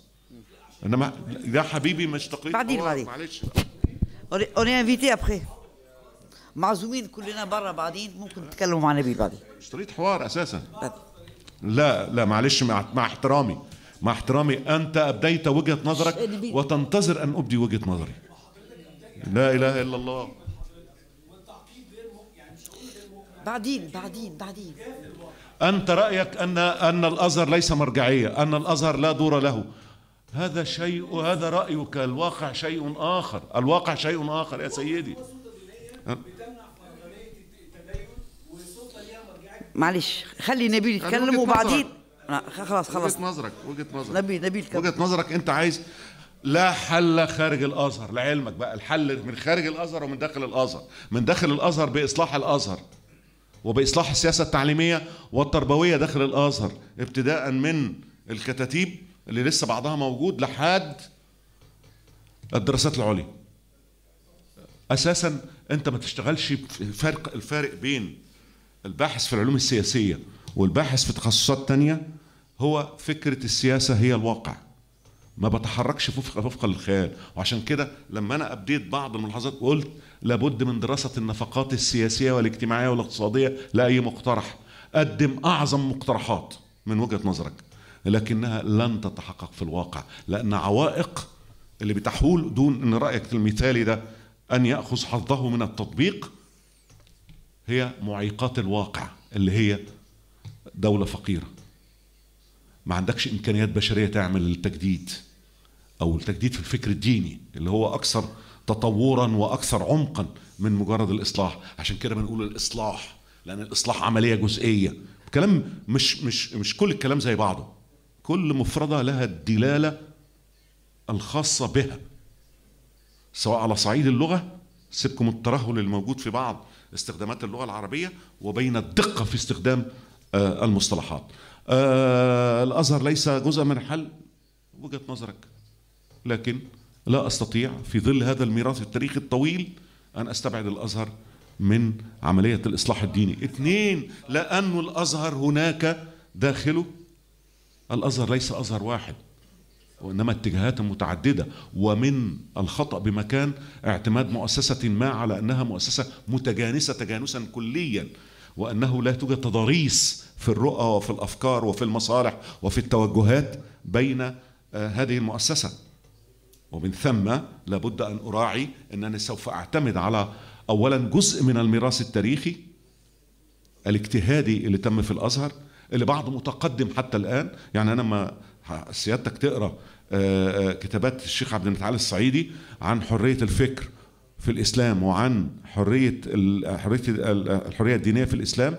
انما يا حبيبي مش تقليد بعدين بعدين معلش اوني انفيتي ابخي معزومين كلنا برا بعدين ممكن تتكلموا مع نبيل بعدين اشتريت حوار اساسا لا لا معلش مع, مع احترامي مع احترامي انت ابديت وجهه نظرك وتنتظر ان ابدي وجهه نظري لا اله الا الله بعدين بعدين بعدين انت رايك ان ان الازهر ليس مرجعيه ان الازهر لا دور له هذا شيء هذا رأيك الواقع شيء آخر الواقع شيء آخر يا سيدي معلش خلي نبيل يتكلم وبعدين خلاص خلاص وجهة نظرك وجهة نظرك نبيل نبيل وجهة نظرك أنت عايز لا حل خارج الازهر لعلمك بقى الحل من خارج الازهر ومن داخل الازهر من داخل الازهر باصلاح الازهر وباصلاح السياسه التعليميه والتربويه داخل الازهر ابتداء من الكتاتيب اللي لسه بعضها موجود لحد الدراسات العليا اساسا انت ما تشتغلش فرق الفارق بين الباحث في العلوم السياسيه والباحث في تخصصات تانية هو فكره السياسه هي الواقع ما بتحركش وفق وفقا للخيال وعشان كده لما انا ابديت بعض الملاحظات قلت لابد من دراسه النفقات السياسيه والاجتماعيه والاقتصاديه لاي مقترح قدم اعظم مقترحات من وجهه نظرك لكنها لن تتحقق في الواقع لأن عوائق اللي بتحول دون أن رأيك المثالي ده أن يأخذ حظه من التطبيق هي معيقات الواقع اللي هي دولة فقيرة ما عندكش إمكانيات بشرية تعمل التجديد أو التجديد في الفكر الديني اللي هو أكثر تطورا وأكثر عمقا من مجرد الإصلاح عشان كده بنقول الإصلاح لأن الإصلاح عملية جزئية كلام مش مش مش كل الكلام زي بعضه كل مفردة لها الدلالة الخاصة بها سواء على صعيد اللغة سيبكم الترهل الموجود في بعض استخدامات اللغة العربية وبين الدقة في استخدام آه، المصطلحات آه، الأزهر ليس جزءا من حل وجهة نظرك لكن لا أستطيع في ظل هذا الميراث التاريخي الطويل أن أستبعد الأزهر من عملية الإصلاح الديني اثنين لأن الأزهر هناك داخله الأزهر ليس أزهر واحد وإنما اتجاهات متعددة ومن الخطأ بمكان اعتماد مؤسسة ما على أنها مؤسسة متجانسة تجانسا كليا وأنه لا توجد تضاريس في الرؤى وفي الأفكار وفي المصالح وفي التوجهات بين آه، هذه المؤسسة ومن ثم لابد أن أراعي أنني سوف أعتمد على أولا جزء من الميراث التاريخي الاجتهادي اللي تم في الأزهر اللي بعضه متقدم حتى الآن يعني أنا ما سيادتك تقرأ كتابات الشيخ عبد المتعال الصعيدي عن حرية الفكر في الإسلام وعن حرية حرية الحرية الدينية في الإسلام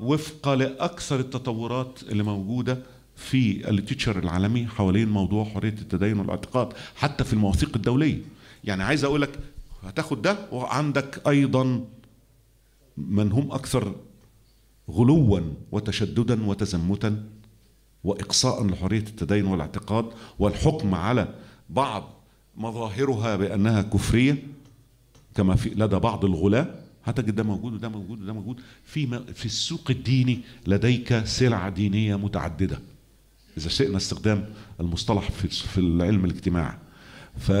وفقا لأكثر التطورات اللي موجودة في التيتشر العالمي حوالين موضوع حرية التدين والاعتقاد حتى في المواثيق الدولية يعني عايز أقول لك هتاخد ده وعندك أيضا من هم أكثر غلوا وتشددا وتزمتا واقصاء لحريه التدين والاعتقاد والحكم على بعض مظاهرها بانها كفريه كما في لدى بعض الغلاة هتجد ده موجود وده موجود وده موجود في في السوق الديني لديك سلع دينيه متعدده اذا شئنا استخدام المصطلح في في العلم الاجتماع ف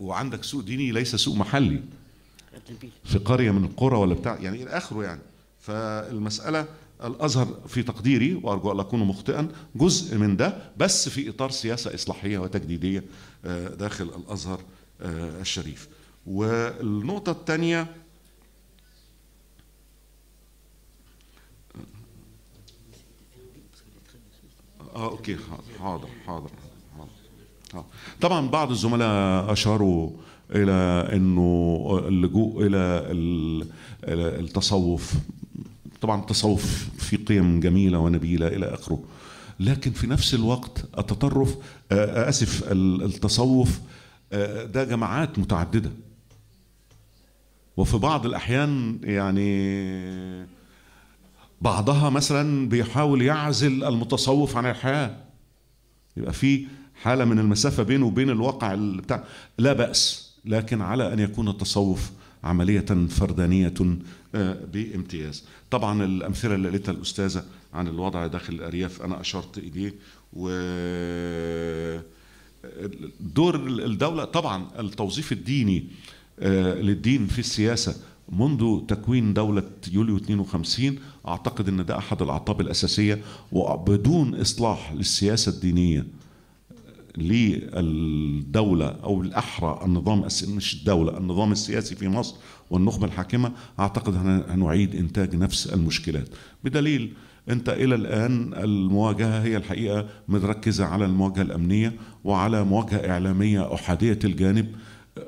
وعندك سوق ديني ليس سوق محلي في قريه من القرى ولا بتاع يعني الى اخره يعني فالمسألة الازهر في تقديري وارجو ان اكون مخطئا جزء من ده بس في اطار سياسه اصلاحيه وتجديديه آه، داخل الازهر آه، الشريف. والنقطه الثانيه اه, آه، اوكي حاضر حاضر حاضر طبعا بعض الزملاء اشاروا الى انه اللجوء الى التصوف طبعا التصوف في قيم جميلة ونبيلة إلى آخره لكن في نفس الوقت التطرف آه، آه، آسف التصوف آه، ده جماعات متعددة وفي بعض الأحيان يعني بعضها مثلا بيحاول يعزل المتصوف عن الحياة يبقى في حالة من المسافة بينه وبين الواقع بتاع لا بأس لكن على أن يكون التصوف عملية فردانية آه، بامتياز طبعا الأمثلة اللي قالتها الأستاذة عن الوضع داخل الأرياف أنا أشرت إليه و دور الدولة طبعا التوظيف الديني آه، للدين في السياسة منذ تكوين دولة يوليو 52 أعتقد أن ده أحد الأعطاب الأساسية وبدون إصلاح للسياسة الدينية للدولة أو بالأحرى النظام مش الدولة النظام السياسي في مصر والنخبة الحاكمة أعتقد هنعيد إنتاج نفس المشكلات بدليل أنت إلى الآن المواجهة هي الحقيقة متركزة على المواجهة الأمنية وعلى مواجهة إعلامية أحادية الجانب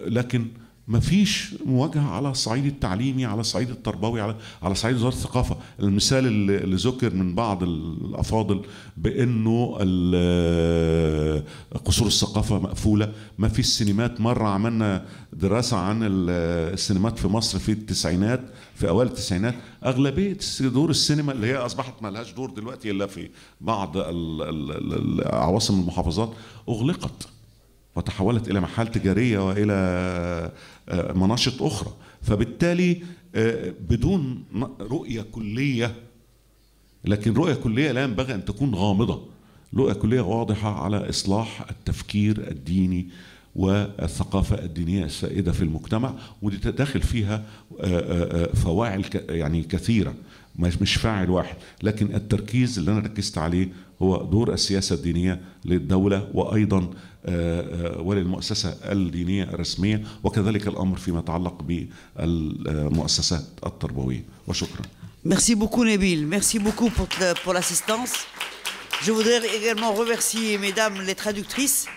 لكن ما فيش مواجهه على الصعيد التعليمي على الصعيد التربوي على على صعيد وزاره الثقافه المثال اللي ذكر من بعض الافاضل بانه آه، قصور الثقافه مقفوله ما فيش سينمات مره عملنا دراسه عن السينمات في مصر في التسعينات في اوائل التسعينات اغلبيه دور السينما اللي هي اصبحت ما لهاش دور دلوقتي الا في بعض عواصم المحافظات اغلقت وتحولت الى محال تجاريه والى آه، مناشط أخرى فبالتالي آه، بدون رؤية كلية لكن رؤية كلية لا ينبغي أن تكون غامضة رؤية كلية واضحة على إصلاح التفكير الديني والثقافة الدينية السائدة في المجتمع ودي داخل فيها آه، فواعل يعني كثيرة مش فاعل واحد لكن التركيز اللي أنا ركزت عليه هو دور السياسة الدينية للدولة وأيضا وللمؤسسة الدينية الرسمية وكذلك الأمر فيما يتعلق بالمؤسسات التربوية وشكرا Merci beaucoup Nabil, merci beaucoup pour, pour l'assistance. Je voudrais également remercier mesdames les traductrices.